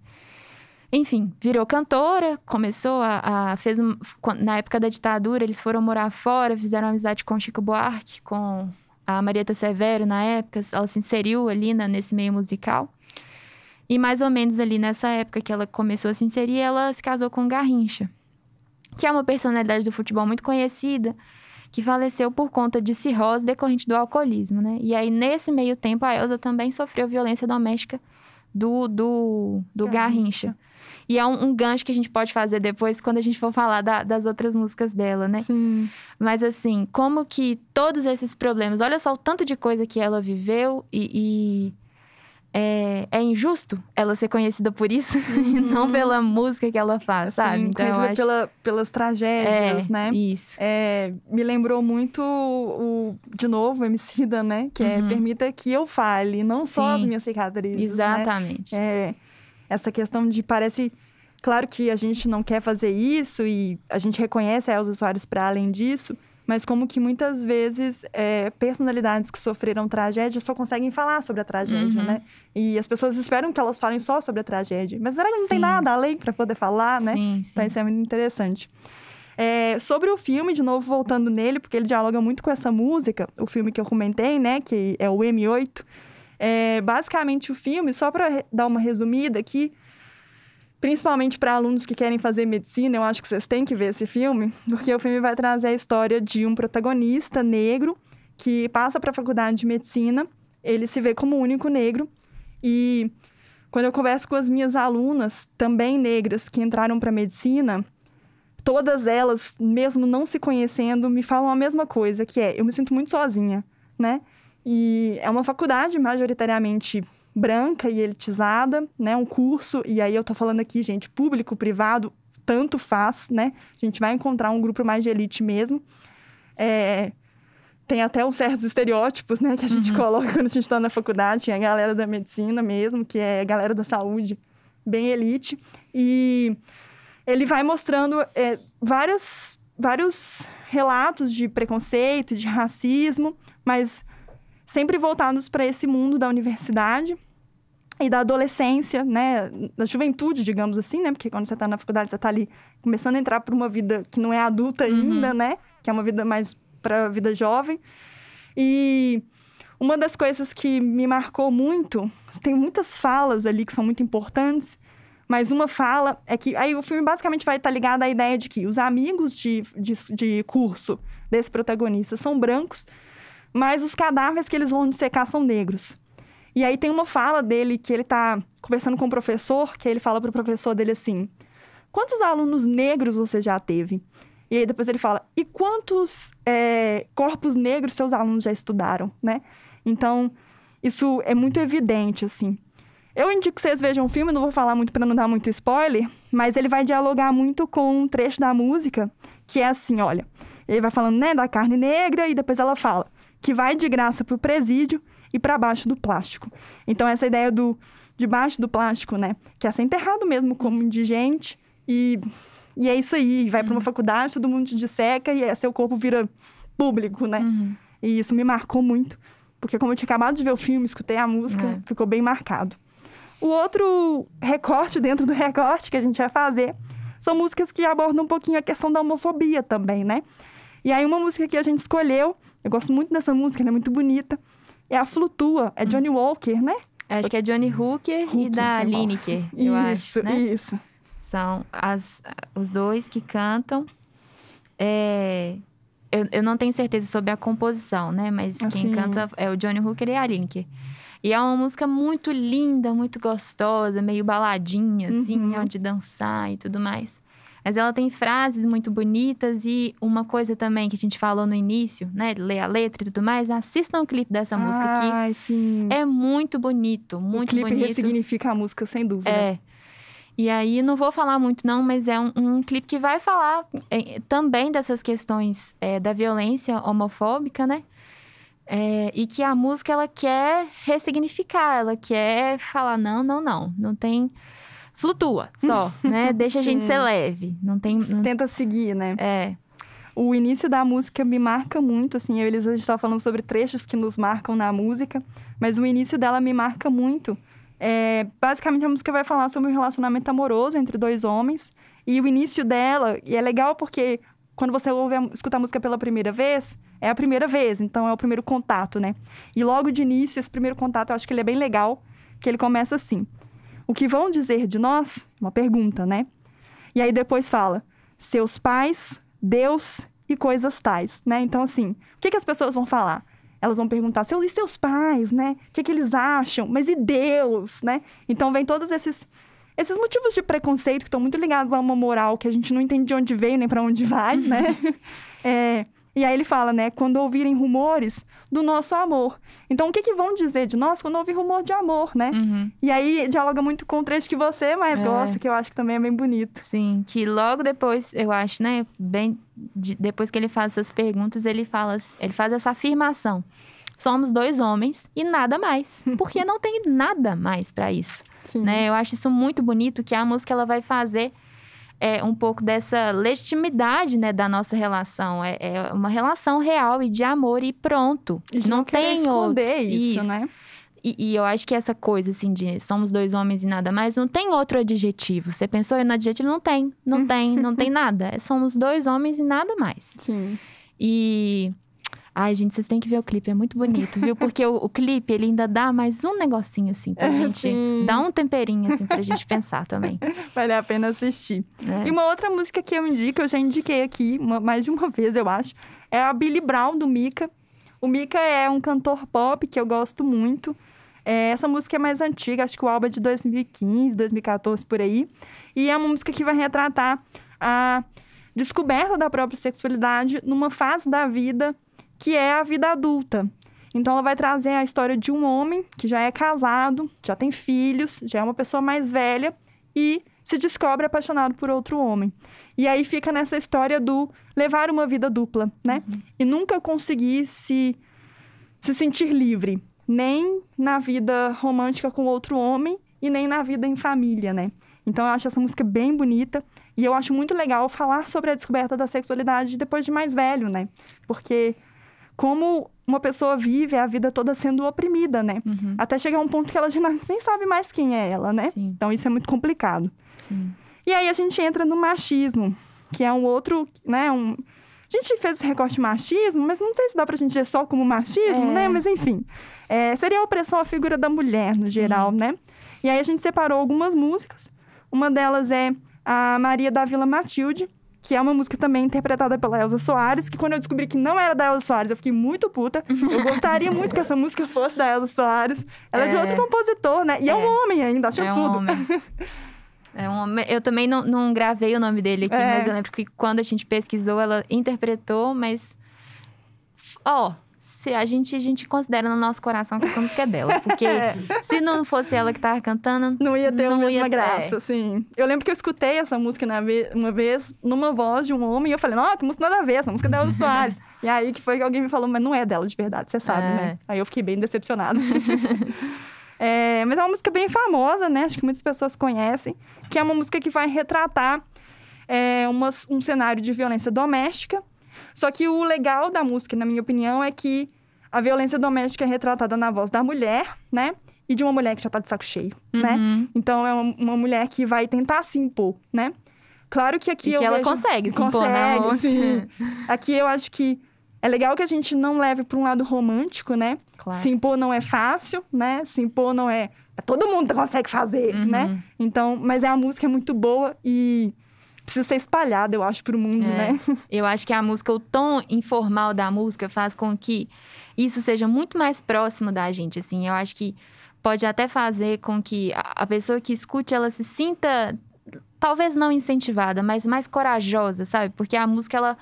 enfim, virou cantora, começou a, a fez um, na época da ditadura, eles foram morar fora, fizeram amizade com Chico Buarque, com a Marieta Severo na época, ela se inseriu ali na, nesse meio musical. E mais ou menos ali nessa época que ela começou a se inserir, ela se casou com Garrincha, que é uma personalidade do futebol muito conhecida, que faleceu por conta de cirrose decorrente do alcoolismo, né? E aí, nesse meio tempo, a Elsa também sofreu violência doméstica do, do, do Garrincha. Garrincha. E é um, um, gancho que a gente pode fazer depois quando a gente for falar da, das outras músicas dela, né? Sim. Mas assim, como que todos esses problemas, olha só o tanto de coisa que ela viveu e, e é, é, injusto ela ser conhecida por isso uhum. e não uhum. pela música que ela faz, Sim, sabe? Então, conhecida acho... pela, pelas tragédias, é, né? Isso. É, me lembrou muito o, de novo, Emicida, né? Que é uhum. é permita que eu fale, não Sim. só as minhas cicatrizes. Né? Exatamente. Né? essa questão de parece. Claro que a gente não quer fazer isso e a gente reconhece a Elza Soares para além disso, mas como que muitas vezes é, personalidades que sofreram tragédia só conseguem falar sobre a tragédia, uhum. né? E as pessoas esperam que elas falem só sobre a tragédia. Mas será que não sim. tem nada além para poder falar, né? Sim, então, sim. Então isso é muito interessante. É, sobre o filme, de novo voltando nele, porque ele dialoga muito com essa música, o filme que eu comentei, né? Que é o M8. É, basicamente, o filme, só para dar uma resumida aqui, principalmente para alunos que querem fazer medicina, eu acho que vocês têm que ver esse filme, porque o filme vai trazer a história de um protagonista negro que passa para a faculdade de medicina, ele se vê como o único negro e quando eu converso com as minhas alunas, também negras, que entraram para medicina, todas elas, mesmo não se conhecendo, me falam a mesma coisa, que é, eu me sinto muito sozinha, né? E é uma faculdade majoritariamente branca e elitizada, né? Um curso, e aí eu tô falando aqui, gente, público, privado, tanto faz, né? A gente vai encontrar um grupo mais de elite mesmo. É, tem até uns certos estereótipos, né, que a gente uhum. coloca quando a gente está na faculdade. Tinha a galera da medicina mesmo, que é a galera da saúde, bem elite. E ele vai mostrando é, várias, vários relatos de preconceito, de racismo, mas sempre voltados para esse mundo da universidade e da adolescência, né, da juventude, digamos assim, né, porque quando você está na faculdade você está ali começando a entrar para uma vida que não é adulta uhum. ainda, uhum. né, que é uma vida mais para vida jovem. E uma das coisas que me marcou muito, tem muitas falas ali que são muito importantes, mas uma fala é que aí o filme basicamente vai estar tá ligado à ideia de que os amigos de, de, de curso desse protagonista são brancos, mas os cadáveres que eles vão dissecar são negros. E aí tem uma fala dele que ele tá conversando com o professor, que ele fala pro professor dele assim: "Quantos alunos negros você já teve?" E aí depois ele fala: "E quantos é, corpos negros seus alunos já estudaram, né?" Então, isso é muito evidente assim. Eu indico que vocês vejam o filme, não vou falar muito para não dar muito spoiler, mas ele vai dialogar muito com um trecho da música, que é assim, olha. Ele vai falando, né, da carne negra, e depois ela fala que vai de graça pro presídio e para baixo do plástico. Então, essa ideia do debaixo do plástico, né? Que é ser enterrado mesmo como indigente e, e é isso aí. Vai uhum. para uma faculdade, todo mundo te disseca e é, seu corpo vira público, né? Uhum. E isso me marcou muito. Porque como eu tinha acabado de ver o filme, escutei a música, uhum. ficou bem marcado. O outro recorte dentro do recorte que a gente vai fazer são músicas que abordam um pouquinho a questão da homofobia também, né? E aí uma música que a gente escolheu, eu gosto muito dessa música, ela é muito bonita, é a Flutua, é hum. Johnny Walker, né? É, acho que é Johnny Hooker, e da tá Lineker, eu isso, acho, né? Isso, São as, os dois que cantam. É, eu, eu não tenho certeza sobre a composição, né? Mas assim... quem canta é o Johnny Hooker e a Lineker. E é uma música muito linda, muito gostosa, meio baladinha, assim, uhum. de dançar e tudo mais. Mas ela tem frases muito bonitas e uma coisa também que a gente falou no início, né? Ler a letra e tudo mais. Assistam o clipe dessa ah, música aqui. Ai, sim. É muito bonito, muito bonito. O clipe bonito. ressignifica a música, sem dúvida. É. E aí, não vou falar muito não, mas é um, um clipe que vai falar é, também dessas questões é, da violência homofóbica, né? É, e que a música, ela quer ressignificar, ela quer falar, não, não, não, não tem flutua só, hum. né? Deixa a gente ser leve. Não tem. Não... Tenta seguir, né? É. O início da música me marca muito, assim, eu e a gente estava falando sobre trechos que nos marcam na música, mas o início dela me marca muito. É, basicamente, a música vai falar sobre um relacionamento amoroso entre dois homens, e o início dela, e é legal porque quando você ouve escuta a música pela primeira vez, é a primeira vez, então é o primeiro contato, né? E logo de início, esse primeiro contato, eu acho que ele é bem legal, que ele começa assim. O que vão dizer de nós? Uma pergunta, né? E aí depois fala: seus pais, Deus e coisas tais, né? Então, assim, o que, que as pessoas vão falar? Elas vão perguntar: seus, e seus pais, né? O que, que eles acham? Mas e Deus, né? Então, vem todos esses. Esses motivos de preconceito que estão muito ligados a uma moral que a gente não entende de onde veio nem para onde vai, né? é, e aí ele fala, né? Quando ouvirem rumores do nosso amor. Então, o que, que vão dizer de nós quando ouvir rumor de amor, né? Uhum. E aí dialoga muito com o trecho que você mais é. gosta, que eu acho que também é bem bonito. Sim, que logo depois, eu acho, né? Bem, de, depois que ele faz essas perguntas, ele fala, ele faz essa afirmação. Somos dois homens e nada mais. Porque não tem nada mais para isso. Sim. Né? Eu acho isso muito bonito que é a música ela vai fazer é, um pouco dessa legitimidade né, da nossa relação. É, é, uma relação real e de amor e pronto. E não tem outro isso, isso. né? E, e, eu acho que essa coisa, assim, de somos dois homens e nada mais, não tem outro adjetivo. Você pensou no adjetivo? Não tem, não tem, não tem nada. É, somos dois homens e nada mais. Sim. E Ai, gente, vocês têm que ver o clipe, é muito bonito, viu? Porque o, o clipe, ele ainda dá mais um negocinho, assim, pra é, gente. Sim. Dá um temperinho, assim, pra gente pensar também. Vale a pena assistir. É. E uma outra música que eu indico, eu já indiquei aqui uma, mais de uma vez, eu acho, é a Billy Brown, do Mika. O Mika é um cantor pop que eu gosto muito. É, essa música é mais antiga, acho que o álbum é de 2015, 2014 por aí. E é uma música que vai retratar a descoberta da própria sexualidade numa fase da vida que é a vida adulta. Então, ela vai trazer a história de um homem que já é casado, já tem filhos, já é uma pessoa mais velha e se descobre apaixonado por outro homem. E aí fica nessa história do levar uma vida dupla, né? Uhum. E nunca conseguir se, se sentir livre, nem na vida romântica com outro homem e nem na vida em família, né? Então, eu acho essa música bem bonita. E eu acho muito legal falar sobre a descoberta da sexualidade depois de mais velho, né? Porque como uma pessoa vive a vida toda sendo oprimida, né? Uhum. Até chegar um ponto que ela já nem sabe mais quem é ela, né? Sim. Então isso é muito complicado. Sim. E aí a gente entra no machismo, que é um outro, né? Um... A gente fez esse recorte machismo, mas não sei se dá pra gente dizer só como machismo, né? é. né? Mas enfim. É, seria a opressão à figura da mulher, no Sim. geral, né? E aí a gente separou algumas músicas. Uma delas é a Maria da Vila Matilde, que é uma música também interpretada pela Elza Soares, que quando eu descobri que não era da Elza Soares, eu fiquei muito puta. Eu gostaria muito que essa música fosse da Elza Soares. Ela é, é de outro compositor, né? E é, é um homem ainda, acho é absurdo. Um É um homem. Eu também não, não, gravei o nome dele aqui, é. mas eu lembro que quando a gente pesquisou, ela interpretou, mas. Ó, oh, se a gente, a gente considera no nosso coração que essa música é dela. Porque é. se não fosse ela que tava cantando. Não ia ter não a mesma graça, é. sim. Eu lembro que eu escutei essa música uma vez numa voz de um homem e eu falei, não, que música nada a ver, essa música é dela do Soares. e aí que foi que alguém me falou, mas não é dela de verdade, você sabe, né? é. né? Aí eu fiquei bem decepcionada. é, mas é uma música bem famosa, né? Acho que muitas pessoas conhecem, que é uma música que vai retratar é, uma, um cenário de violência doméstica. Só que o legal da música, na minha opinião, é que a violência doméstica é retratada na voz da mulher, né? E de uma mulher que já tá de saco cheio, né? uhum. né? Então é uma, uma, mulher que vai tentar se impor, né? Claro que aqui e eu. Que ela vejo... consegue, se impor, né? Sim. aqui eu acho que é legal que a gente não leve para um lado romântico, né? Claro. Se impor não é fácil, né? Se impor não é, é. Todo mundo consegue fazer, uhum. né? Então, mas a música é muito boa e precisa ser espalhada, eu acho, pro mundo, é. né? Eu acho que a música, o tom informal da música faz com que isso seja muito mais próximo da gente, assim. Eu acho que pode até fazer com que a pessoa que escute, ela se sinta talvez não incentivada, mas mais corajosa, sabe? Porque a música ela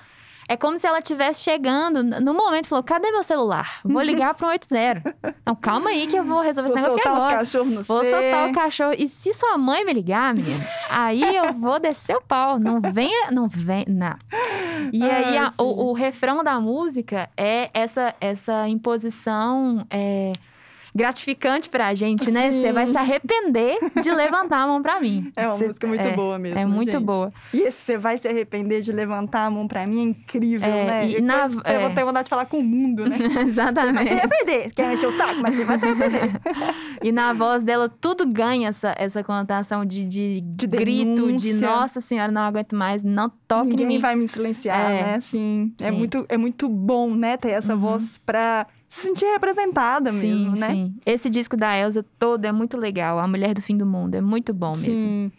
é como se ela estivesse chegando no momento falou: cadê meu celular? Vou ligar para um 80. Não, calma aí que eu vou resolver vou esse negócio soltar agora. Os cachorros no vou soltar o cachorro. E se sua mãe me ligar, menina, aí eu vou descer o pau. Não venha, não vem, não. E ah, aí a, o, o, refrão da música é essa, essa imposição. É, gratificante pra gente, né? Você vai se arrepender de levantar a mão pra mim. É uma Cê, música muito é, boa mesmo. É muito gente. boa. E você vai se arrepender de levantar a mão pra mim é incrível, é, né? E, e na, é... Eu vou ter vontade de falar com o mundo, né? Exatamente. Você vai se arrepender. Quer encher o saco, mas você vai se arrepender. e na voz dela, tudo ganha essa, essa conotação de, de, de grito, denúncia. de nossa senhora, não aguento mais, não toque Ninguém em mim. vai me silenciar, é. né? Assim, Sim. É, muito, é muito bom, né? Ter essa uhum. voz pra se sentir representada sim, mesmo, né? Sim. Esse disco da Elsa todo é muito legal. A Mulher do Fim do Mundo é muito bom sim. mesmo.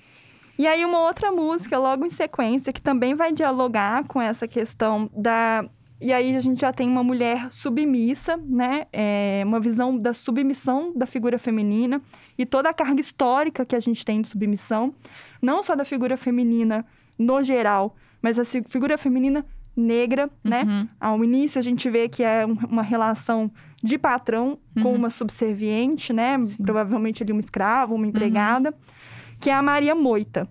E aí uma outra música logo em sequência que também vai dialogar com essa questão da e aí a gente já tem uma mulher submissa, né? É uma visão da submissão da figura feminina e toda a carga histórica que a gente tem de submissão, não só da figura feminina no geral, mas a figura feminina negra, né? uhum. né? Ao início a gente vê que é uma relação de patrão uhum. com uma subserviente, né? Sim. Provavelmente ali uma escrava, uma uhum. empregada, uhum. que é a Maria Moita.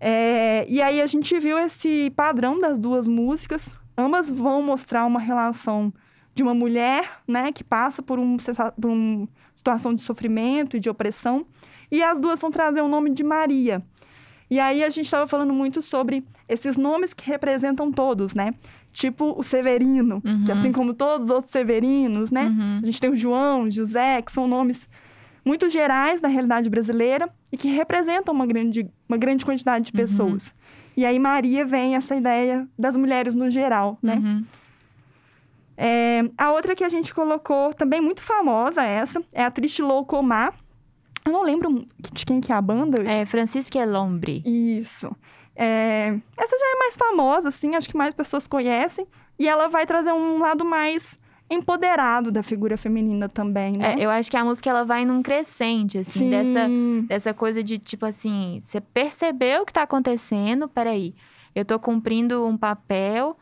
É, e aí a gente viu esse padrão das duas músicas. Ambas vão mostrar uma relação de uma mulher, né, que passa por, um, por uma situação de sofrimento e de opressão. E as duas vão trazer o nome de Maria, e aí a gente estava falando muito sobre esses nomes que representam todos, né? Tipo o Severino, uhum. que assim como todos os outros Severinos, né? Uhum. A gente tem o João, José, que são nomes muito gerais da realidade brasileira e que representam uma grande, uma grande quantidade de uhum. pessoas. Uhum. E aí Maria vem essa ideia das mulheres no geral, né? Uhum. É, a outra que a gente colocou, também muito famosa essa, é a Triste Loucomar, eu não lembro de quem que é a banda. É, Francisca Lombre. Isso. É, essa já é mais famosa, assim, acho que mais pessoas conhecem. E ela vai trazer um lado mais empoderado da figura feminina também, né? É, eu acho que a música ela vai num crescente, assim, dessa, dessa coisa de tipo assim, você percebeu o que tá acontecendo, peraí, eu tô cumprindo um papel,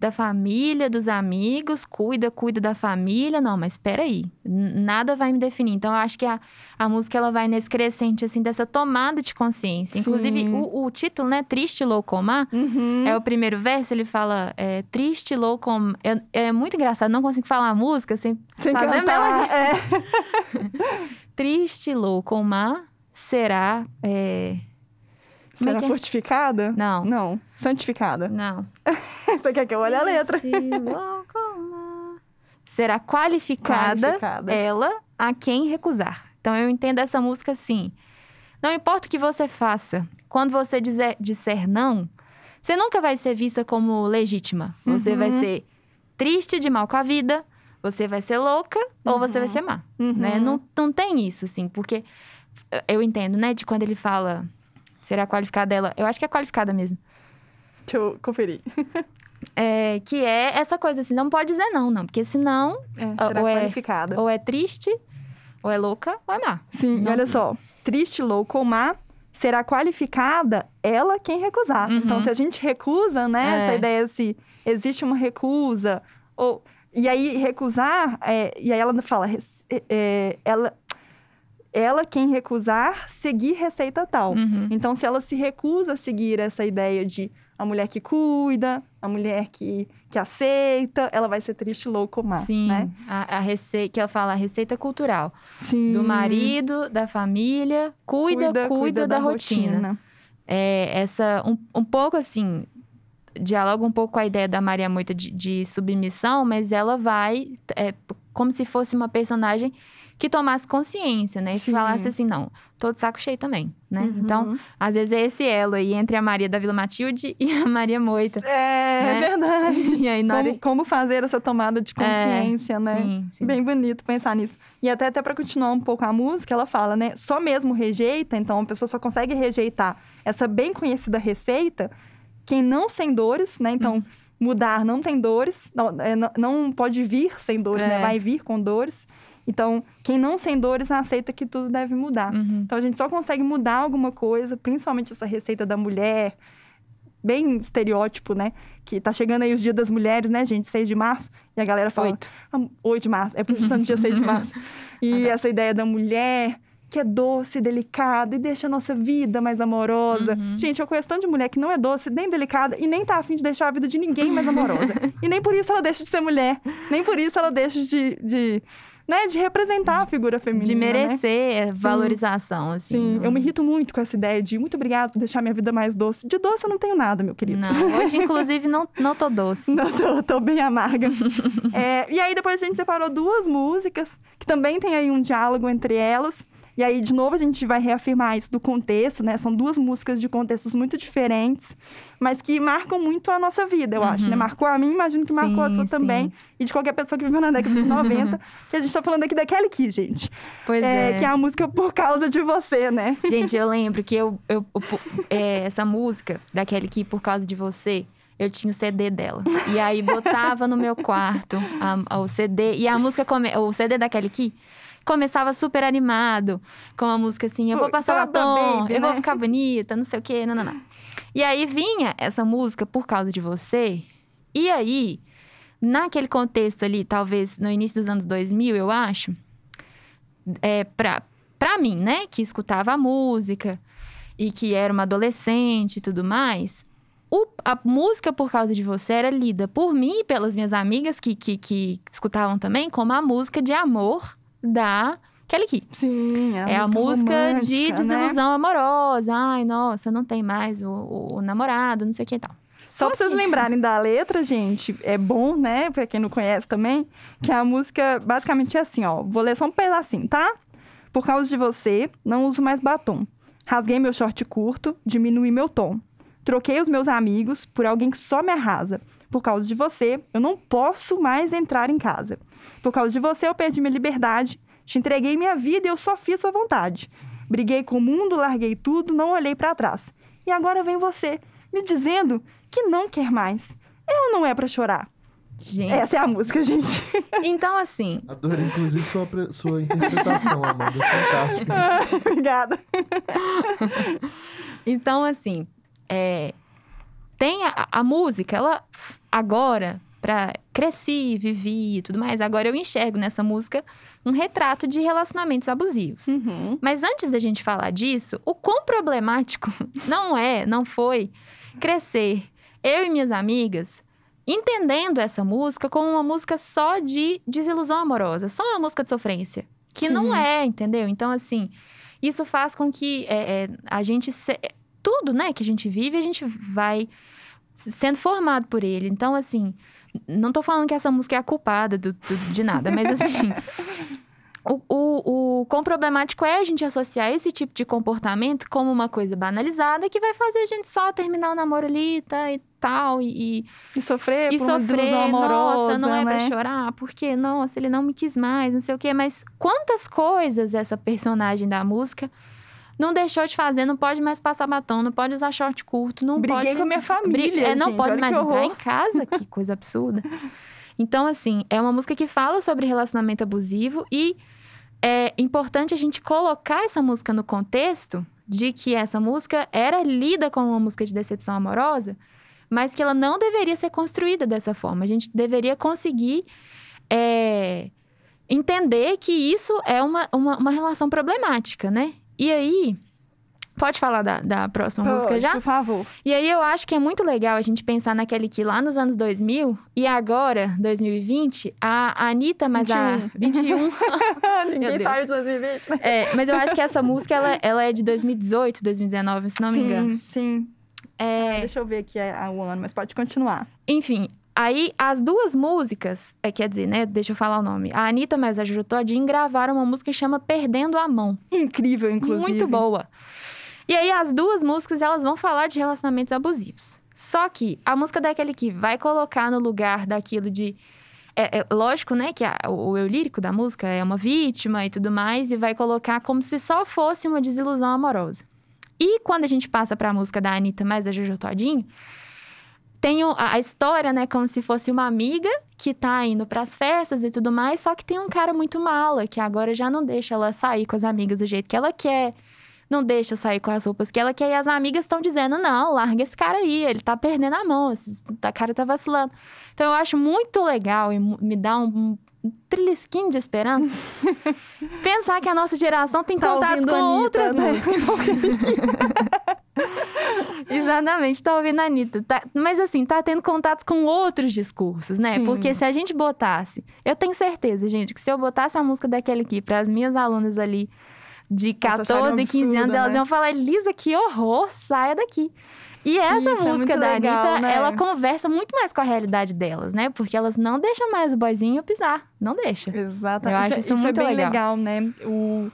da família, dos amigos, cuida, cuida da família. Não, mas espera aí, nada vai me definir. Então, eu acho que a, a música ela vai nesse crescente assim dessa tomada de consciência. Sim. Inclusive, o, o, título, né, Triste louco uhum. é o primeiro verso, ele fala é, Triste Loucomar. É, é, muito engraçado, não consigo falar a música sem, sem fazer melodia. É. Triste Loucomar será é, é Será é? fortificada? Não. Não. Santificada? Não. Você quer que eu olhe a letra? Será qualificada, qualificada ela a quem recusar. Então eu entendo essa música assim. Não importa o que você faça, quando você dizer, disser não, você nunca vai ser vista como legítima. Você uhum. vai ser triste de mal com a vida, você vai ser louca uhum. ou você vai uhum. ser má. Né? Uhum. Né? Não, não tem isso, assim, porque eu entendo, né, de quando ele fala Será qualificada ela? Eu acho que é qualificada mesmo. Deixa eu conferir. é, que é essa coisa assim, não pode dizer não, não. Porque senão. É, será ou é qualificada. É, ou é triste, ou é louca, ou é má. Sim, não, olha só. Triste, louca ou má, será qualificada ela quem recusar. Uhum. Então, se a gente recusa, né? É. Essa ideia se existe uma recusa ou e aí recusar é, e aí ela fala é, é, ela ela quem recusar seguir receita tal. Uhum. Então, se ela se recusa a seguir essa ideia de a mulher que cuida, a mulher que, que aceita, ela vai ser triste, louco, má, né? Sim, né? a, a receita, que ela fala, a receita cultural. Sim. Do marido, da família, cuida, cuida, cuida, cuida da, da, rotina. rotina. É, essa, um, um pouco assim, dialoga um pouco com a ideia da Maria Moita de, de submissão, mas ela vai, é, como se fosse uma personagem que tomasse consciência, né? E Sim. falasse assim, não, tô de saco cheio também, né? Uhum. Então, às vezes é esse elo aí entre a Maria da Vila Matilde e a Maria Moita. É, é né? verdade. E aí, como, como, fazer essa tomada de é, consciência, é, né? Sim, sim. Bem bonito pensar nisso. E até, até para continuar um pouco a música, ela fala, né? Só mesmo rejeita, então a pessoa só consegue rejeitar essa bem conhecida receita, quem não sem dores, né? Então, hum. mudar não tem dores, não, é, não pode vir sem dores, né? é. né? Vai vir com dores. Então, quem não sem dores aceita que tudo deve mudar. Uhum. Então, a gente só consegue mudar alguma coisa, principalmente essa receita da mulher, bem estereótipo, né? Que tá chegando aí os dias das mulheres, né, gente? 6 de março. E a galera fala... 8. 8 ah, de março. É porque a gente tá no dia 6 de março. E ah, tá. essa ideia da mulher que é doce, delicada e deixa a nossa vida mais amorosa. Uhum. Gente, eu conheço tanto de mulher que não é doce, nem delicada e nem tá afim de deixar a vida de ninguém mais amorosa. e nem por isso ela deixa de ser mulher, nem por isso ela deixa de, de né, de representar a figura feminina. De né? merecer né? valorização, Sim. assim. Sim, não... eu me é? irrito muito com essa ideia de muito obrigado por deixar minha vida mais doce. De doce eu não tenho nada, meu querido. Não, hoje, inclusive, não, não tô doce. Não, tô, tô bem amarga. é, e aí, depois a gente separou duas músicas, que também tem aí um diálogo entre elas. E aí, de novo, a gente vai reafirmar isso do contexto, né? São duas músicas de contextos muito diferentes, mas que marcam muito a nossa vida, eu uhum. acho, né? Uhum. Marcou a mim, imagino que marcou a sua sim. também. E de qualquer pessoa que viveu na década de 90, que a gente tá falando aqui da Kelly Key, gente. Pois é, é. Que é a música Por Causa de Você, né? Gente, eu lembro que eu, eu, eu é, essa música da Kelly Key, Por Causa de Você, eu tinha o CD dela. E aí botava no meu quarto a, a, o CD. E a música come... o CD da Kelly Key começava super animado com a música assim: eu vou passar batom, tá baby, eu né? vou ficar bonita, não sei o quê, não, não, não. E aí vinha essa música por causa de você. E aí, naquele contexto ali, talvez no início dos anos 2000, eu acho, é, pra, pra mim, né, que escutava a música e que era uma adolescente e tudo mais, o, a música por causa de você era lida por mim e pelas minhas amigas que, que, que escutavam também como a música de amor da Kelly Key. Sim, é, é a música de né? desilusão né? amorosa. Ai, nossa, não tem mais o, o, o namorado, não sei o que e tal. Só pra vocês lembrarem da letra, gente, é bom, né? Pra quem não conhece também, que a música basicamente é assim, ó. Vou ler só um pedacinho, tá? Por causa de você, não uso mais batom. Rasguei meu short curto, diminui meu tom. Troquei os meus amigos por alguém que só me arrasa. Por causa de você, eu não posso mais entrar em casa. Por causa de você, eu perdi minha liberdade, te entreguei minha vida e eu só fiz sua vontade. Briguei com o mundo, larguei tudo, não olhei para trás. E agora vem você, me dizendo que não quer mais. Eu não é para chorar. Gente. Essa é a música, gente. Então, assim. Adorei, inclusive, sua, sua interpretação, Amanda. É fantástica. Ah, obrigada. Então, assim, é, tem a, a música, ela agora para cresci, vivi e tudo mais. Agora eu enxergo nessa música um retrato de relacionamentos abusivos. Uhum. Mas antes da gente falar disso, o quão problemático não é, não foi crescer eu e minhas amigas entendendo essa música como uma música só de desilusão amorosa, só uma música de sofrência, que Sim. não é, entendeu? Então assim, isso faz com que é, é, a gente se... É, tudo, né, que a gente vive, a gente vai sendo formado por ele. Então assim não tô falando que essa música é a culpada do, do, de nada, mas assim. O, o, o quão problemático é a gente associar esse tipo de comportamento como uma coisa banalizada que vai fazer a gente só terminar o namoro ali tá, e tal. E, e sofrer, e por sofrer amorosa, nossa, não é né? pra chorar, porque, nossa, ele não me quis mais, não sei o quê. Mas quantas coisas essa personagem da música não deixou de fazer, não pode mais passar batom, não pode usar short curto, não Briguei pode... com a minha família, Bri... é, Não pode mais entrar em casa, que coisa absurda. Então, assim, é uma música que fala sobre relacionamento abusivo e é importante a gente colocar essa música no contexto de que essa música era lida como uma música de decepção amorosa, mas que ela não deveria ser construída dessa forma. A gente deveria conseguir é, entender que isso é uma, uma, uma relação problemática, né? E aí, Pode falar da, da próxima Pode, música já? Por favor. E aí eu acho que é muito legal a gente pensar naquele que lá nos anos 2000 e agora, 2020, a Anitta, mas 21. a 21. Ninguém saiu de 2020. Né? É, mas eu acho que essa música ela, ela é de 2018, 2019, se não sim, me engano. Sim, sim. É... Deixa eu ver aqui é, o ano, mas pode continuar. Enfim, Aí, as duas músicas, é, quer dizer, né? Deixa eu falar o nome. A Anitta mais a Todinho gravaram uma música que chama Perdendo a Mão. Incrível, inclusive. Muito boa. E aí, as duas músicas, elas vão falar de relacionamentos abusivos. Só que a música daquele que vai colocar no lugar daquilo de. É, é lógico, né, que a, o, o eu lírico da música é uma vítima e tudo mais, e vai colocar como se só fosse uma desilusão amorosa. E quando a gente passa para a música da Anitta mais a Jojo Todinho, tem a história, né, como se fosse uma amiga que tá indo para as festas e tudo mais, só que tem um cara muito mala que agora já não deixa ela sair com as amigas do jeito que ela quer, não deixa sair com as roupas que ela quer e as amigas estão dizendo: "Não, larga esse cara aí, ele tá perdendo a mão, esse cara tá vacilando". Então eu acho muito legal e me dá um trilisquinho de esperança. Pensar que a nossa geração tem tá contato com Anitta, outras né? músicas. Exatamente, tá ouvindo a Anitta. Tá, mas assim, tá tendo contato com outros discursos, né? Sim. Porque se a gente botasse. Eu tenho certeza, gente, que se eu botasse a música daquela aqui para as minhas alunas ali de 14, um absurdo, 15 anos, elas né? iam falar: Elisa, que horror, saia daqui. E essa Isso, é música é da legal, Anitta, né? ela conversa muito mais com a realidade delas, né? Porque elas não deixam mais o boizinho pisar. Não deixa. Exatamente. Eu acho é, isso, isso é muito é bem legal, legal né? O...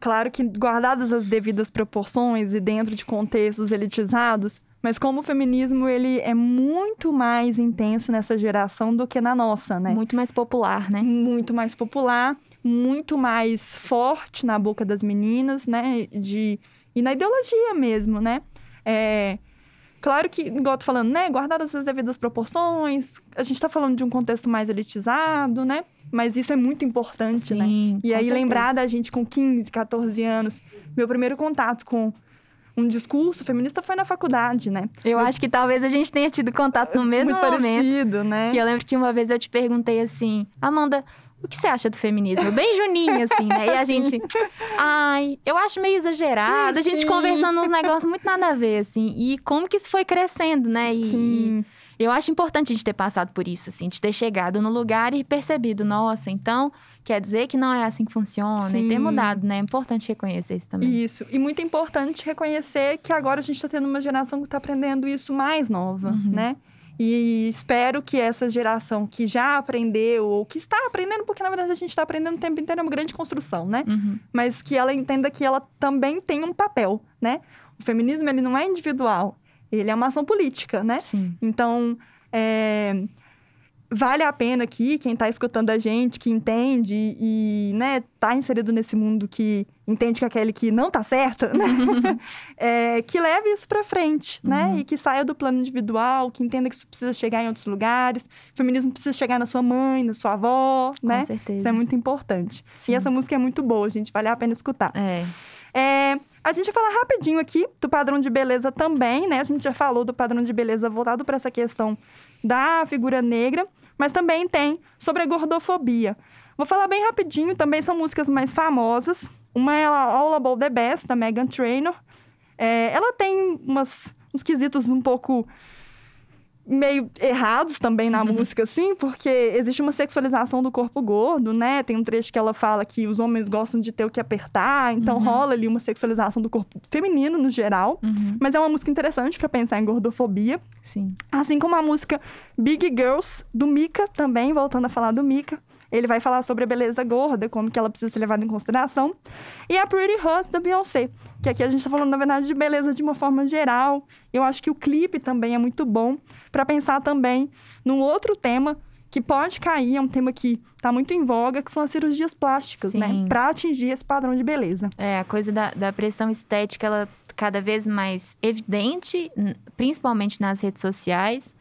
Claro que guardadas as devidas proporções e dentro de contextos elitizados, mas como o feminismo ele é muito mais intenso nessa geração do que na nossa, né? Muito mais popular, né? Muito mais popular, muito mais forte na boca das meninas, né? De... E na ideologia mesmo, né? É... Claro que, igual eu tô falando, né? Guardadas as devidas proporções, a gente tá falando de um contexto mais elitizado, né? Mas isso é muito importante, né? Sim, né? E aí certeza. lembrar da gente com 15, 14 anos, meu primeiro contato com um discurso feminista foi na faculdade, né? Eu, eu acho que talvez a gente tenha tido contato no mesmo muito momento. parecido, né? Que eu lembro que uma vez eu te perguntei assim, Amanda, o que você acha do feminismo? Bem juninho, assim, né? E a gente. Ai, eu acho meio exagerado. A gente conversando uns negócios muito nada a ver, assim. E como que isso foi crescendo, né? E, Sim. E eu acho importante a gente ter passado por isso, assim, de ter chegado no lugar e percebido, nossa, então quer dizer que não é assim que funciona Sim. e ter mudado, né? É importante reconhecer isso também. Isso. E muito importante reconhecer que agora a gente está tendo uma geração que está aprendendo isso mais nova, uhum. né? E espero que essa geração que já aprendeu ou que está aprendendo, porque na verdade a gente está aprendendo o tempo inteiro, é uma grande construção, né? Uhum. Mas que ela entenda que ela também tem um papel, né? O feminismo ele não é individual, ele é uma ação política, né? Sim. Então, é, vale a pena aqui, quem está escutando a gente, que entende e, né, tá inserido nesse mundo que entende que é aquele que não tá certa, né? Uhum. é, que leve isso para frente, né? Uhum. E que saia do plano individual, que entenda que isso precisa chegar em outros lugares. O feminismo precisa chegar na sua mãe, na sua avó, Com né? certeza. Isso é muito importante. Sim. E essa música é muito boa, gente. Vale a pena escutar. É. é a gente vai falar rapidinho aqui do padrão de beleza também, né? A gente já falou do padrão de beleza voltado para essa questão da figura negra, mas também tem sobre a gordofobia. Vou falar bem rapidinho, também são músicas mais famosas. Uma é a All About The Best, da Megan Trainor. É, ela tem umas, uns quesitos um pouco meio errados também na uhum. música, assim, porque existe uma sexualização do corpo gordo, né? Tem um trecho que ela fala que os homens gostam de ter o que apertar, então uhum. rola ali uma sexualização do corpo feminino no geral. Uhum. Mas é uma música interessante para pensar em gordofobia. Sim. Assim como a música Big Girls, do Mika, também, voltando a falar do Mika, ele vai falar sobre a beleza gorda, como que ela precisa ser levada em consideração. E a Pretty Hurt da Beyoncé, que aqui a gente está falando, na verdade, de beleza de uma forma geral. Eu acho que o clipe também é muito bom para pensar também num outro tema que pode cair, é um tema que está muito em voga, que são as cirurgias plásticas, né? Sim. né? Para atingir esse padrão de beleza. É, a coisa da, da pressão estética, ela cada vez mais evidente, principalmente nas redes sociais.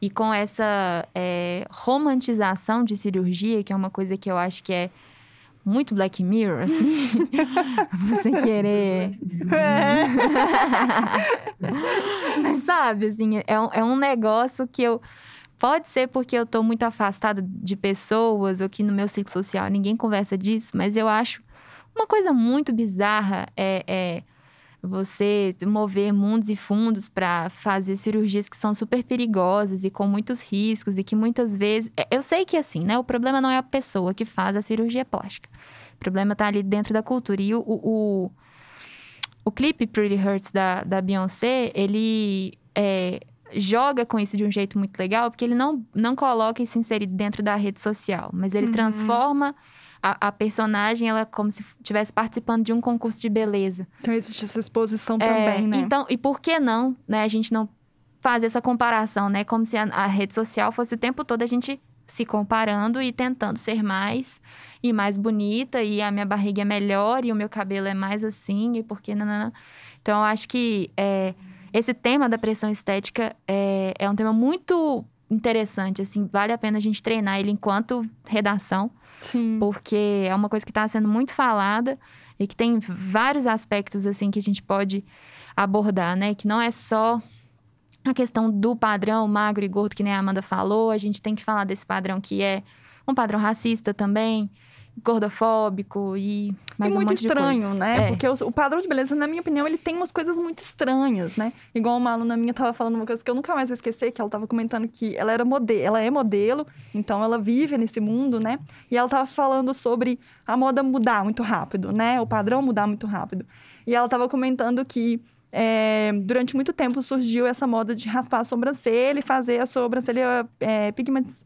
E com essa é, romantização de cirurgia, que é uma coisa que eu acho que é muito Black Mirror, assim. você querer. Mas é. sabe, assim, é um, é um negócio que eu. Pode ser porque eu tô muito afastada de pessoas ou que no meu ciclo social ninguém conversa disso, mas eu acho uma coisa muito bizarra é, é você mover mundos e fundos para fazer cirurgias que são super perigosas e com muitos riscos e que muitas vezes. É, eu sei que é assim, né? O problema não é a pessoa que faz a cirurgia plástica. O problema está ali dentro da cultura. E o, o, o clipe Pretty Hurts da, da Beyoncé, ele é, joga com isso de um jeito muito legal, porque ele não, não coloca isso inserido dentro da rede social, mas ele uhum. transforma a, a personagem ela é como se estivesse participando de um concurso de beleza. Então existe essa exposição é, também, né? Então, e por que não, né? A gente não fazer essa comparação, né? Como se a, a rede social fosse o tempo todo a gente se comparando e tentando ser mais e mais bonita e a minha barriga é melhor e o meu cabelo é mais assim e porque não, então eu acho que é, esse tema da pressão estética é, é um tema muito interessante assim vale a pena a gente treinar ele enquanto redação Sim. Porque é uma coisa que está sendo muito falada e que tem vários aspectos assim que a gente pode abordar, né? Que não é só a questão do padrão magro e gordo que nem a Amanda falou, a gente tem que falar desse padrão que é um padrão racista também, gordofóbico e mais e um muito monte estranho, né? É. Porque o, o, padrão de beleza, na minha opinião, ele tem umas coisas muito estranhas, né? Igual uma aluna minha tava falando uma coisa que eu nunca mais vou esquecer, que ela tava comentando que ela era modelo, ela é modelo, então ela vive nesse mundo, né? E ela tava falando sobre a moda mudar muito rápido, né? O padrão mudar muito rápido. E ela tava comentando que é, durante muito tempo surgiu essa moda de raspar a sobrancelha e fazer a sobrancelha é,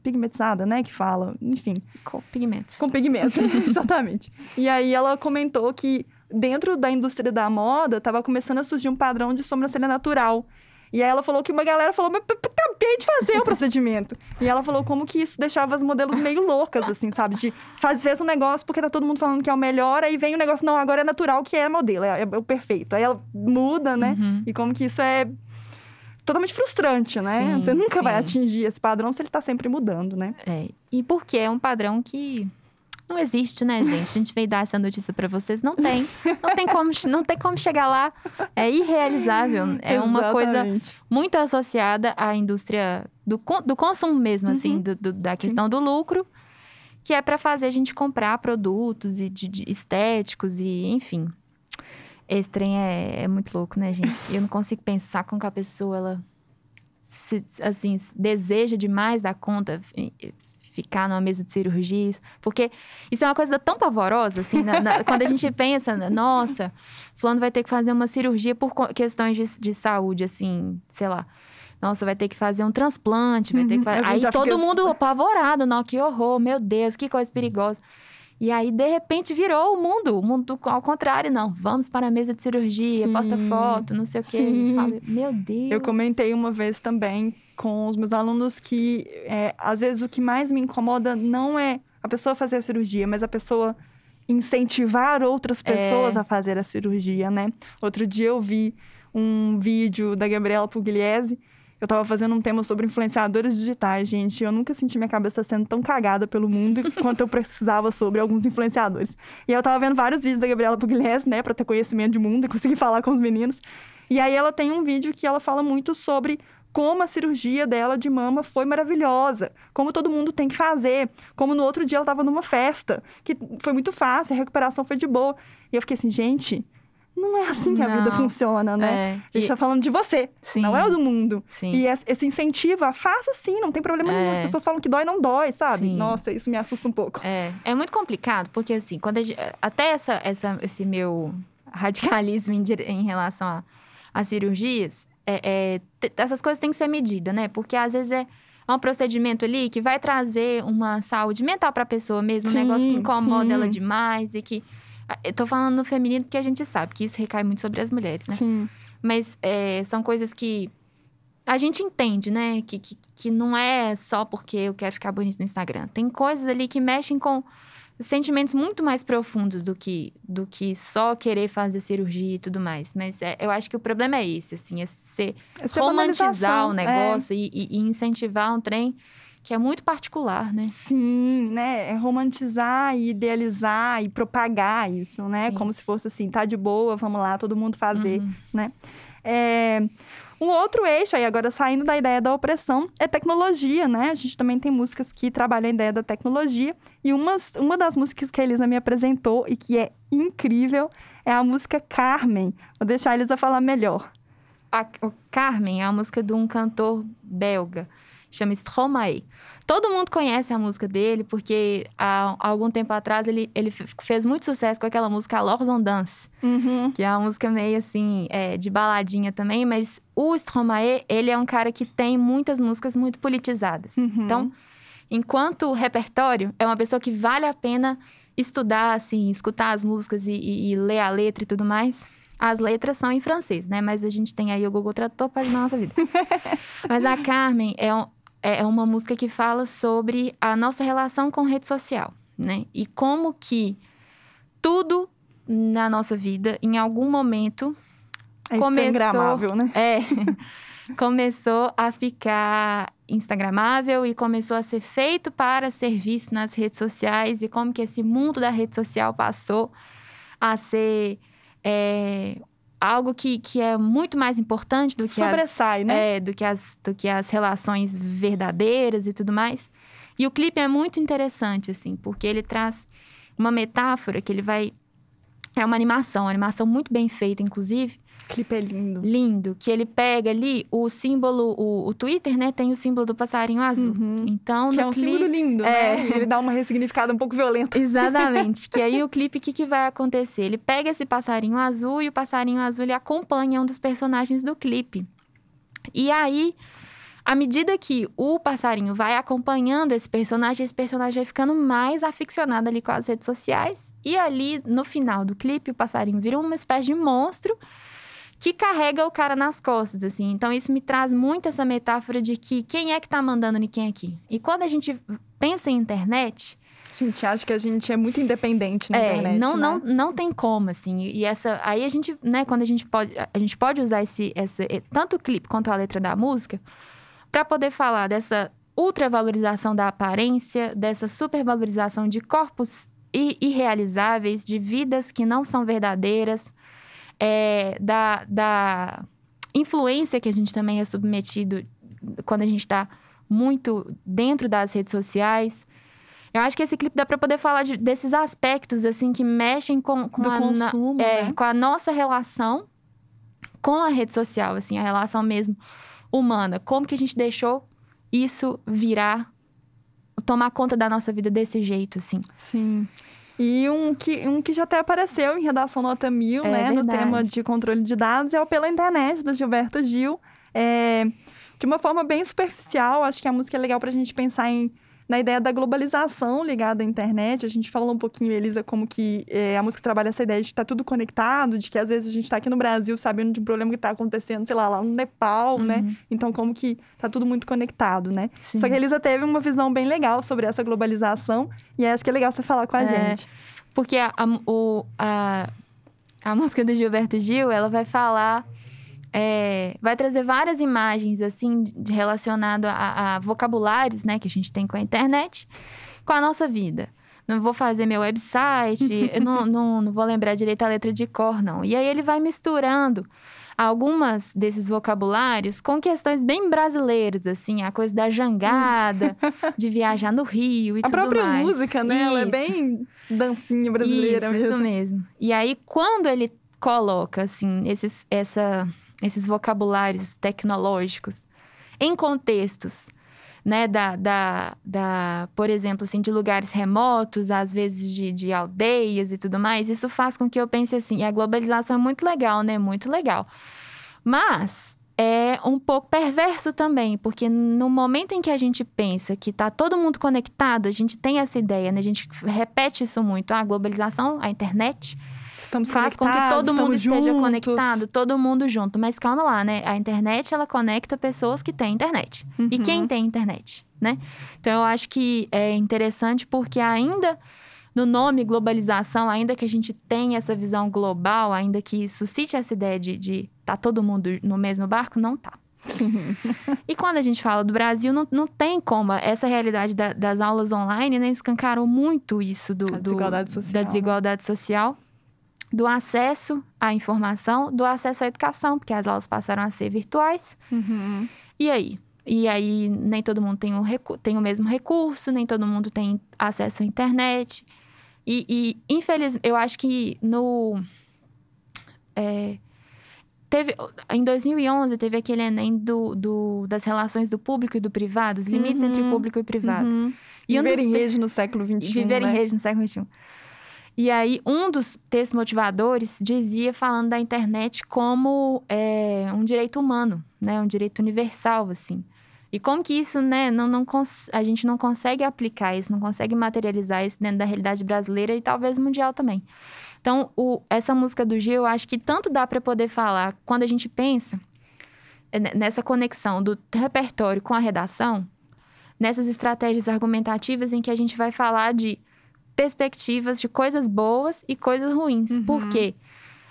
pigmentizada, né? Que fala, enfim. Com pigmentos. Com pigmentos, exatamente. E aí ela comentou que dentro da indústria da moda estava começando a surgir um padrão de sobrancelha natural. E aí ela falou que uma galera falou, mas acabei de fazer o procedimento. E ela falou como que isso deixava as modelos meio loucas, assim, sabe? De faz, fez um negócio porque tá todo mundo falando que é o melhor, aí vem o negócio, não, agora é natural que é modelo, é, é, é o perfeito. Aí ela muda, né? Uhum. E como que isso é totalmente frustrante, né? Sim, você nunca sim. vai atingir esse padrão se ele tá sempre mudando, né? É. E porque é um padrão que não existe, né, gente? A gente veio dar essa notícia para vocês, não tem. Não tem como, não tem como chegar lá. É irrealizável. É uma coisa muito associada à indústria do, do consumo mesmo, uhum. assim, do, do, da questão Sim. do lucro, que é para fazer a gente comprar produtos e de, de estéticos e, enfim. Esse trem é, é, muito louco, né, gente? Eu não consigo pensar com que a pessoa, ela se, assim, deseja demais da conta, ficar numa mesa de cirurgias, porque isso é uma coisa tão pavorosa, assim, na, na, quando a gente pensa, né, nossa, fulano vai ter que fazer uma cirurgia por questões de, de saúde, assim, sei lá. Nossa, vai ter que fazer um transplante, vai uhum, ter que uhum. fazer... Aí todo fica... mundo assim. apavorado, não, que horror, meu Deus, que coisa perigosa. E aí, de repente, virou o mundo. O mundo ao contrário, não. Vamos para a mesa de cirurgia, Sim. posta foto, não sei o quê. Sim. Meu Deus. Eu comentei uma vez também com os meus alunos que, é, às vezes, o que mais me incomoda não é a pessoa fazer a cirurgia, mas a pessoa incentivar outras é. pessoas é. a fazer a cirurgia, né? Outro dia eu vi um vídeo da Gabriela Pugliese eu tava fazendo um tema sobre influenciadores digitais, gente. Eu nunca senti minha cabeça sendo tão cagada pelo mundo quanto eu precisava sobre alguns influenciadores. E eu tava vendo vários vídeos da Gabriela Pugliese, né, pra ter conhecimento de mundo e conseguir falar com os meninos. E aí ela tem um vídeo que ela fala muito sobre como a cirurgia dela de mama foi maravilhosa, como todo mundo tem que fazer, como no outro dia ela estava numa festa, que foi muito fácil, a recuperação foi de boa. E eu fiquei assim, gente, não é assim que não. a vida funciona, né? É. A gente e... tá falando de você, sim. não é o do mundo. Sim. E esse incentivo, ah, faça sim, não tem problema é. nenhum. As é. pessoas falam que dói, não dói, sabe? Sim. Nossa, isso me assusta um pouco. É, é muito complicado, porque assim, quando gente... até essa, essa, esse meu radicalismo em, em relação às cirurgias, é, é essas coisas têm que ser medidas, né? Porque às vezes é, é um procedimento ali que vai trazer uma saúde mental para a pessoa mesmo, sim, um negócio que incomoda sim. ela demais e que eu tô falando no feminino porque a gente sabe que isso recai muito sobre as mulheres, né? Sim. Mas é, são coisas que a gente entende, né? Que, que, que não é só porque eu quero ficar bonito no Instagram. Tem coisas ali que mexem com sentimentos muito mais profundos do que, do que só querer fazer cirurgia e tudo mais. Mas é, eu acho que o problema é esse, assim, é ser é romantizar o é. negócio é. e, e, incentivar um trem que é muito particular, né? Sim, né? É romantizar e idealizar e propagar isso, né? Sim. Como se fosse assim, tá de boa, vamos lá, todo mundo fazer, uhum. né? É... Um outro eixo aí, agora saindo da ideia da opressão, é tecnologia, né? A gente também tem músicas que trabalham a ideia da tecnologia. E umas, uma das músicas que a Elisa me apresentou e que é incrível é a música Carmen. Vou deixar a Elisa falar melhor. A, o Carmen é a música de um cantor belga chama Stromae. Todo mundo conhece a música dele, porque há, algum tempo atrás ele, ele fez muito sucesso com aquela música Lords on Dance, uhum. que é uma música meio assim, é, de baladinha também, mas o Stromae, ele é um cara que tem muitas músicas muito politizadas. Uhum. Então, enquanto repertório, é uma pessoa que vale a pena estudar, assim, escutar as músicas e, e, e ler a letra e tudo mais. As letras são em francês, né? Mas a gente tem aí o Google Tradutor para ajudar a nossa vida. Mas a Carmen é, um, é, é uma música que fala sobre a nossa relação com rede social, né? E como que tudo na nossa vida, em algum momento, é começou, né? É, começou a ficar instagramável e começou a ser feito para ser visto nas redes sociais e como que esse mundo da rede social passou a ser é, algo que, que é muito mais importante do que sobressai, as, né? É, do que as do que as relações verdadeiras e tudo mais. E o clipe é muito interessante assim, porque ele traz uma metáfora que ele vai é uma animação, uma animação muito bem feita, inclusive, clipe é lindo. Lindo, que ele pega ali o símbolo, o, o Twitter, né, tem o símbolo do passarinho azul. Uhum. Então, que é um clipe, símbolo lindo, né? é... né? Ele dá uma ressignificada um pouco violenta. Exatamente. que aí o clipe, o que, que vai acontecer? Ele pega esse passarinho azul e o passarinho azul ele acompanha um dos personagens do clipe. E aí, à medida que o passarinho vai acompanhando esse personagem, esse personagem vai ficando mais aficionado ali com as redes sociais. E ali, no final do clipe, o passarinho vira uma espécie de monstro que carrega o cara nas costas, assim. Então, isso me traz muito essa metáfora de que quem é que tá mandando em quem é aqui. E quando a gente pensa em internet, a gente acha que a gente é muito independente na é, internet, não, né? não, não tem como, assim. E essa, aí a gente, né, quando a gente pode, a gente pode usar esse, essa tanto o clipe quanto a letra da música para poder falar dessa ultravalorização da aparência, dessa supervalorização de corpos irrealizáveis, de vidas que não são verdadeiras, é, da, da influência que a gente também é submetido quando a gente está muito dentro das redes sociais. Eu acho que esse clipe dá para poder falar de, desses aspectos, assim, que mexem com, com, a, consumo, na, é, né? com a nossa relação com a rede social, assim, a relação mesmo humana. Como que a gente deixou isso virar, tomar conta da nossa vida desse jeito, assim. Sim. E um que, um que já até apareceu em Redação Nota Mil, é, né? Verdade. No tema de controle de dados, é o Pela Internet, do Gilberto Gil. É, de uma forma bem superficial, acho que a música é legal para a gente pensar em na ideia da globalização ligada à internet. A gente falou um pouquinho, Elisa, como que é, a música trabalha essa ideia de estar tá tudo conectado, de que às vezes a gente está aqui no Brasil sabendo de um problema que está acontecendo, sei lá, lá no Nepal, né? uhum. né? Então, como que está tudo muito conectado, né? Sim. Só que a Elisa teve uma visão bem legal sobre essa globalização e acho que é legal você falar com a é, gente. Porque a, a, o, a, a música do Gilberto Gil, ela vai falar é, vai trazer várias imagens, assim, de, relacionado a, a vocabulários, né, que a gente tem com a internet, com a nossa vida não vou fazer meu website, eu não, não, não, vou lembrar direito a letra de cor, não. E aí ele vai misturando algumas desses vocabulários com questões bem brasileiras, assim, a coisa da jangada, de viajar no Rio e a tudo mais. A própria música, né? Ela é bem dancinha brasileira isso, mesmo. Isso mesmo. E aí, quando ele coloca, assim, esses, essa esses vocabulários tecnológicos, em contextos, né, da, da, da, por exemplo, assim, de lugares remotos, às vezes de, de aldeias e tudo mais, isso faz com que eu pense assim, e a globalização é muito legal, né, muito legal. Mas é um pouco perverso também, porque no momento em que a gente pensa que está todo mundo conectado, a gente tem essa ideia, né? A gente repete isso muito, ah, a globalização, a internet, Estamos Faz com que todo mundo esteja juntos. conectado, todo mundo junto. Mas calma lá, né? A internet, ela conecta pessoas que têm internet. Uhum. E quem uhum. tem internet, né? Então, eu acho que é interessante porque ainda no nome globalização, ainda que a gente tenha essa visão global, ainda que suscite essa ideia de, estar tá todo mundo no mesmo barco, não tá. Sim. e quando a gente fala do Brasil, não, não tem como. Essa realidade da, das aulas online né, escancarou muito isso do, do, social. da desigualdade social do acesso à informação, do acesso à educação, porque as aulas passaram a ser virtuais. Uhum. E aí? E aí, nem todo mundo tem o, tem o mesmo recurso, nem todo mundo tem acesso à internet. E, e infelizmente, eu acho que no. É, teve, em 2011, teve aquele Enem do, do, das relações do público e do privado, os limites uhum. entre público e privado. Uhum. E viver um dos... em rede no século XXI. Viver né? em rede no século XXI. E aí, um dos textos motivadores dizia, falando da internet como é, um direito humano, né? Um direito universal, assim. E como que isso, né? Não, não a gente não consegue aplicar isso, não consegue materializar isso dentro da realidade brasileira e talvez mundial também. Então, o, essa música do Gil, eu acho que tanto dá para poder falar quando a gente pensa é, nessa conexão do repertório com a redação, nessas estratégias argumentativas em que a gente vai falar de perspectivas de coisas boas e coisas ruins. Uhum. Por quê?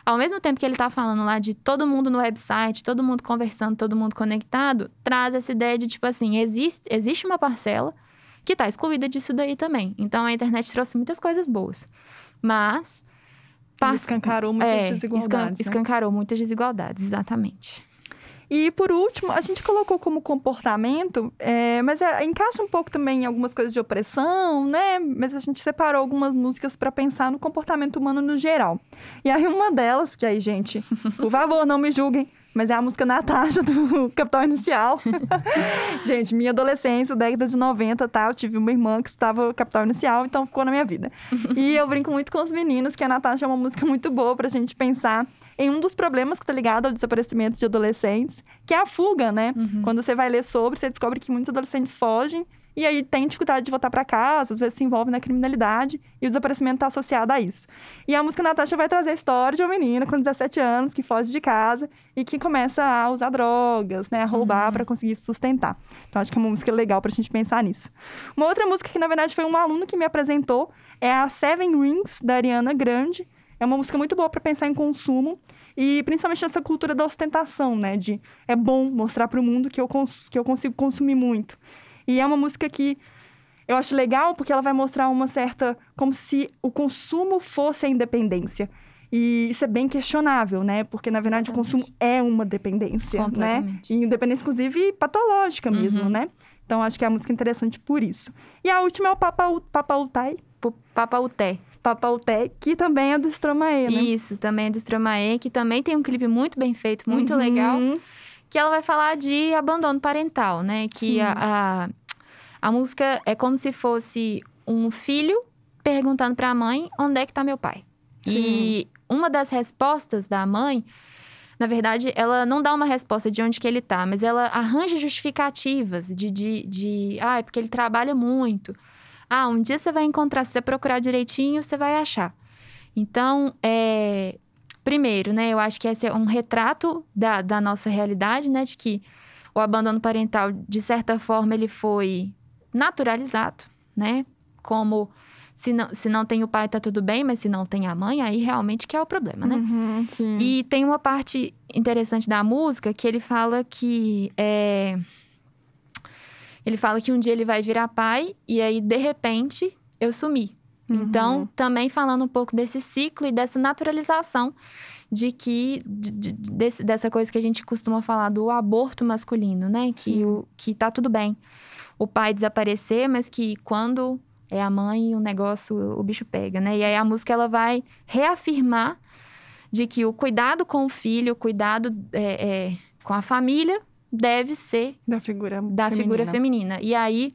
Ao mesmo tempo que ele está falando lá de todo mundo no website, todo mundo conversando, todo mundo conectado, traz essa ideia de tipo assim, existe, existe uma parcela que está excluída disso daí também. Então a internet trouxe muitas coisas boas. Mas. Escancarou muitas é, desigualdades. Escan... Né? Escancarou muitas desigualdades, exatamente. E por último, a gente colocou como comportamento, é, mas é, encaixa um pouco também em algumas coisas de opressão, né? Mas a gente separou algumas músicas para pensar no comportamento humano no geral. E aí uma delas, que aí, gente, por favor, não me julguem, mas é a música Natasha do Capital Inicial. gente, minha adolescência, década de 90, tá? Eu tive uma irmã que estava Capital Inicial, então ficou na minha vida. e eu brinco muito com os meninos que a Natasha é uma música muito boa pra gente pensar em um dos problemas que tá ligado ao desaparecimento de adolescentes, que é a fuga, né? Uhum. Quando você vai ler sobre, você descobre que muitos adolescentes fogem e aí tem dificuldade de voltar para casa, às vezes se envolve na criminalidade e o desaparecimento está associado a isso. E a música Natasha vai trazer a história de uma menina com 17 anos que foge de casa e que começa a usar drogas, né, a roubar uhum. para conseguir se sustentar. Então acho que é uma música legal para a gente pensar nisso. Uma outra música que na verdade foi um aluno que me apresentou é a Seven Rings da Ariana Grande. É uma música muito boa para pensar em consumo e principalmente nessa cultura da ostentação, né, de é bom mostrar para o mundo que eu, que eu consigo consumir muito. E é uma música que eu acho legal porque ela vai mostrar uma certa. como se o consumo fosse a independência. E isso é bem questionável, né? Porque, na verdade, o consumo é uma dependência, né? E independência, inclusive, patológica uhum. mesmo, né? Então, acho que é a música interessante por isso. E a última é o Papa, Papa Utai. Papa Uté. Papa Uté, que também é do Stromae, né? Isso, também é do Stromae, que também tem um clipe muito bem feito, muito uhum. legal. Que ela vai falar de abandono parental, né? Que a, a a música é como se fosse um filho perguntando para a mãe onde é que está meu pai. Sim. E uma das respostas da mãe, na verdade, ela não dá uma resposta de onde que ele está, mas ela arranja justificativas de, de, de ah, é porque ele trabalha muito. Ah, um dia você vai encontrar, se você procurar direitinho, você vai achar. Então, é, primeiro, né, eu acho que esse é um retrato da, da nossa realidade, né, de que o abandono parental, de certa forma, ele foi naturalizado, né? Como se não, se não tem o pai, tá tudo bem, mas se não tem a mãe, aí realmente que é o problema, né? Uhum, e tem uma parte interessante da música que ele fala que é... Ele fala que um dia ele vai virar pai e aí, de repente, eu sumi. Uhum. Então, também falando um pouco desse ciclo e dessa naturalização de que de, de, dessa coisa que a gente costuma falar do aborto masculino, né? Que o que tá tudo bem o pai desaparecer, mas que quando é a mãe, o negócio, o bicho pega, né? E aí a música ela vai reafirmar de que o cuidado com o filho, o cuidado é, é, com a família deve ser da figura da feminina. figura feminina. E aí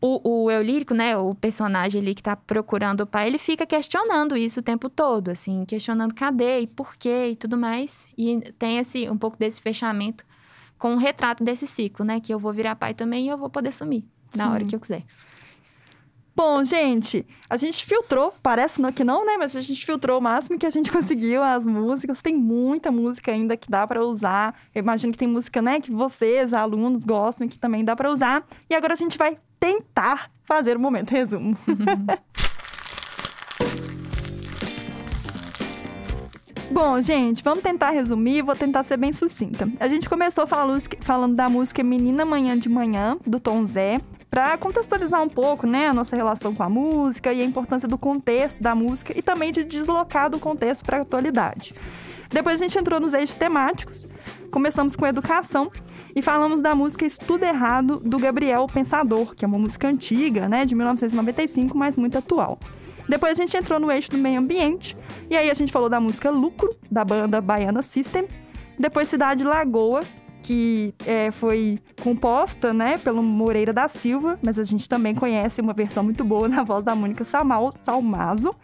o, o eu lírico, né, o personagem ali que tá procurando o pai, ele fica questionando isso o tempo todo, assim, questionando cadê e por quê e tudo mais. E tem esse um pouco desse fechamento com um retrato desse ciclo, né? Que eu vou virar pai também e eu vou poder sumir na hora que eu quiser. Bom, gente, a gente filtrou, parece não que não, né? Mas a gente filtrou o máximo que a gente conseguiu as músicas. Tem muita música ainda que dá para usar. Eu imagino que tem música, né, que vocês, alunos, gostam e que também dá para usar. E agora a gente vai tentar fazer o momento resumo. Bom, gente, vamos tentar resumir, vou tentar ser bem sucinta. A gente começou falando da música Menina Manhã de Manhã, do Tom Zé, para contextualizar um pouco, né, a nossa relação com a música e a importância do contexto da música e também de deslocar do contexto para a atualidade. Depois a gente entrou nos eixos temáticos, começamos com educação e falamos da música Estudo Errado do Gabriel Pensador, que é uma música antiga, né, de 1995, mas muito atual. Depois a gente entrou no eixo do meio ambiente, e aí a gente falou da música Lucro, da banda Baiana System. Depois Cidade Lagoa, que é, foi composta né, pelo Moreira da Silva, mas a gente também conhece uma versão muito boa na voz da Mônica Salmal, Salmazo.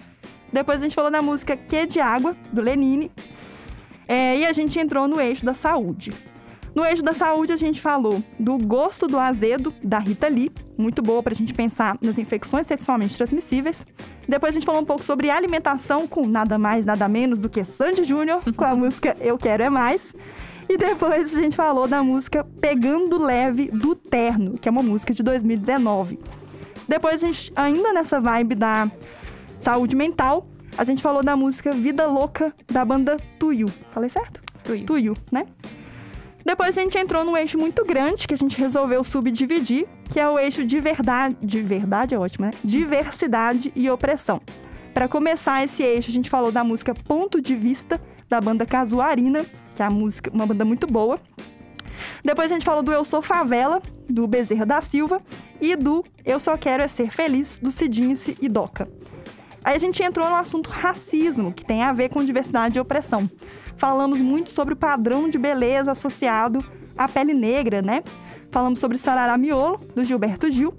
Depois a gente falou da música Que de Água, do Lenine. É, e a gente entrou no eixo da saúde. No eixo da saúde, a gente falou do gosto do azedo, da Rita Lee, muito boa para a gente pensar nas infecções sexualmente transmissíveis. Depois a gente falou um pouco sobre alimentação com nada mais, nada menos do que Sandy Júnior, com a música Eu Quero É Mais. E depois a gente falou da música Pegando Leve do Terno, que é uma música de 2019. Depois a gente, ainda nessa vibe da saúde mental, a gente falou da música Vida Louca da banda Tuyu. Falei certo? Tuyu. Tuyu, né? Depois a gente entrou num eixo muito grande que a gente resolveu subdividir, que é o eixo de verdade, de verdade é ótimo, né? Diversidade e opressão. Para começar esse eixo, a gente falou da música Ponto de Vista da banda Casuarina, que é a música, uma banda muito boa. Depois a gente falou do Eu Sou Favela, do Bezerra da Silva, e do Eu Só Quero É Ser Feliz, do Cidinse e Doca. Aí a gente entrou no assunto racismo, que tem a ver com diversidade e opressão falamos muito sobre o padrão de beleza associado à pele negra, né? Falamos sobre Sarará Miolo, do Gilberto Gil.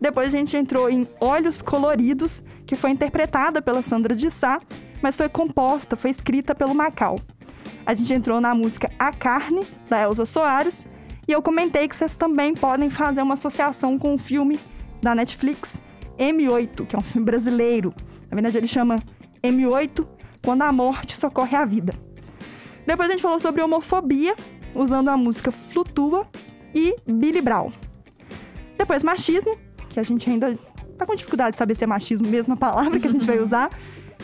Depois a gente entrou em Olhos Coloridos, que foi interpretada pela Sandra de Sá, mas foi composta, foi escrita pelo Macau. A gente entrou na música A Carne, da Elza Soares, e eu comentei que vocês também podem fazer uma associação com o um filme da Netflix, M8, que é um filme brasileiro. Na verdade, ele chama M8 Quando a Morte Socorre a Vida. Depois a gente falou sobre homofobia, usando a música Flutua e Billy Brown. Depois machismo, que a gente ainda tá com dificuldade de saber se é machismo mesma palavra que a gente vai usar.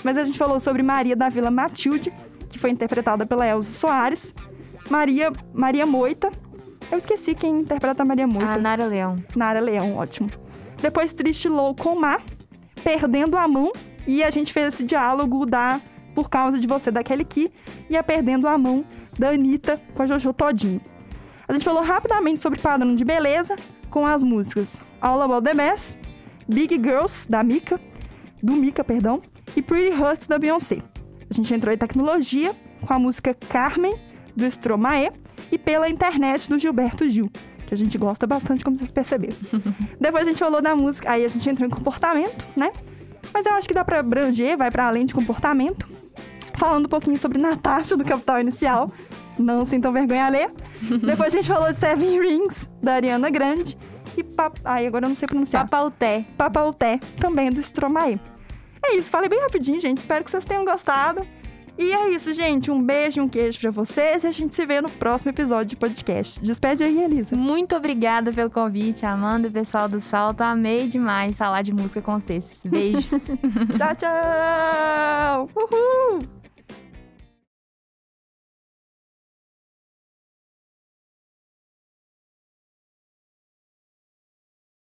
Mas a gente falou sobre Maria da Vila Matilde, que foi interpretada pela Elza Soares. Maria, Maria Moita. Eu esqueci quem interpreta a Maria Moita. A ah, Nara Leão. Nara Leão, ótimo. Depois Triste Low com Mar Perdendo a Mão. E a gente fez esse diálogo da por causa de você daquele que ia perdendo a mão da Anitta com a Jojo Todinho. A gente falou rapidamente sobre padrão de beleza com as músicas All About The Mess, Big Girls, da Mika, do Mika, perdão, e Pretty Hurts, da Beyoncé. A gente entrou em tecnologia com a música Carmen, do Stromae, e pela internet do Gilberto Gil, que a gente gosta bastante, como vocês perceberam. Depois a gente falou da música, aí a gente entrou em comportamento, né? Mas eu acho que dá para abranger, vai para além de comportamento falando um pouquinho sobre Natasha do Capital Inicial. Não sintam vergonha a ler. Depois a gente falou de Seven Rings, da Ariana Grande. E pap... Ai, agora eu não sei pronunciar. Papauté. Papauté, também do Stromae. É isso, falei bem rapidinho, gente. Espero que vocês tenham gostado. E é isso, gente. Um beijo, e um queijo para vocês e a gente se vê no próximo episódio de podcast. Despede aí, Elisa. Muito obrigada pelo convite, Amanda e pessoal do Salto. Amei demais falar de música com vocês. Beijos. tchau, tchau! Uhul!